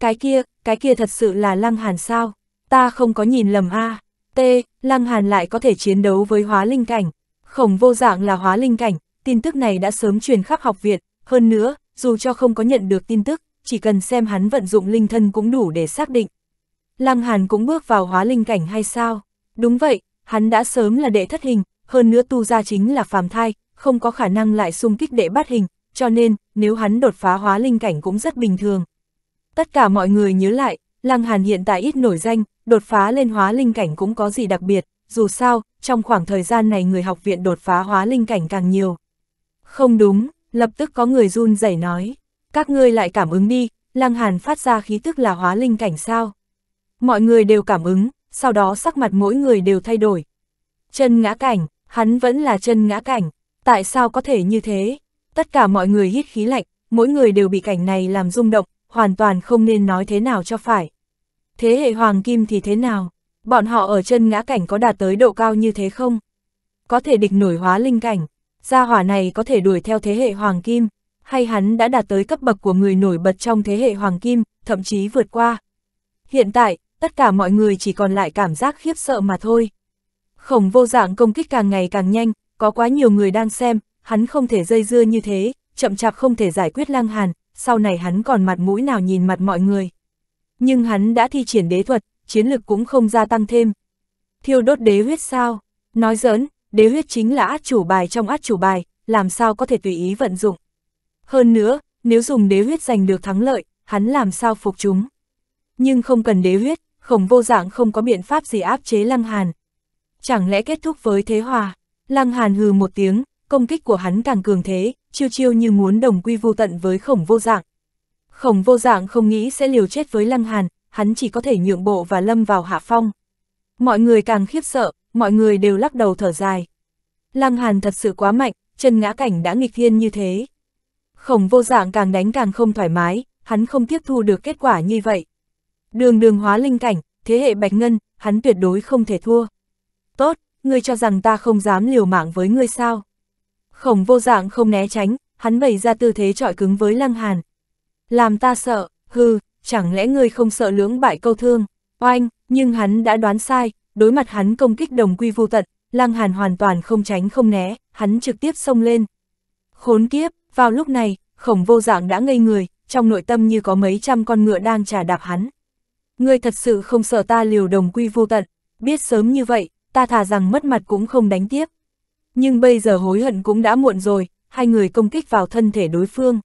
cái kia, cái kia thật sự là Lăng Hàn sao? Ta không có nhìn lầm a. T, Lăng Hàn lại có thể chiến đấu với hóa linh cảnh. Khổng vô dạng là hóa linh cảnh, tin tức này đã sớm truyền khắp học viện, hơn nữa, dù cho không có nhận được tin tức, chỉ cần xem hắn vận dụng linh thân cũng đủ để xác định. Lăng Hàn cũng bước vào hóa linh cảnh hay sao? Đúng vậy, hắn đã sớm là đệ thất hình, hơn nữa tu ra chính là phàm thai, không có khả năng lại xung kích đệ bát hình, cho nên, nếu hắn đột phá hóa linh cảnh cũng rất bình thường. Tất cả mọi người nhớ lại, Lăng Hàn hiện tại ít nổi danh, đột phá lên hóa linh cảnh cũng có gì đặc biệt, dù sao, trong khoảng thời gian này người học viện đột phá hóa linh cảnh càng nhiều. Không đúng, lập tức có người run rẩy nói, các ngươi lại cảm ứng đi, Lăng Hàn phát ra khí tức là hóa linh cảnh sao. Mọi người đều cảm ứng, sau đó sắc mặt mỗi người đều thay đổi. Chân ngã cảnh, hắn vẫn là chân ngã cảnh, tại sao có thể như thế? Tất cả mọi người hít khí lạnh, mỗi người đều bị cảnh này làm rung động, hoàn toàn không nên nói thế nào cho phải. Thế hệ hoàng kim thì thế nào? Bọn họ ở chân ngã cảnh có đạt tới độ cao như thế không? Có thể địch nổi hóa linh cảnh, gia hỏa này có thể đuổi theo thế hệ hoàng kim, hay hắn đã đạt tới cấp bậc của người nổi bật trong thế hệ hoàng kim, thậm chí vượt qua. Hiện tại, tất cả mọi người chỉ còn lại cảm giác khiếp sợ mà thôi. Khổng vô dạng công kích càng ngày càng nhanh, có quá nhiều người đang xem, hắn không thể dây dưa như thế, chậm chạp không thể giải quyết lang hàn, sau này hắn còn mặt mũi nào nhìn mặt mọi người. Nhưng hắn đã thi triển đế thuật, chiến lực cũng không gia tăng thêm. Thiêu đốt đế huyết sao? Nói giỡn, đế huyết chính là át chủ bài trong át chủ bài, làm sao có thể tùy ý vận dụng. Hơn nữa, nếu dùng đế huyết giành được thắng lợi, hắn làm sao phục chúng. Nhưng không cần đế huyết, khổng vô dạng không có biện pháp gì áp chế Lăng Hàn. Chẳng lẽ kết thúc với thế hòa? Lăng Hàn hừ một tiếng, công kích của hắn càng cường thế, chiêu chiêu như muốn đồng quy vô tận với khổng vô dạng. Khổng vô dạng không nghĩ sẽ liều chết với Lăng Hàn, hắn chỉ có thể nhượng bộ và lâm vào hạ phong. Mọi người càng khiếp sợ, mọi người đều lắc đầu thở dài. Lăng Hàn thật sự quá mạnh, chân ngã cảnh đã nghịch thiên như thế. Khổng vô dạng càng đánh càng không thoải mái, hắn không tiếp thu được kết quả như vậy. Đường đường hóa linh cảnh, thế hệ bạch ngân, hắn tuyệt đối không thể thua. Tốt, ngươi cho rằng ta không dám liều mạng với ngươi sao? Khổng vô dạng không né tránh, hắn bày ra tư thế trọi cứng với Lăng Hàn. Làm ta sợ, hừ, chẳng lẽ ngươi không sợ lưỡng bại câu thương, oanh, nhưng hắn đã đoán sai, đối mặt hắn công kích đồng quy vô tận, Lăng Hàn hoàn toàn không tránh không né, hắn trực tiếp xông lên. Khốn kiếp, vào lúc này, khổng vô dạng đã ngây người, trong nội tâm như có mấy trăm con ngựa đang trả đạp hắn. Ngươi thật sự không sợ ta liều đồng quy vô tận, biết sớm như vậy, ta thà rằng mất mặt cũng không đánh tiếp. Nhưng bây giờ hối hận cũng đã muộn rồi, hai người công kích vào thân thể đối phương.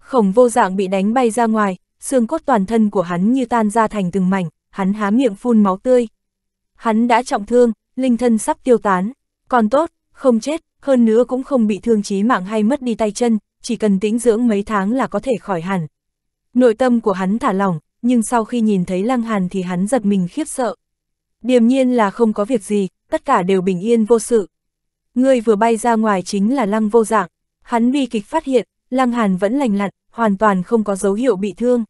Khổng vô dạng bị đánh bay ra ngoài, xương cốt toàn thân của hắn như tan ra thành từng mảnh, hắn há miệng phun máu tươi. Hắn đã trọng thương, linh thân sắp tiêu tán, còn tốt, không chết, hơn nữa cũng không bị thương chí mạng hay mất đi tay chân, chỉ cần tĩnh dưỡng mấy tháng là có thể khỏi hẳn. Nội tâm của hắn thả lỏng, nhưng sau khi nhìn thấy Lăng Hàn thì hắn giật mình khiếp sợ. Điềm nhiên là không có việc gì, tất cả đều bình yên vô sự. Ngươi vừa bay ra ngoài chính là lăng vô dạng. Hắn bi kịch phát hiện, lăng hàn vẫn lành lặn, hoàn toàn không có dấu hiệu bị thương.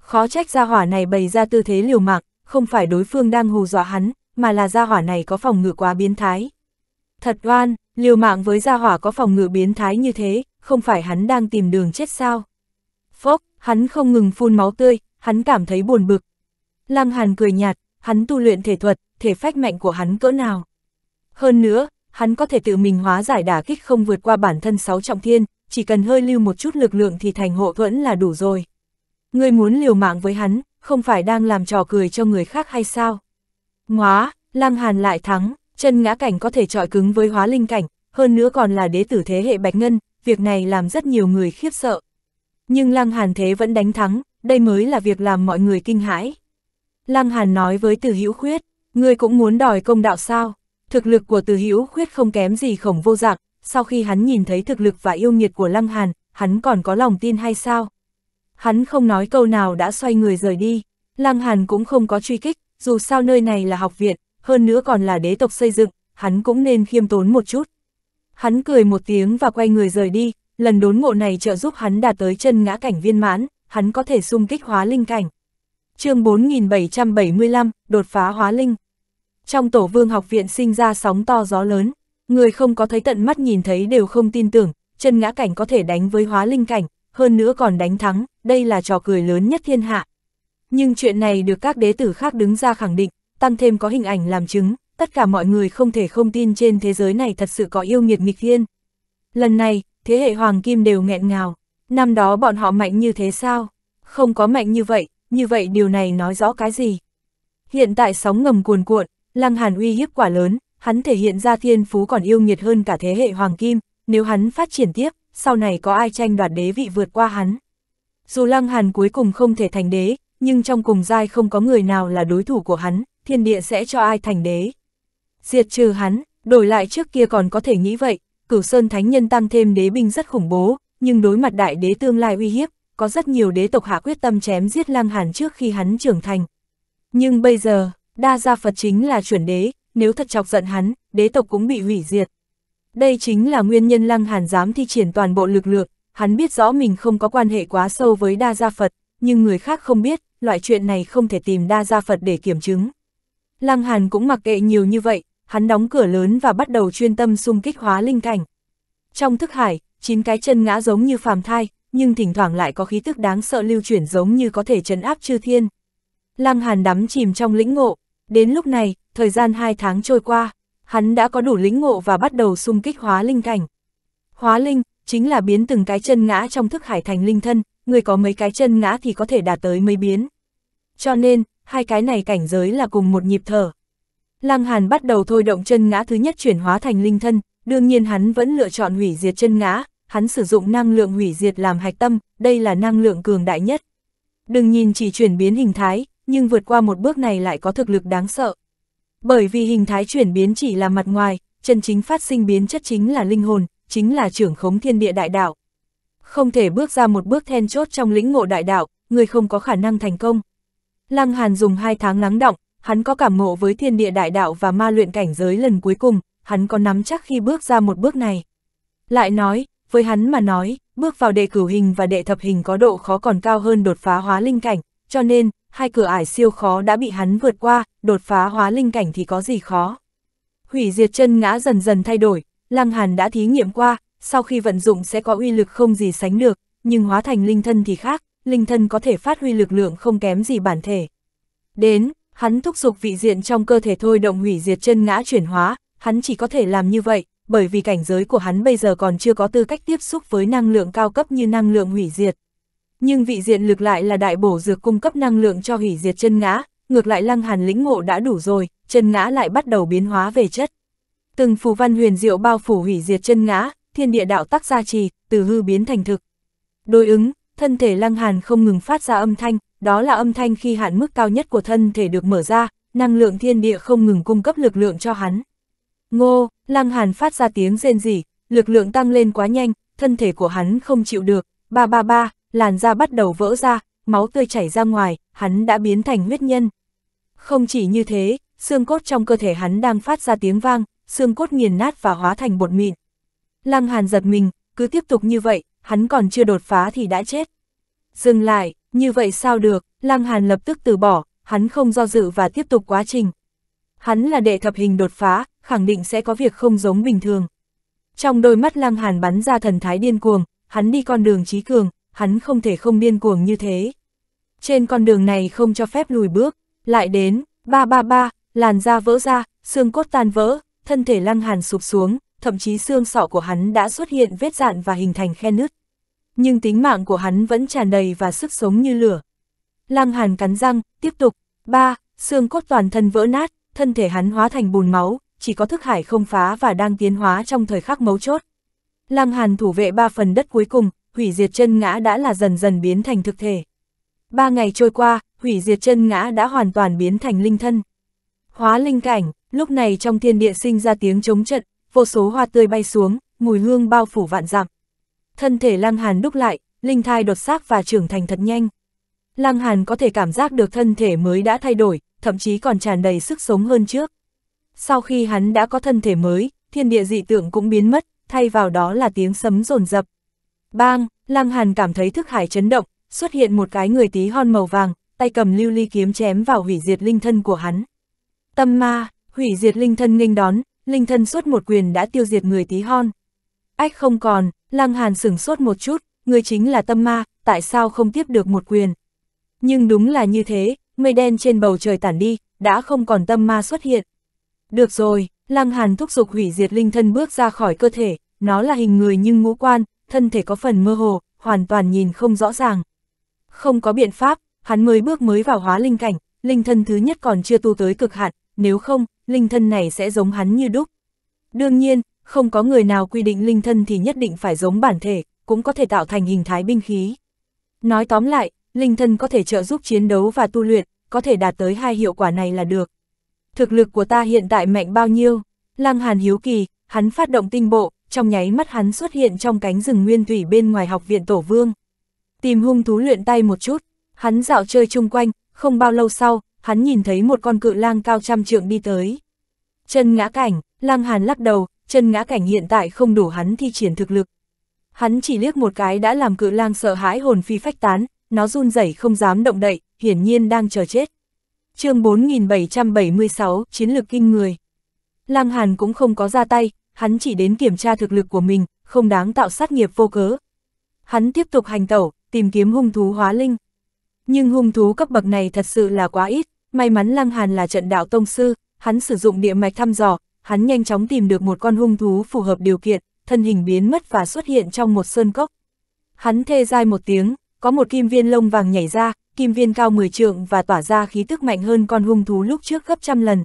Khó trách gia hỏa này bày ra tư thế liều mạng, không phải đối phương đang hù dọa hắn, mà là gia hỏa này có phòng ngự quá biến thái. Thật oan, liều mạng với gia hỏa có phòng ngự biến thái như thế, không phải hắn đang tìm đường chết sao. Phốc, hắn không ngừng phun máu tươi, hắn cảm thấy buồn bực. Lăng Hàn cười nhạt, hắn tu luyện thể thuật, thể phách mạnh của hắn cỡ nào. Hơn nữa, hắn có thể tự mình hóa giải đả kích không vượt qua bản thân sáu trọng thiên, chỉ cần hơi lưu một chút lực lượng thì thành hộ thuẫn là đủ rồi. Ngươi muốn liều mạng với hắn, không phải đang làm trò cười cho người khác hay sao? Ngóa, Lăng Hàn lại thắng, chân ngã cảnh có thể trọi cứng với hóa linh cảnh, hơn nữa còn là đế tử thế hệ Bạch Ngân, việc này làm rất nhiều người khiếp sợ. Nhưng Lăng Hàn thế vẫn đánh thắng, đây mới là việc làm mọi người kinh hãi. Lăng Hàn nói với Từ Hữu Khuyết, ngươi cũng muốn đòi công đạo sao? Thực lực của Từ Hữu Khuyết không kém gì khổng vô dạng, sau khi hắn nhìn thấy thực lực và yêu nghiệt của Lăng Hàn, hắn còn có lòng tin hay sao? Hắn không nói câu nào đã xoay người rời đi, Lăng Hàn cũng không có truy kích, dù sao nơi này là học viện, hơn nữa còn là đế tộc xây dựng, hắn cũng nên khiêm tốn một chút. Hắn cười một tiếng và quay người rời đi, lần đốn ngộ này trợ giúp hắn đạt tới chân ngã cảnh viên mãn, hắn có thể xung kích hóa linh cảnh. chương 4775, đột phá hóa linh. Trong tổ vương học viện sinh ra sóng to gió lớn, người không có thấy tận mắt nhìn thấy đều không tin tưởng, chân ngã cảnh có thể đánh với hóa linh cảnh, hơn nữa còn đánh thắng, đây là trò cười lớn nhất thiên hạ. Nhưng chuyện này được các đế tử khác đứng ra khẳng định, tăng thêm có hình ảnh làm chứng, tất cả mọi người không thể không tin trên thế giới này thật sự có yêu nghiệt nghịch thiên. Lần này, thế hệ hoàng kim đều nghẹn ngào, năm đó bọn họ mạnh như thế sao? Không có mạnh như vậy, như vậy điều này nói rõ cái gì? Hiện tại sóng ngầm cuồn cuộn, Lăng Hàn uy hiếp quả lớn, hắn thể hiện ra thiên phú còn yêu nghiệt hơn cả thế hệ Hoàng Kim, nếu hắn phát triển tiếp, sau này có ai tranh đoạt đế vị vượt qua hắn. Dù Lăng Hàn cuối cùng không thể thành đế, nhưng trong cùng giai không có người nào là đối thủ của hắn, thiên địa sẽ cho ai thành đế. Diệt trừ hắn, đổi lại trước kia còn có thể nghĩ vậy, cửu sơn thánh nhân tăng thêm đế binh rất khủng bố, nhưng đối mặt đại đế tương lai uy hiếp, có rất nhiều đế tộc hạ quyết tâm chém giết Lăng Hàn trước khi hắn trưởng thành. Nhưng bây giờ, Đa Gia Phật chính là chuẩn đế, nếu thật chọc giận hắn, đế tộc cũng bị hủy diệt. Đây chính là nguyên nhân Lăng Hàn dám thi triển toàn bộ lực lượng, hắn biết rõ mình không có quan hệ quá sâu với Đa Gia Phật, nhưng người khác không biết, loại chuyện này không thể tìm Đa Gia Phật để kiểm chứng. Lăng Hàn cũng mặc kệ nhiều như vậy, hắn đóng cửa lớn và bắt đầu chuyên tâm xung kích hóa linh cảnh. Trong thức hải, chín cái chân ngã giống như phàm thai, nhưng thỉnh thoảng lại có khí tức đáng sợ lưu chuyển giống như có thể trấn áp chư thiên. Lăng Hàn đắm chìm trong lĩnh ngộ, Đến lúc này, thời gian 2 tháng trôi qua, hắn đã có đủ lĩnh ngộ và bắt đầu xung kích hóa linh cảnh. Hóa linh, chính là biến từng cái chân ngã trong thức hải thành linh thân, người có mấy cái chân ngã thì có thể đạt tới mấy biến. Cho nên, hai cái này cảnh giới là cùng một nhịp thở. Lăng Hàn bắt đầu thôi động chân ngã thứ nhất chuyển hóa thành linh thân, đương nhiên hắn vẫn lựa chọn hủy diệt chân ngã, hắn sử dụng năng lượng hủy diệt làm hạch tâm, đây là năng lượng cường đại nhất. Đừng nhìn chỉ chuyển biến hình thái, nhưng vượt qua một bước này lại có thực lực đáng sợ. Bởi vì hình thái chuyển biến chỉ là mặt ngoài, chân chính phát sinh biến chất chính là linh hồn, chính là trưởng khống thiên địa đại đạo. Không thể bước ra một bước then chốt trong lĩnh ngộ đại đạo, người không có khả năng thành công. Lăng Hàn dùng hai tháng lắng động, hắn có cảm ngộ với thiên địa đại đạo và ma luyện cảnh giới lần cuối cùng, hắn có nắm chắc khi bước ra một bước này. Lại nói, với hắn mà nói, bước vào đệ cửu hình và đệ thập hình có độ khó còn cao hơn đột phá hóa linh cảnh, cho nên, hai cửa ải siêu khó đã bị hắn vượt qua, đột phá hóa linh cảnh thì có gì khó. Hủy diệt chân ngã dần dần thay đổi, Lăng Hàn đã thí nghiệm qua, sau khi vận dụng sẽ có uy lực không gì sánh được, nhưng hóa thành linh thân thì khác, linh thân có thể phát huy lực lượng không kém gì bản thể. Đến, hắn thúc giục vị diện trong cơ thể thôi động hủy diệt chân ngã chuyển hóa, hắn chỉ có thể làm như vậy, bởi vì cảnh giới của hắn bây giờ còn chưa có tư cách tiếp xúc với năng lượng cao cấp như năng lượng hủy diệt. Nhưng vị diện lực lại là đại bổ dược cung cấp năng lượng cho hủy diệt chân ngã, ngược lại lăng hàn lĩnh ngộ đã đủ rồi, chân ngã lại bắt đầu biến hóa về chất. Từng phù văn huyền diệu bao phủ hủy diệt chân ngã, thiên địa đạo tác gia trì, từ hư biến thành thực. Đối ứng, thân thể lăng hàn không ngừng phát ra âm thanh, đó là âm thanh khi hạn mức cao nhất của thân thể được mở ra, năng lượng thiên địa không ngừng cung cấp lực lượng cho hắn. Ngô, lăng hàn phát ra tiếng rên rỉ, lực lượng tăng lên quá nhanh, thân thể của hắn không chịu được, ba ba ba, làn da bắt đầu vỡ ra, máu tươi chảy ra ngoài, hắn đã biến thành huyết nhân. Không chỉ như thế, xương cốt trong cơ thể hắn đang phát ra tiếng vang, xương cốt nghiền nát và hóa thành bột mịn. Lăng Hàn giật mình, cứ tiếp tục như vậy, hắn còn chưa đột phá thì đã chết. Dừng lại, như vậy sao được, Lăng Hàn lập tức từ bỏ, hắn không do dự và tiếp tục quá trình. Hắn là đệ thập hình đột phá, khẳng định sẽ có việc không giống bình thường. Trong đôi mắt Lăng Hàn bắn ra thần thái điên cuồng, hắn đi con đường trí cường, hắn không thể không điên cuồng như thế. Trên con đường này không cho phép lùi bước, lại đến, ba ba ba, làn da vỡ ra, xương cốt tan vỡ, thân thể lăng hàn sụp xuống, thậm chí xương sọ của hắn đã xuất hiện vết dạn và hình thành khe nứt. Nhưng tính mạng của hắn vẫn tràn đầy và sức sống như lửa. Lăng hàn cắn răng, tiếp tục, ba, xương cốt toàn thân vỡ nát, thân thể hắn hóa thành bùn máu, chỉ có thức hải không phá và đang tiến hóa trong thời khắc mấu chốt. Lăng hàn thủ vệ ba phần đất cuối cùng, hủy diệt chân ngã đã là dần dần biến thành thực thể. Ba ngày trôi qua, hủy diệt chân ngã đã hoàn toàn biến thành linh thân. Hóa linh cảnh, lúc này trong thiên địa sinh ra tiếng chống trận, vô số hoa tươi bay xuống, mùi hương bao phủ vạn dặm. Thân thể lăng hàn đúc lại, linh thai đột xác và trưởng thành thật nhanh. Lăng hàn có thể cảm giác được thân thể mới đã thay đổi, thậm chí còn tràn đầy sức sống hơn trước. Sau khi hắn đã có thân thể mới, thiên địa dị tượng cũng biến mất, thay vào đó là tiếng sấm rồn rập. Bang, Lăng Hàn cảm thấy thức hải chấn động, xuất hiện một cái người tí hon màu vàng, tay cầm lưu ly kiếm chém vào hủy diệt linh thân của hắn. Tâm ma, hủy diệt linh thân nghênh đón, linh thân suốt một quyền đã tiêu diệt người tí hon. Ách không còn, Lăng Hàn sửng sốt một chút, người chính là tâm ma, tại sao không tiếp được một quyền. Nhưng đúng là như thế, mây đen trên bầu trời tản đi, đã không còn tâm ma xuất hiện. Được rồi, Lăng Hàn thúc giục hủy diệt linh thân bước ra khỏi cơ thể, nó là hình người nhưng ngũ quan, thân thể có phần mơ hồ, hoàn toàn nhìn không rõ ràng. Không có biện pháp, hắn mới bước mới vào hóa linh cảnh, linh thân thứ nhất còn chưa tu tới cực hạn, nếu không, linh thân này sẽ giống hắn như đúc. Đương nhiên, không có người nào quy định linh thân thì nhất định phải giống bản thể, cũng có thể tạo thành hình thái binh khí. Nói tóm lại, linh thân có thể trợ giúp chiến đấu và tu luyện, có thể đạt tới hai hiệu quả này là được. Thực lực của ta hiện tại mạnh bao nhiêu? Lăng Hàn hiếu kỳ, hắn phát động tinh bộ, trong nháy mắt hắn xuất hiện trong cánh rừng nguyên thủy bên ngoài học viện Tổ Vương. Tìm hung thú luyện tay một chút, hắn dạo chơi chung quanh, không bao lâu sau, hắn nhìn thấy một con cự lang cao trăm trượng đi tới. Chân ngã cảnh, lang hàn lắc đầu, chân ngã cảnh hiện tại không đủ hắn thi triển thực lực. Hắn chỉ liếc một cái đã làm cự lang sợ hãi hồn phi phách tán, nó run rẩy không dám động đậy, hiển nhiên đang chờ chết. chương 4776, chiến lược kinh người. Lang Hàn cũng không có ra tay, hắn chỉ đến kiểm tra thực lực của mình, không đáng tạo sát nghiệp vô cớ. Hắn tiếp tục hành tẩu, tìm kiếm hung thú hóa linh. Nhưng hung thú cấp bậc này thật sự là quá ít, may mắn Lăng Hàn là trận đạo tông sư, hắn sử dụng địa mạch thăm dò, hắn nhanh chóng tìm được một con hung thú phù hợp điều kiện, thân hình biến mất và xuất hiện trong một sơn cốc. Hắn thê dai một tiếng, có một kim viên lông vàng nhảy ra, kim viên cao 10 trượng và tỏa ra khí tức mạnh hơn con hung thú lúc trước gấp trăm lần.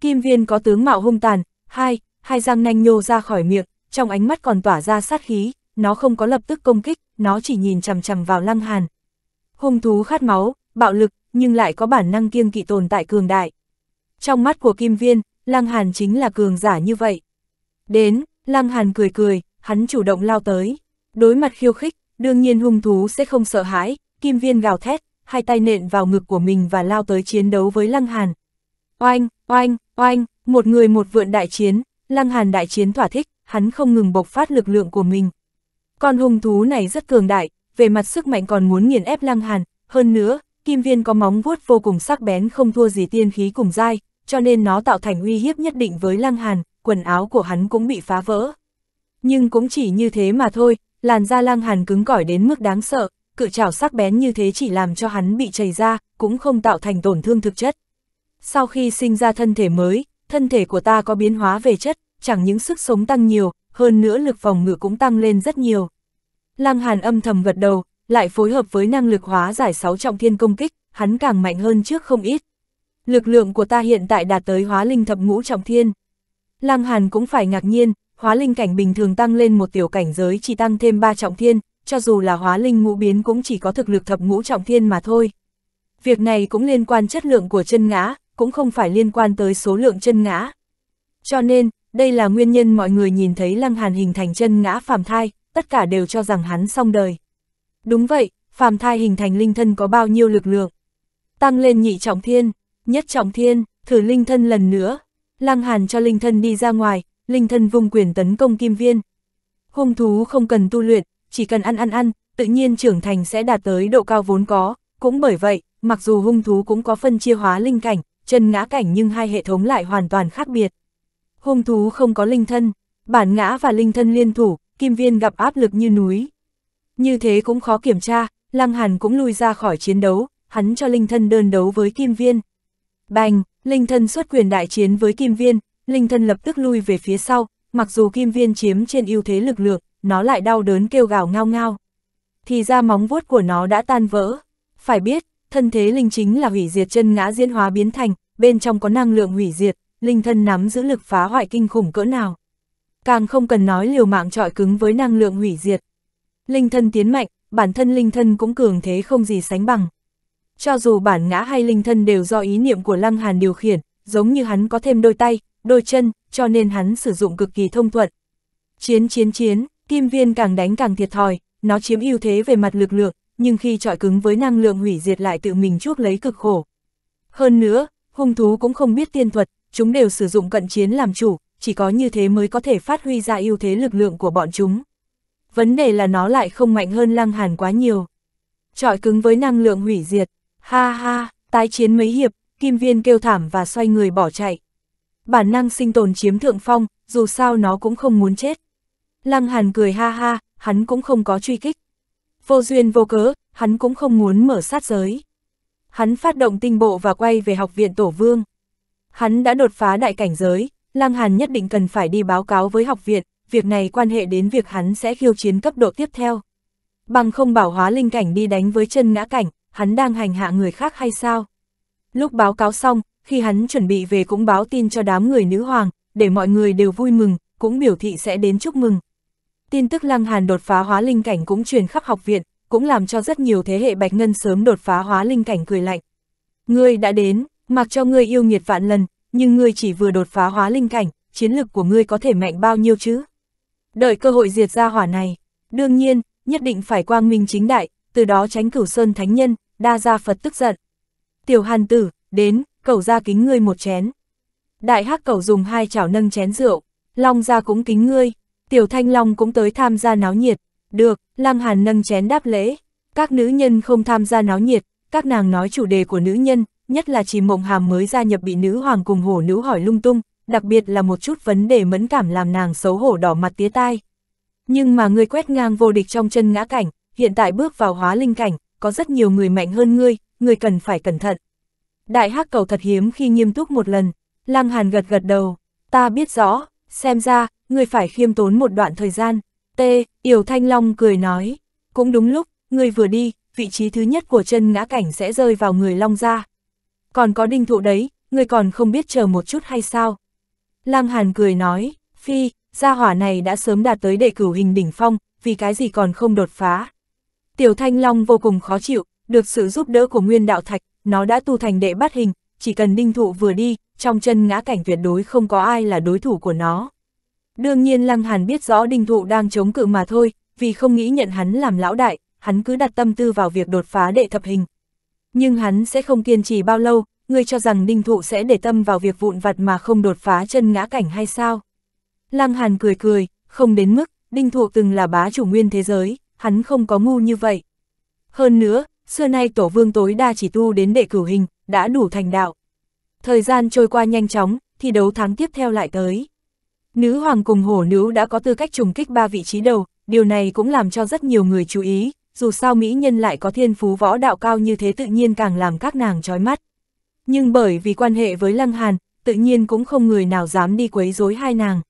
Kim viên có tướng mạo hung tàn, hai, hai răng nanh nhô ra khỏi miệng, trong ánh mắt còn tỏa ra sát khí, nó không có lập tức công kích, nó chỉ nhìn chằm chằm vào Lăng Hàn. Hung thú khát máu, bạo lực, nhưng lại có bản năng kiêng kỵ tồn tại cường đại. Trong mắt của Kim Viên, Lăng Hàn chính là cường giả như vậy. Đến, Lăng Hàn cười cười, hắn chủ động lao tới. Đối mặt khiêu khích, đương nhiên hung thú sẽ không sợ hãi, Kim Viên gào thét, hai tay nện vào ngực của mình và lao tới chiến đấu với Lăng Hàn. Oanh, oanh, oanh, một người một vượn đại chiến, Lăng Hàn đại chiến thỏa thích, hắn không ngừng bộc phát lực lượng của mình. Con hung thú này rất cường đại, về mặt sức mạnh còn muốn nghiền ép Lăng Hàn, hơn nữa, kim viên có móng vuốt vô cùng sắc bén không thua gì tiên khí cùng dai, cho nên nó tạo thành uy hiếp nhất định với Lăng Hàn, quần áo của hắn cũng bị phá vỡ. Nhưng cũng chỉ như thế mà thôi, làn da Lăng Hàn cứng cỏi đến mức đáng sợ, cự trảo sắc bén như thế chỉ làm cho hắn bị chảy ra, cũng không tạo thành tổn thương thực chất. Sau khi sinh ra thân thể mới, thân thể của ta có biến hóa về chất, chẳng những sức sống tăng nhiều, hơn nữa lực phòng ngự cũng tăng lên rất nhiều. Lăng Hàn âm thầm gật đầu, lại phối hợp với năng lực hóa giải sáu trọng thiên công kích, hắn càng mạnh hơn trước không ít. Lực lượng của ta hiện tại đạt tới hóa linh thập ngũ trọng thiên. Lăng Hàn cũng phải ngạc nhiên, hóa linh cảnh bình thường tăng lên một tiểu cảnh giới chỉ tăng thêm ba trọng thiên, cho dù là hóa linh ngũ biến cũng chỉ có thực lực thập ngũ trọng thiên mà thôi. Việc này cũng liên quan chất lượng của chân ngã, cũng không phải liên quan tới số lượng chân ngã. Cho nên, đây là nguyên nhân mọi người nhìn thấy Lăng Hàn hình thành chân ngã phàm thai, tất cả đều cho rằng hắn xong đời. Đúng vậy, phàm thai hình thành linh thân có bao nhiêu lực lượng? Tăng lên nhị trọng thiên, nhất trọng thiên, thử linh thân lần nữa. Lăng Hàn cho linh thân đi ra ngoài, linh thân vùng quyền tấn công kim viên. Hung thú không cần tu luyện, chỉ cần ăn ăn ăn, tự nhiên trưởng thành sẽ đạt tới độ cao vốn có, cũng bởi vậy, mặc dù hung thú cũng có phân chia hóa linh cảnh, chân ngã cảnh nhưng hai hệ thống lại hoàn toàn khác biệt. Hung thú không có linh thân, bản ngã và linh thân liên thủ, kim viên gặp áp lực như núi. Như thế cũng khó kiểm tra, Lăng Hàn cũng lui ra khỏi chiến đấu, hắn cho linh thân đơn đấu với kim viên. Bành, linh thân xuất quyền đại chiến với kim viên, linh thân lập tức lui về phía sau, mặc dù kim viên chiếm trên ưu thế lực lượng, nó lại đau đớn kêu gào ngao ngao. Thì ra móng vuốt của nó đã tan vỡ. Phải biết, thân thế linh chính là hủy diệt chân ngã diễn hóa biến thành, bên trong có năng lượng hủy diệt, linh thân nắm giữ lực phá hoại kinh khủng cỡ nào. Càng không cần nói liều mạng trọi cứng với năng lượng hủy diệt. Linh thân tiến mạnh, bản thân linh thân cũng cường thế không gì sánh bằng. Cho dù bản ngã hay linh thân đều do ý niệm của Lăng Hàn điều khiển, giống như hắn có thêm đôi tay, đôi chân, cho nên hắn sử dụng cực kỳ thông thuận. Chiến chiến chiến, kim viên càng đánh càng thiệt thòi, nó chiếm ưu thế về mặt lực lượng, nhưng khi trọi cứng với năng lượng hủy diệt lại tự mình chuốc lấy cực khổ. Hơn nữa, hung thú cũng không biết tiên thuật, chúng đều sử dụng cận chiến làm chủ, chỉ có như thế mới có thể phát huy ra ưu thế lực lượng của bọn chúng. Vấn đề là nó lại không mạnh hơn lăng hàn quá nhiều. Trọi cứng với năng lượng hủy diệt, ha ha, tái chiến mấy hiệp, kim viên kêu thảm và xoay người bỏ chạy. Bản năng sinh tồn chiếm thượng phong, dù sao nó cũng không muốn chết. Lăng hàn cười ha ha, hắn cũng không có truy kích. Vô duyên vô cớ, hắn cũng không muốn mở sát giới. Hắn phát động tinh bộ và quay về học viện Tổ Vương. Hắn đã đột phá đại cảnh giới, Lăng Hàn nhất định cần phải đi báo cáo với học viện, việc này quan hệ đến việc hắn sẽ khiêu chiến cấp độ tiếp theo. Bằng không bảo hóa linh cảnh đi đánh với chân ngã cảnh, hắn đang hành hạ người khác hay sao? Lúc báo cáo xong, khi hắn chuẩn bị về cũng báo tin cho đám người nữ hoàng, để mọi người đều vui mừng, cũng biểu thị sẽ đến chúc mừng. Tin tức Lăng Hàn đột phá hóa linh cảnh cũng truyền khắp học viện, cũng làm cho rất nhiều thế hệ Bạch Ngân sớm đột phá hóa linh cảnh cười lạnh. Ngươi đã đến, mặc cho ngươi yêu nghiệt vạn lần, nhưng ngươi chỉ vừa đột phá hóa linh cảnh, chiến lực của ngươi có thể mạnh bao nhiêu chứ? Đợi cơ hội diệt ra hỏa này, đương nhiên, nhất định phải quang minh chính đại, từ đó tránh cửu sơn thánh nhân, đa gia Phật tức giận. Tiểu hàn tử, đến, cầu ra kính ngươi một chén. Đại hắc cầu dùng hai chảo nâng chén rượu, long ra cũng kính ngươi. Tiểu Thanh Long cũng tới tham gia náo nhiệt, được, Lam Hàn nâng chén đáp lễ, các nữ nhân không tham gia náo nhiệt, các nàng nói chủ đề của nữ nhân, nhất là chỉ mộng hàm mới gia nhập bị nữ hoàng cùng hổ nữ hỏi lung tung, đặc biệt là một chút vấn đề mẫn cảm làm nàng xấu hổ đỏ mặt tía tai. Nhưng mà người quét ngang vô địch trong chân ngã cảnh, hiện tại bước vào hóa linh cảnh, có rất nhiều người mạnh hơn ngươi, người cần phải cẩn thận. Đại hắc cầu thật hiếm khi nghiêm túc một lần, Lăng Hàn gật gật đầu, ta biết rõ, xem ra, người phải khiêm tốn một đoạn thời gian. T, Yểu Thanh Long cười nói, cũng đúng lúc, người vừa đi, vị trí thứ nhất của chân ngã cảnh sẽ rơi vào người Long ra. Còn có đinh thụ đấy, người còn không biết chờ một chút hay sao. Lang Hàn cười nói, Phi, gia hỏa này đã sớm đạt tới đệ cửu hình đỉnh phong, vì cái gì còn không đột phá. Tiểu Thanh Long vô cùng khó chịu, được sự giúp đỡ của Nguyên Đạo Thạch, nó đã tu thành đệ bát hình, chỉ cần đinh thụ vừa đi, trong chân ngã cảnh tuyệt đối không có ai là đối thủ của nó. Đương nhiên Lăng Hàn biết rõ đinh thụ đang chống cự mà thôi, vì không nghĩ nhận hắn làm lão đại, hắn cứ đặt tâm tư vào việc đột phá đệ thập hình. Nhưng hắn sẽ không kiên trì bao lâu, ngươi cho rằng đinh thụ sẽ để tâm vào việc vụn vặt mà không đột phá chân ngã cảnh hay sao? Lăng Hàn cười cười, không đến mức, đinh thụ từng là bá chủ nguyên thế giới, hắn không có ngu như vậy. Hơn nữa, xưa nay tổ vương tối đa chỉ tu đến đệ cửu hình, đã đủ thành đạo. Thời gian trôi qua nhanh chóng, thi đấu tháng tiếp theo lại tới. Nữ hoàng cùng hổ nữ đã có tư cách trùng kích ba vị trí đầu, điều này cũng làm cho rất nhiều người chú ý, dù sao mỹ nhân lại có thiên phú võ đạo cao như thế tự nhiên càng làm các nàng trói mắt. Nhưng bởi vì quan hệ với Lăng Hàn, tự nhiên cũng không người nào dám đi quấy rối hai nàng.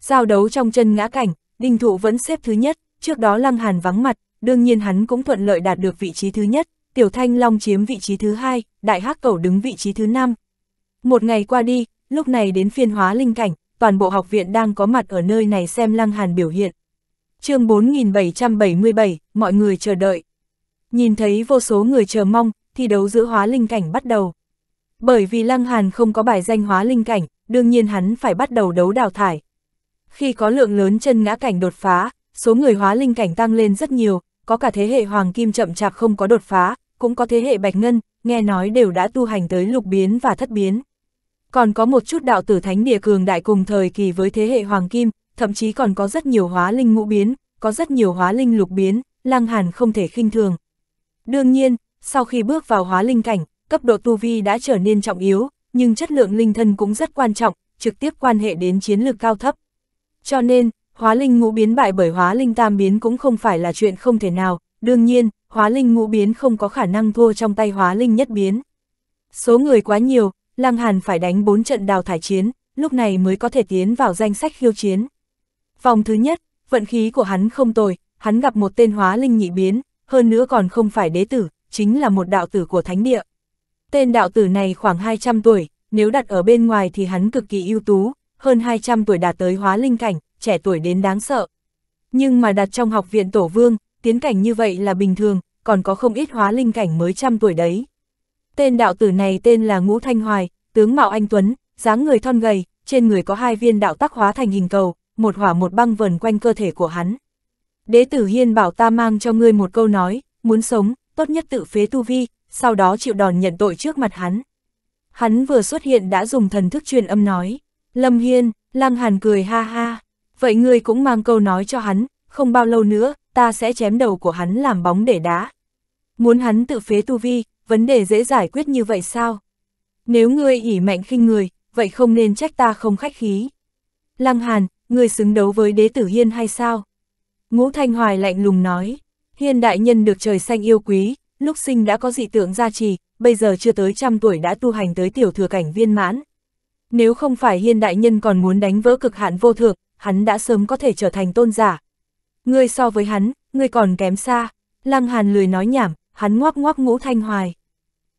Giao đấu trong chân ngã cảnh, Đinh Thụ vẫn xếp thứ nhất, trước đó Lăng Hàn vắng mặt, đương nhiên hắn cũng thuận lợi đạt được vị trí thứ nhất. Tiểu Thanh Long chiếm vị trí thứ hai, Đại Hắc Cẩu đứng vị trí thứ năm. Một ngày qua đi, lúc này đến phiên hóa linh cảnh, toàn bộ học viện đang có mặt ở nơi này xem Lăng Hàn biểu hiện. chương 4777, mọi người chờ đợi. Nhìn thấy vô số người chờ mong, thi đấu giữa hóa linh cảnh bắt đầu. Bởi vì Lăng Hàn không có bài danh hóa linh cảnh, đương nhiên hắn phải bắt đầu đấu đào thải. Khi có lượng lớn chân ngã cảnh đột phá, số người hóa linh cảnh tăng lên rất nhiều, có cả thế hệ hoàng kim chậm chạp không có đột phá, cũng có thế hệ bạch ngân, nghe nói đều đã tu hành tới lục biến và thất biến. Còn có một chút đạo tử thánh địa cường đại cùng thời kỳ với thế hệ hoàng kim, thậm chí còn có rất nhiều hóa linh ngũ biến, có rất nhiều hóa linh lục biến, lăng hàn không thể khinh thường. Đương nhiên, sau khi bước vào hóa linh cảnh, cấp độ tu vi đã trở nên trọng yếu, nhưng chất lượng linh thân cũng rất quan trọng, trực tiếp quan hệ đến chiến lược cao thấp. Cho nên, hóa linh ngũ biến bại bởi hóa linh tam biến cũng không phải là chuyện không thể nào, đương nhiên, hóa linh ngũ biến không có khả năng thua trong tay hóa linh nhất biến. Số người quá nhiều, Lăng Hàn phải đánh 4 trận đào thải chiến, lúc này mới có thể tiến vào danh sách khiêu chiến. Vòng thứ nhất, vận khí của hắn không tồi, hắn gặp một tên hóa linh nhị biến, hơn nữa còn không phải đế tử, chính là một đạo tử của thánh địa. Tên đạo tử này khoảng 200 tuổi, nếu đặt ở bên ngoài thì hắn cực kỳ ưu tú, hơn 200 tuổi đạt tới hóa linh cảnh, trẻ tuổi đến đáng sợ. Nhưng mà đặt trong học viện tổ vương, tiến cảnh như vậy là bình thường, còn có không ít hóa linh cảnh mới trăm tuổi đấy. Tên đạo tử này tên là Ngũ Thanh Hoài, tướng mạo anh Tuấn, dáng người thon gầy, trên người có hai viên đạo tắc hóa thành hình cầu, một hỏa một băng vần quanh cơ thể của hắn. Đế tử Hiên bảo ta mang cho ngươi một câu nói, muốn sống, tốt nhất tự phế tu vi, sau đó chịu đòn nhận tội trước mặt hắn. Hắn vừa xuất hiện đã dùng thần thức truyền âm nói, Lâm Hiên, Lăng Hàn cười ha ha, vậy ngươi cũng mang câu nói cho hắn, không bao lâu nữa, ta sẽ chém đầu của hắn làm bóng để đá. Muốn hắn tự phế tu vi, vấn đề dễ giải quyết như vậy sao? Nếu ngươi ỉ mạnh khinh người, vậy không nên trách ta không khách khí. Lăng Hàn, ngươi xứng đấu với đế tử Hiên hay sao? Ngũ Thanh Hoài lạnh lùng nói, Hiên đại nhân được trời xanh yêu quý, lúc sinh đã có dị tượng gia trì, bây giờ chưa tới trăm tuổi đã tu hành tới tiểu thừa cảnh viên mãn. Nếu không phải Hiên đại nhân còn muốn đánh vỡ cực hạn vô thượng, hắn đã sớm có thể trở thành tôn giả, Ngươi so với hắn, ngươi còn kém xa. Lăng Hàn lười nói nhảm, hắn ngoác ngoác ngũ thanh hoài.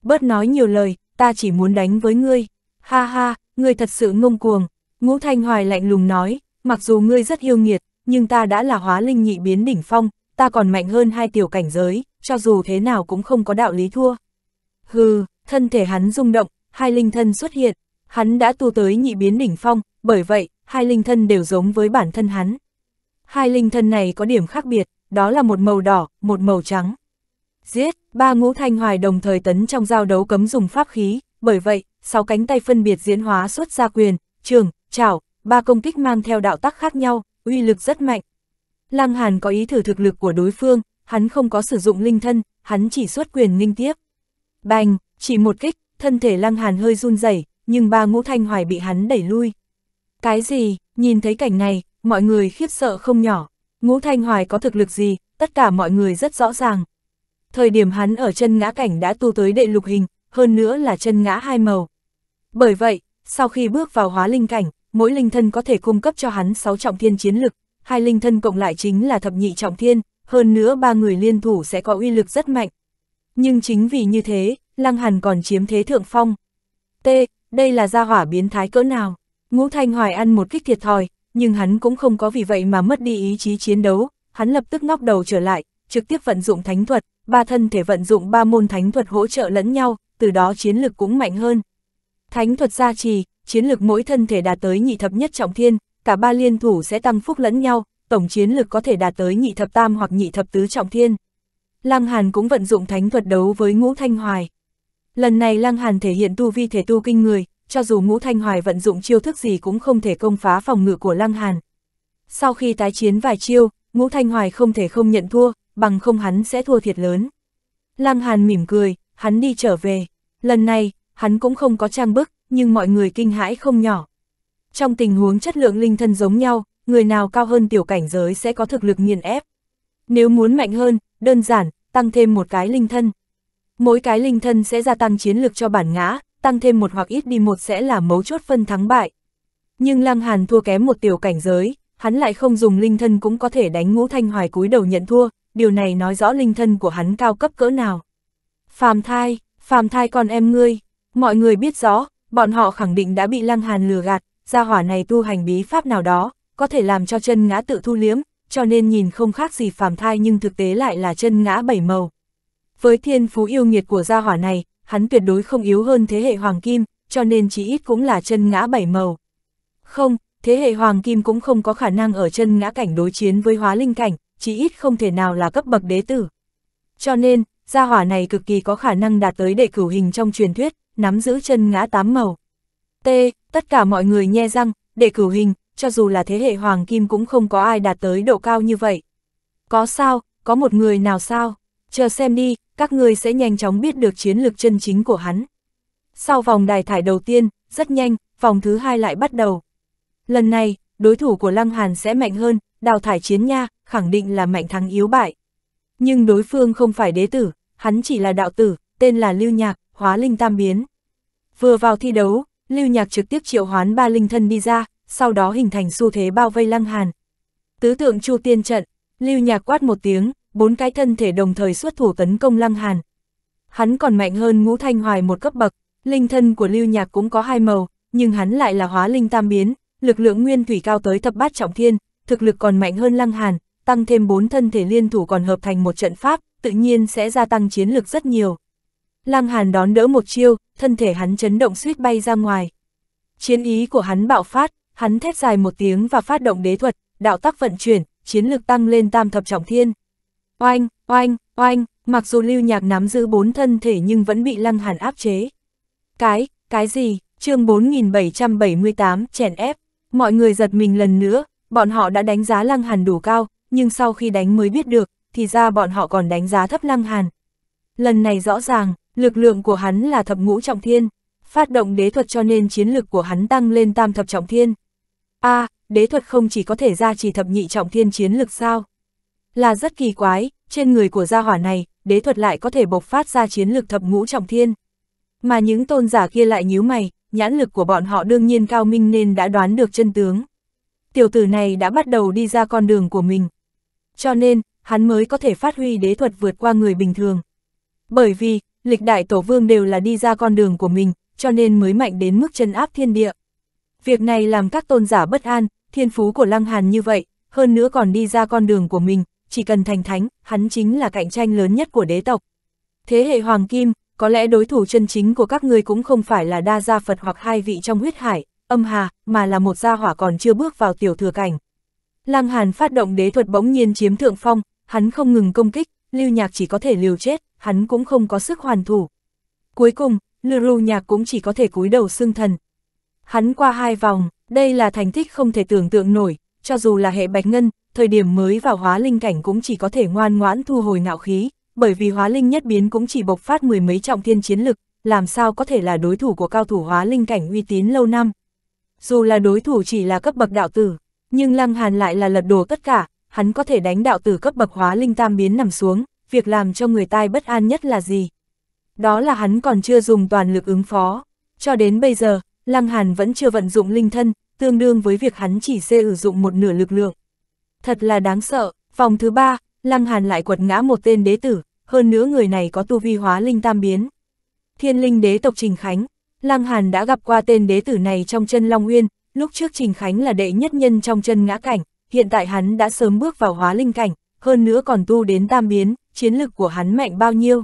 Bớt nói nhiều lời, ta chỉ muốn đánh với ngươi. Ha ha, ngươi thật sự ngông cuồng. Ngũ thanh hoài lạnh lùng nói, mặc dù ngươi rất hiêu nghiệt, nhưng ta đã là hóa linh nhị biến đỉnh phong, ta còn mạnh hơn hai tiểu cảnh giới, cho dù thế nào cũng không có đạo lý thua. Hừ, thân thể hắn rung động, hai linh thân xuất hiện, hắn đã tu tới nhị biến đỉnh phong, bởi vậy, hai linh thân đều giống với bản thân hắn. Hai linh thân này có điểm khác biệt, đó là một màu đỏ, một màu trắng. Giết, ba ngũ thanh hoài đồng thời tấn trong giao đấu cấm dùng pháp khí, bởi vậy, sáu cánh tay phân biệt diễn hóa xuất ra quyền, trường, chảo, ba công kích mang theo đạo tắc khác nhau, uy lực rất mạnh. Lăng Hàn có ý thử thực lực của đối phương, hắn không có sử dụng linh thân, hắn chỉ xuất quyền linh tiếp. Bành, chỉ một kích, thân thể Lăng Hàn hơi run rẩy, nhưng ba ngũ thanh hoài bị hắn đẩy lui. Cái gì, nhìn thấy cảnh này, mọi người khiếp sợ không nhỏ, ngũ thanh hoài có thực lực gì, tất cả mọi người rất rõ ràng. Thời điểm hắn ở chân ngã cảnh đã tu tới đệ lục hình, hơn nữa là chân ngã hai màu. Bởi vậy, sau khi bước vào hóa linh cảnh, mỗi linh thân có thể cung cấp cho hắn sáu trọng thiên chiến lực, hai linh thân cộng lại chính là thập nhị trọng thiên, hơn nữa ba người liên thủ sẽ có uy lực rất mạnh. Nhưng chính vì như thế, Lăng Hàn còn chiếm thế thượng phong. T, đây là gia hỏa biến thái cỡ nào? Ngũ Thanh Hoài ăn một kích thiệt thòi, nhưng hắn cũng không có vì vậy mà mất đi ý chí chiến đấu, hắn lập tức ngóc đầu trở lại, trực tiếp vận dụng thánh thuật, ba thân thể vận dụng ba môn thánh thuật hỗ trợ lẫn nhau, từ đó chiến lực cũng mạnh hơn. Thánh thuật gia trì, chiến lực mỗi thân thể đạt tới nhị thập nhất trọng thiên, cả ba liên thủ sẽ tăng phúc lẫn nhau, tổng chiến lực có thể đạt tới nhị thập tam hoặc nhị thập tứ trọng thiên. Lăng Hàn cũng vận dụng thánh thuật đấu với Ngũ Thanh Hoài. Lần này Lăng Hàn thể hiện tu vi thể tu kinh người, cho dù Ngũ Thanh Hoài vận dụng chiêu thức gì cũng không thể công phá phòng ngự của Lăng Hàn. Sau khi tái chiến vài chiêu, Ngũ Thanh Hoài không thể không nhận thua, bằng không hắn sẽ thua thiệt lớn. Lăng Hàn mỉm cười, hắn đi trở về. Lần này, hắn cũng không có trang bức, nhưng mọi người kinh hãi không nhỏ. Trong tình huống chất lượng linh thân giống nhau, người nào cao hơn tiểu cảnh giới sẽ có thực lực nghiền ép. Nếu muốn mạnh hơn, đơn giản, tăng thêm một cái linh thân. Mỗi cái linh thân sẽ gia tăng chiến lược cho bản ngã, tăng thêm một hoặc ít đi một sẽ là mấu chốt phân thắng bại. Nhưng Lăng Hàn thua kém một tiểu cảnh giới, hắn lại không dùng linh thân cũng có thể đánh ngũ thanh hoài cúi đầu nhận thua, điều này nói rõ linh thân của hắn cao cấp cỡ nào. Phàm thai, phàm thai con em ngươi, mọi người biết rõ, bọn họ khẳng định đã bị Lăng Hàn lừa gạt, gia hỏa này tu hành bí pháp nào đó, có thể làm cho chân ngã tự thu liếm, cho nên nhìn không khác gì phàm thai nhưng thực tế lại là chân ngã bảy màu. Với thiên phú yêu nghiệt của gia hỏa này, hắn tuyệt đối không yếu hơn thế hệ Hoàng Kim, cho nên chỉ ít cũng là chân ngã bảy màu. Không, thế hệ Hoàng Kim cũng không có khả năng ở chân ngã cảnh đối chiến với hóa linh cảnh, chỉ ít không thể nào là cấp bậc đế tử. Cho nên, gia hỏa này cực kỳ có khả năng đạt tới đệ cửu hình trong truyền thuyết, nắm giữ chân ngã tám màu. T, tất cả mọi người nhe răng, đệ cửu hình, cho dù là thế hệ Hoàng Kim cũng không có ai đạt tới độ cao như vậy. Có sao, có một người nào sao? Chờ xem đi, các ngươi sẽ nhanh chóng biết được chiến lược chân chính của hắn. Sau vòng đài thải đầu tiên, rất nhanh, vòng thứ hai lại bắt đầu. Lần này, đối thủ của Lăng Hàn sẽ mạnh hơn, đào thải chiến nha, khẳng định là mạnh thắng yếu bại. Nhưng đối phương không phải đế tử, hắn chỉ là đạo tử, tên là Lưu Nhạc, hóa linh tam biến. Vừa vào thi đấu, Lưu Nhạc trực tiếp triệu hoán ba linh thân đi ra, sau đó hình thành xu thế bao vây Lăng Hàn. Tứ tượng Chu Tiên trận, Lưu Nhạc quát một tiếng, bốn cái thân thể đồng thời xuất thủ tấn công Lăng Hàn. Hắn còn mạnh hơn ngũ thanh hoài một cấp bậc, linh thân của lưu nhạc cũng có hai màu, nhưng hắn lại là hóa linh tam biến, lực lượng nguyên thủy cao tới thập bát trọng thiên, thực lực còn mạnh hơn Lăng Hàn, tăng thêm bốn thân thể liên thủ còn hợp thành một trận pháp, tự nhiên sẽ gia tăng chiến lực rất nhiều. Lăng Hàn đón đỡ một chiêu, thân thể hắn chấn động suýt bay ra ngoài. Chiến ý của hắn bạo phát, hắn thét dài một tiếng và phát động đế thuật, đạo tắc vận chuyển, chiến lực tăng lên tam thập trọng thiên. Oanh, oanh, oanh, mặc dù lưu nhạc nắm giữ bốn thân thể nhưng vẫn bị lăng hàn áp chế. Cái, cái gì, chương 4778, chèn ép, mọi người giật mình lần nữa, bọn họ đã đánh giá lăng hàn đủ cao, nhưng sau khi đánh mới biết được, thì ra bọn họ còn đánh giá thấp lăng hàn. Lần này rõ ràng, lực lượng của hắn là thập ngũ trọng thiên, phát động đế thuật cho nên chiến lực của hắn tăng lên tam thập trọng thiên. a à, đế thuật không chỉ có thể ra chỉ thập nhị trọng thiên chiến lực sao? Là rất kỳ quái, trên người của gia hỏa này, đế thuật lại có thể bộc phát ra chiến lực thập ngũ trọng thiên. Mà những tôn giả kia lại nhíu mày, nhãn lực của bọn họ đương nhiên cao minh nên đã đoán được chân tướng. Tiểu tử này đã bắt đầu đi ra con đường của mình. Cho nên, hắn mới có thể phát huy đế thuật vượt qua người bình thường. Bởi vì, lịch đại tổ vương đều là đi ra con đường của mình, cho nên mới mạnh đến mức chân áp thiên địa. Việc này làm các tôn giả bất an, thiên phú của Lăng Hàn như vậy, hơn nữa còn đi ra con đường của mình, chỉ cần thành thánh, hắn chính là cạnh tranh lớn nhất của đế tộc. Thế hệ Hoàng Kim, có lẽ đối thủ chân chính của các ngươi cũng không phải là đa gia Phật hoặc hai vị trong huyết hải, âm hà, mà là một gia hỏa còn chưa bước vào tiểu thừa cảnh. Lăng Hàn phát động đế thuật bỗng nhiên chiếm thượng phong, hắn không ngừng công kích, Lưu Nhạc chỉ có thể liều chết, hắn cũng không có sức hoàn thủ. Cuối cùng, Lưu lưu Nhạc cũng chỉ có thể cúi đầu xương thần. Hắn qua hai vòng, đây là thành tích không thể tưởng tượng nổi, cho dù là hệ Bạch Ngân, thời điểm mới vào hóa linh cảnh cũng chỉ có thể ngoan ngoãn thu hồi ngạo khí, bởi vì hóa linh nhất biến cũng chỉ bộc phát mười mấy trọng thiên chiến lực, làm sao có thể là đối thủ của cao thủ hóa linh cảnh uy tín lâu năm. Dù là đối thủ chỉ là cấp bậc đạo tử, nhưng Lăng Hàn lại là lật đổ tất cả, hắn có thể đánh đạo tử cấp bậc hóa linh tam biến nằm xuống, việc làm cho người tai bất an nhất là gì? Đó là hắn còn chưa dùng toàn lực ứng phó. Cho đến bây giờ, Lăng Hàn vẫn chưa vận dụng linh thân, tương đương với việc hắn chỉ sử dụng một nửa lực lượng thật là đáng sợ. Vòng thứ ba, Lăng Hàn lại quật ngã một tên đế tử, hơn nữa người này có tu vi hóa linh tam biến. Thiên linh đế tộc Trình Khánh, Lăng Hàn đã gặp qua tên đế tử này trong chân Long Uyên, lúc trước Trình Khánh là đệ nhất nhân trong chân ngã cảnh, hiện tại hắn đã sớm bước vào hóa linh cảnh, hơn nữa còn tu đến tam biến, chiến lực của hắn mạnh bao nhiêu.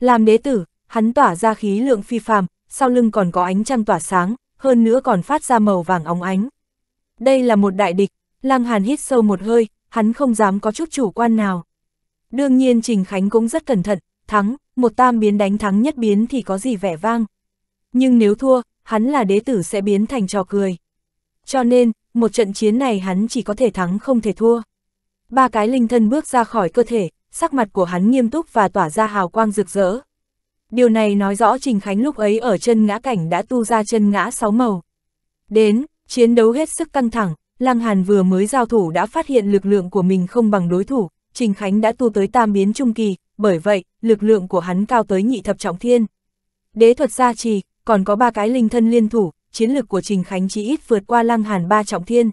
Làm đế tử, hắn tỏa ra khí lượng phi phàm, sau lưng còn có ánh trăng tỏa sáng, hơn nữa còn phát ra màu vàng óng ánh. Đây là một đại địch, Lăng Hàn hít sâu một hơi, hắn không dám có chút chủ quan nào. Đương nhiên Trình Khánh cũng rất cẩn thận, thắng, một tam biến đánh thắng nhất biến thì có gì vẻ vang. Nhưng nếu thua, hắn là đế tử sẽ biến thành trò cười. Cho nên, một trận chiến này hắn chỉ có thể thắng không thể thua. Ba cái linh thân bước ra khỏi cơ thể, sắc mặt của hắn nghiêm túc và tỏa ra hào quang rực rỡ. Điều này nói rõ Trình Khánh lúc ấy ở chân ngã cảnh đã tu ra chân ngã sáu màu. Đến, chiến đấu hết sức căng thẳng, Lăng Hàn vừa mới giao thủ đã phát hiện lực lượng của mình không bằng đối thủ, Trình Khánh đã tu tới tam biến trung kỳ, bởi vậy, lực lượng của hắn cao tới nhị thập trọng thiên. Đế thuật gia trì, còn có ba cái linh thân liên thủ, chiến lực của Trình Khánh chỉ ít vượt qua Lăng Hàn ba trọng thiên.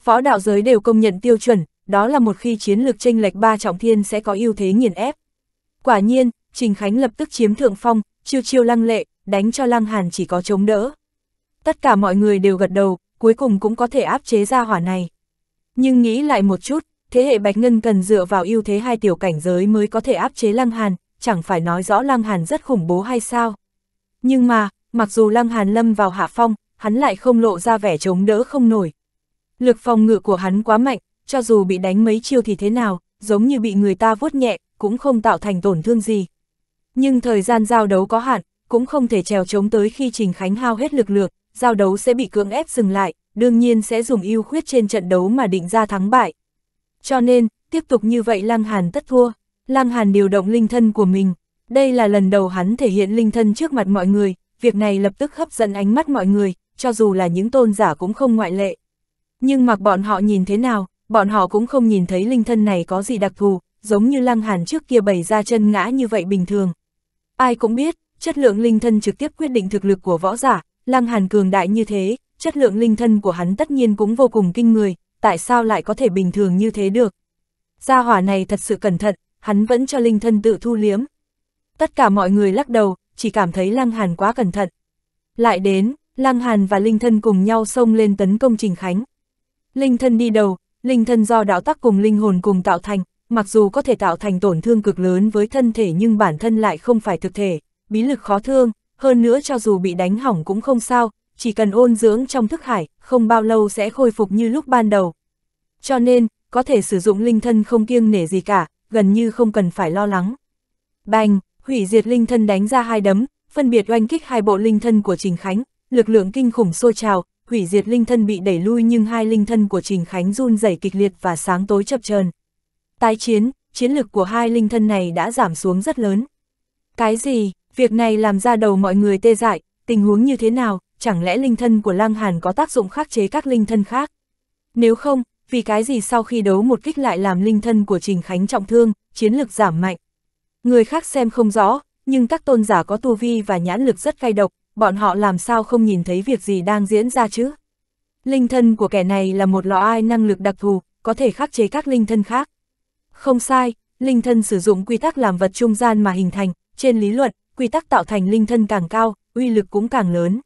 Phó đạo giới đều công nhận tiêu chuẩn, đó là một khi chiến lực chênh lệch ba trọng thiên sẽ có ưu thế nghiền ép. Quả nhiên, Trình Khánh lập tức chiếm thượng phong, chiêu chiêu lăng lệ, đánh cho Lăng Hàn chỉ có chống đỡ. Tất cả mọi người đều gật đầu, cuối cùng cũng có thể áp chế ra hỏa này. Nhưng nghĩ lại một chút, thế hệ Bạch Ngân cần dựa vào ưu thế hai tiểu cảnh giới mới có thể áp chế Lăng Hàn, chẳng phải nói rõ Lăng Hàn rất khủng bố hay sao. Nhưng mà, mặc dù Lăng Hàn lâm vào hạ phong, hắn lại không lộ ra vẻ chống đỡ không nổi. Lực phòng ngự của hắn quá mạnh, cho dù bị đánh mấy chiêu thì thế nào, giống như bị người ta vuốt nhẹ, cũng không tạo thành tổn thương gì. Nhưng thời gian giao đấu có hạn, cũng không thể trèo chống tới khi Trình Khánh hao hết lực lượng giao đấu sẽ bị cưỡng ép dừng lại, đương nhiên sẽ dùng ưu khuyết trên trận đấu mà định ra thắng bại. Cho nên, tiếp tục như vậy Lăng Hàn tất thua, Lăng Hàn điều động linh thân của mình, đây là lần đầu hắn thể hiện linh thân trước mặt mọi người, việc này lập tức hấp dẫn ánh mắt mọi người, cho dù là những tôn giả cũng không ngoại lệ. Nhưng mặc bọn họ nhìn thế nào, bọn họ cũng không nhìn thấy linh thân này có gì đặc thù, giống như Lăng Hàn trước kia bày ra chân ngã như vậy bình thường. Ai cũng biết, chất lượng linh thân trực tiếp quyết định thực lực của võ giả, Lăng Hàn cường đại như thế, chất lượng linh thân của hắn tất nhiên cũng vô cùng kinh người, tại sao lại có thể bình thường như thế được? Gia hỏa này thật sự cẩn thận, hắn vẫn cho linh thân tự thu liếm. Tất cả mọi người lắc đầu, chỉ cảm thấy Lăng Hàn quá cẩn thận. Lại đến, Lăng Hàn và Linh Thân cùng nhau xông lên tấn công Trình Khánh. Linh Thân đi đầu, Linh Thân do đạo tắc cùng linh hồn cùng tạo thành, mặc dù có thể tạo thành tổn thương cực lớn với thân thể nhưng bản thân lại không phải thực thể, bí lực khó thương, hơn nữa cho dù bị đánh hỏng cũng không sao, chỉ cần ôn dưỡng trong thức hải, không bao lâu sẽ khôi phục như lúc ban đầu. Cho nên, có thể sử dụng linh thân không kiêng nể gì cả, gần như không cần phải lo lắng. Bành, hủy diệt linh thân đánh ra hai đấm, phân biệt oanh kích hai bộ linh thân của Trình Khánh, lực lượng kinh khủng sôi trào, hủy diệt linh thân bị đẩy lui nhưng hai linh thân của Trình Khánh run rẩy kịch liệt và sáng tối chập chờn. Tái chiến, chiến lực của hai linh thân này đã giảm xuống rất lớn. Cái gì? Việc này làm ra đầu mọi người tê dại, tình huống như thế nào, chẳng lẽ linh thân của Lăng Hàn có tác dụng khắc chế các linh thân khác? Nếu không, vì cái gì sau khi đấu một kích lại làm linh thân của Trình Khánh trọng thương, chiến lực giảm mạnh? Người khác xem không rõ, nhưng các tôn giả có tu vi và nhãn lực rất cay độc, bọn họ làm sao không nhìn thấy việc gì đang diễn ra chứ? Linh thân của kẻ này là một lọ ai năng lực đặc thù, có thể khắc chế các linh thân khác. Không sai, linh thân sử dụng quy tắc làm vật trung gian mà hình thành, trên lý luận, quy tắc tạo thành linh thân càng cao, uy lực cũng càng lớn.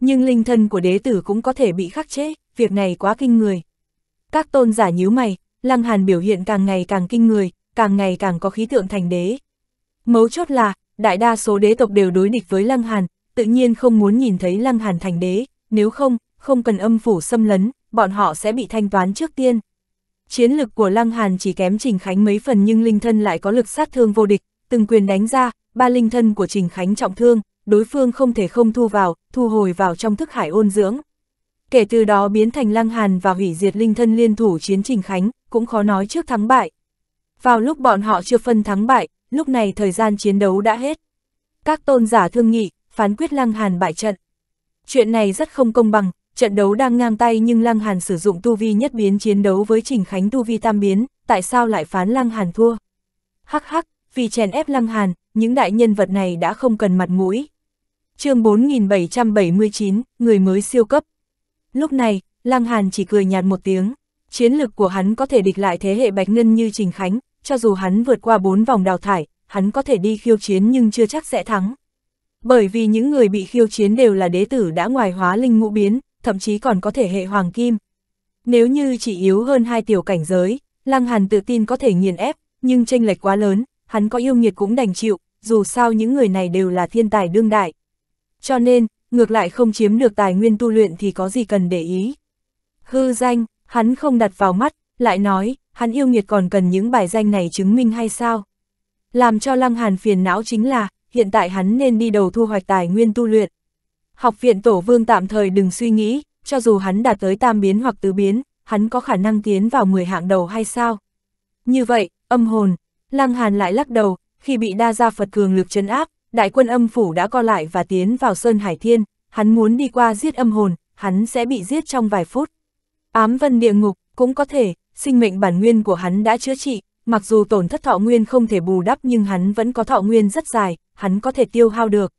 Nhưng linh thân của đế tử cũng có thể bị khắc chế, việc này quá kinh người. Các tôn giả nhíu mày, Lăng Hàn biểu hiện càng ngày càng kinh người, càng ngày càng có khí tượng thành đế. Mấu chốt là, đại đa số đế tộc đều đối địch với Lăng Hàn, tự nhiên không muốn nhìn thấy Lăng Hàn thành đế, nếu không, không cần âm phủ xâm lấn, bọn họ sẽ bị thanh toán trước tiên. Chiến lực của Lăng Hàn chỉ kém Trình Khánh mấy phần nhưng linh thân lại có lực sát thương vô địch, từng quyền đánh ra, ba linh thân của Trình Khánh trọng thương, đối phương không thể không thu vào, thu hồi vào trong thức hải ôn dưỡng. Kể từ đó biến thành lăng hàn và hủy diệt linh thân liên thủ chiến Trình Khánh, cũng khó nói trước thắng bại. Vào lúc bọn họ chưa phân thắng bại, lúc này thời gian chiến đấu đã hết. Các tôn giả thương nghị, phán quyết lăng hàn bại trận. Chuyện này rất không công bằng, trận đấu đang ngang tay nhưng Lăng Hàn sử dụng tu vi nhất biến chiến đấu với Trình Khánh tu vi tam biến, tại sao lại phán Lăng Hàn thua? Hắc hắc, vì chèn ép Lăng Hàn, những đại nhân vật này đã không cần mặt mũi. chương 4779, người mới siêu cấp. Lúc này, Lăng Hàn chỉ cười nhạt một tiếng, chiến lực của hắn có thể địch lại thế hệ Bạch Ngân như Trình Khánh, cho dù hắn vượt qua bốn vòng đào thải, hắn có thể đi khiêu chiến nhưng chưa chắc sẽ thắng. Bởi vì những người bị khiêu chiến đều là đế tử đã ngoài hóa linh ngũ biến, thậm chí còn có thể hệ hoàng kim. Nếu như chỉ yếu hơn hai tiểu cảnh giới, Lăng Hàn tự tin có thể nghiền ép, nhưng tranh lệch quá lớn, hắn có yêu nghiệt cũng đành chịu, dù sao những người này đều là thiên tài đương đại. Cho nên, ngược lại không chiếm được tài nguyên tu luyện thì có gì cần để ý. Hư danh, hắn không đặt vào mắt, lại nói, hắn yêu nghiệt còn cần những bài danh này chứng minh hay sao? Làm cho Lăng Hàn phiền não chính là, hiện tại hắn nên đi đầu thu hoạch tài nguyên tu luyện. Học viện Tổ Vương tạm thời đừng suy nghĩ, cho dù hắn đạt tới tam biến hoặc tứ biến, hắn có khả năng tiến vào 10 hạng đầu hay sao? Như vậy, âm hồn, Lăng Hàn lại lắc đầu, khi bị đa gia Phật cường lực chấn áp, đại quân âm phủ đã co lại và tiến vào Sơn Hải Thiên, hắn muốn đi qua giết âm hồn, hắn sẽ bị giết trong vài phút. Ám vân địa ngục, cũng có thể, sinh mệnh bản nguyên của hắn đã chữa trị, mặc dù tổn thất thọ nguyên không thể bù đắp nhưng hắn vẫn có thọ nguyên rất dài, hắn có thể tiêu hao được.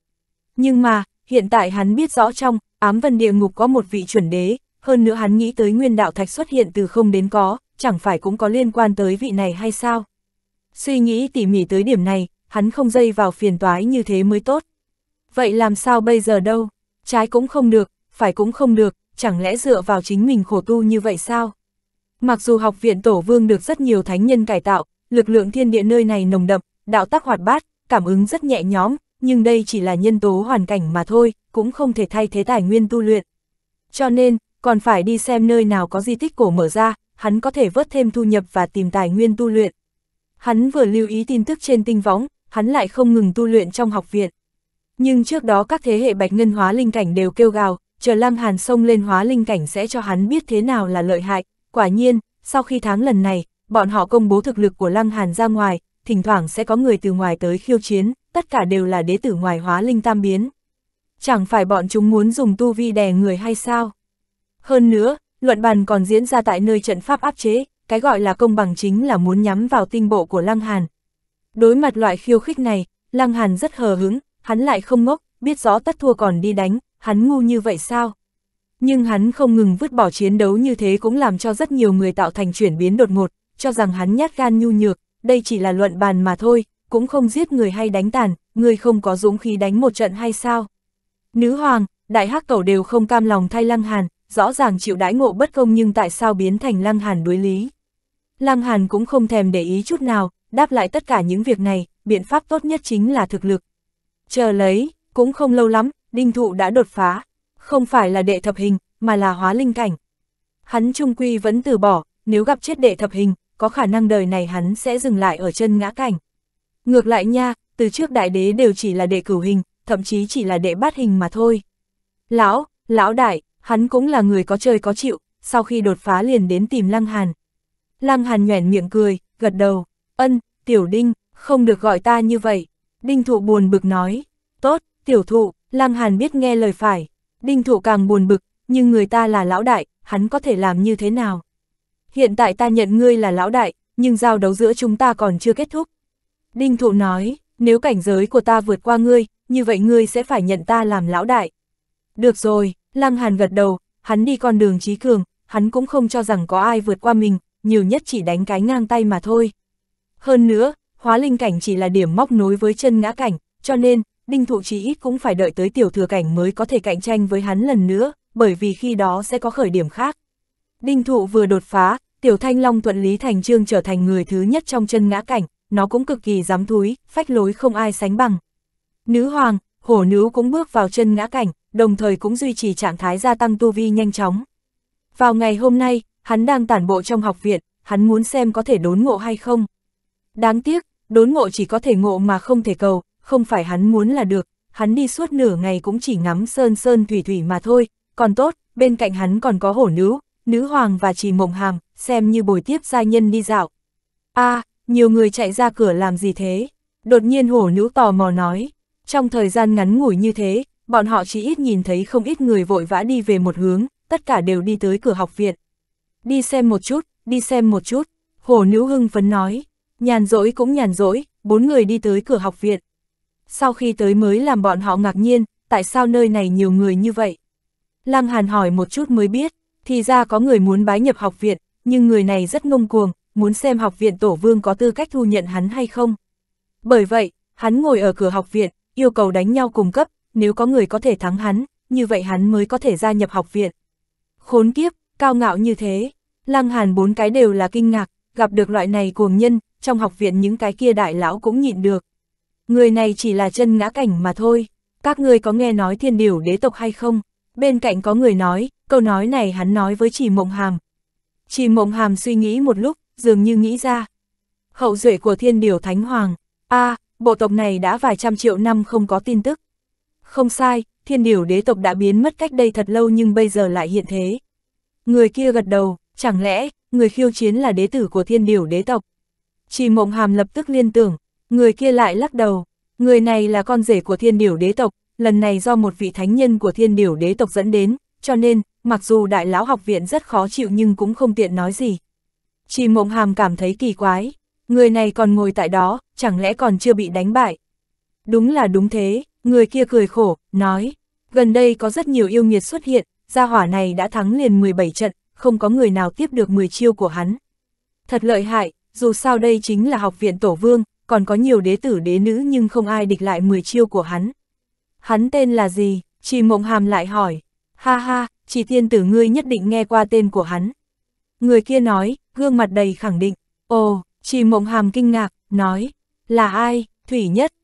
Nhưng mà, hiện tại hắn biết rõ trong, ám vân địa ngục có một vị chuẩn đế, hơn nữa hắn nghĩ tới nguyên đạo thạch xuất hiện từ không đến có, chẳng phải cũng có liên quan tới vị này hay sao? Suy nghĩ tỉ mỉ tới điểm này, hắn không dây vào phiền toái như thế mới tốt. Vậy làm sao bây giờ đâu? Trái cũng không được, phải cũng không được, chẳng lẽ dựa vào chính mình khổ tu như vậy sao? Mặc dù học viện Tổ Vương được rất nhiều thánh nhân cải tạo, lực lượng thiên địa nơi này nồng đậm, đạo tắc hoạt bát, cảm ứng rất nhẹ nhõm, nhưng đây chỉ là nhân tố hoàn cảnh mà thôi, cũng không thể thay thế tài nguyên tu luyện. Cho nên, còn phải đi xem nơi nào có di tích cổ mở ra, hắn có thể vớt thêm thu nhập và tìm tài nguyên tu luyện. Hắn vừa lưu ý tin tức trên tinh võng, hắn lại không ngừng tu luyện trong học viện. Nhưng trước đó các thế hệ bạch ngân hóa linh cảnh đều kêu gào, chờ Lăng Hàn sông lên hóa linh cảnh sẽ cho hắn biết thế nào là lợi hại. Quả nhiên, sau khi tháng lần này, bọn họ công bố thực lực của Lăng Hàn ra ngoài, thỉnh thoảng sẽ có người từ ngoài tới khiêu chiến, tất cả đều là đế tử ngoài hóa linh tam biến. Chẳng phải bọn chúng muốn dùng tu vi đè người hay sao? Hơn nữa, luận bàn còn diễn ra tại nơi trận pháp áp chế, cái gọi là công bằng chính là muốn nhắm vào tinh bộ của Lăng Hàn. Đối mặt loại khiêu khích này, Lăng Hàn rất hờ hứng, hắn lại không ngốc, biết rõ tất thua còn đi đánh, hắn ngu như vậy sao? Nhưng hắn không ngừng vứt bỏ chiến đấu như thế cũng làm cho rất nhiều người tạo thành chuyển biến đột ngột, cho rằng hắn nhát gan nhu nhược, đây chỉ là luận bàn mà thôi, cũng không giết người hay đánh tàn, người không có dũng khí đánh một trận hay sao? Nữ hoàng, đại hắc cầu đều không cam lòng thay Lăng Hàn, rõ ràng chịu đãi ngộ bất công nhưng tại sao biến thành Lăng Hàn đối lý? Lăng Hàn cũng không thèm để ý chút nào, đáp lại tất cả những việc này, biện pháp tốt nhất chính là thực lực. Chờ lấy, cũng không lâu lắm, đinh thụ đã đột phá, không phải là đệ thập hình, mà là hóa linh cảnh. Hắn trung quy vẫn từ bỏ, nếu gặp chết đệ thập hình, có khả năng đời này hắn sẽ dừng lại ở chân ngã cảnh. Ngược lại nha, từ trước đại đế đều chỉ là đệ cửu hình, thậm chí chỉ là đệ bát hình mà thôi. Lão, lão đại, hắn cũng là người có chơi có chịu, sau khi đột phá liền đến tìm Lăng Hàn, Lăng Hàn nhoẻn miệng cười, gật đầu, ân, tiểu đinh, không được gọi ta như vậy. Đinh thụ buồn bực nói, tốt, tiểu thụ, Lăng Hàn biết nghe lời phải. Đinh thụ càng buồn bực, nhưng người ta là lão đại, hắn có thể làm như thế nào? Hiện tại ta nhận ngươi là lão đại, nhưng giao đấu giữa chúng ta còn chưa kết thúc. Đinh thụ nói, nếu cảnh giới của ta vượt qua ngươi, như vậy ngươi sẽ phải nhận ta làm lão đại. Được rồi, Lăng Hàn gật đầu, hắn đi con đường trí cường, hắn cũng không cho rằng có ai vượt qua mình, nhiều nhất chỉ đánh cái ngang tay mà thôi. Hơn nữa, hóa linh cảnh chỉ là điểm móc nối với chân ngã cảnh, cho nên, đinh thụ chỉ ít cũng phải đợi tới tiểu thừa cảnh mới có thể cạnh tranh với hắn lần nữa, bởi vì khi đó sẽ có khởi điểm khác. Đinh thụ vừa đột phá, tiểu thanh long thuận lý thành trương trở thành người thứ nhất trong chân ngã cảnh, nó cũng cực kỳ dám thúi, phách lối không ai sánh bằng. Nữ hoàng, hổ nữ cũng bước vào chân ngã cảnh, đồng thời cũng duy trì trạng thái gia tăng tu vi nhanh chóng. Vào ngày hôm nay, Hắn đang tản bộ trong học viện, hắn muốn xem có thể đốn ngộ hay không. Đáng tiếc, đốn ngộ chỉ có thể ngộ mà không thể cầu, không phải hắn muốn là được, hắn đi suốt nửa ngày cũng chỉ ngắm sơn sơn thủy thủy mà thôi, còn tốt, bên cạnh hắn còn có hổ nữ, nữ hoàng và trì mộng hàm, xem như bồi tiếp gia nhân đi dạo. a à, nhiều người chạy ra cửa làm gì thế? Đột nhiên hổ nữ tò mò nói, trong thời gian ngắn ngủi như thế, bọn họ chỉ ít nhìn thấy không ít người vội vã đi về một hướng, tất cả đều đi tới cửa học viện đi xem một chút, đi xem một chút, hổ nữ hưng phấn nói, nhàn rỗi cũng nhàn rỗi, bốn người đi tới cửa học viện. Sau khi tới mới làm bọn họ ngạc nhiên, tại sao nơi này nhiều người như vậy? Lăng Hàn hỏi một chút mới biết, thì ra có người muốn bái nhập học viện, nhưng người này rất ngông cuồng, muốn xem học viện tổ vương có tư cách thu nhận hắn hay không. Bởi vậy, hắn ngồi ở cửa học viện, yêu cầu đánh nhau cùng cấp, nếu có người có thể thắng hắn, như vậy hắn mới có thể gia nhập học viện. Khốn kiếp, cao ngạo như thế, Lăng Hàn bốn cái đều là kinh ngạc, gặp được loại này cuồng nhân, trong học viện những cái kia đại lão cũng nhịn được. Người này chỉ là chân ngã cảnh mà thôi, các ngươi có nghe nói thiên điểu đế tộc hay không? Bên cạnh có người nói, câu nói này hắn nói với chỉ mộng hàm. Chỉ mộng hàm suy nghĩ một lúc, dường như nghĩ ra. Hậu duệ của thiên điểu thánh hoàng, a à, bộ tộc này đã vài trăm triệu năm không có tin tức. Không sai, thiên điểu đế tộc đã biến mất cách đây thật lâu nhưng bây giờ lại hiện thế. Người kia gật đầu, Chẳng lẽ, người khiêu chiến là đế tử của thiên điểu đế tộc? Chỉ mộng hàm lập tức liên tưởng, người kia lại lắc đầu. Người này là con rể của thiên điểu đế tộc, lần này do một vị thánh nhân của thiên điểu đế tộc dẫn đến, cho nên, mặc dù đại lão học viện rất khó chịu nhưng cũng không tiện nói gì. Chỉ mộng hàm cảm thấy kỳ quái, người này còn ngồi tại đó, chẳng lẽ còn chưa bị đánh bại. Đúng là đúng thế, người kia cười khổ, nói, gần đây có rất nhiều yêu nghiệt xuất hiện, gia hỏa này đã thắng liền 17 trận, không có người nào tiếp được 10 chiêu của hắn. Thật lợi hại, dù sao đây chính là học viện Tổ Vương, còn có nhiều đế tử đế nữ nhưng không ai địch lại 10 chiêu của hắn. Hắn tên là gì? Chỉ mộng hàm lại hỏi. Ha ha, chỉ tiên tử ngươi nhất định nghe qua tên của hắn. Người kia nói, gương mặt đầy khẳng định. Ồ, chỉ mộng hàm kinh ngạc, nói. Là ai? Thủy nhất,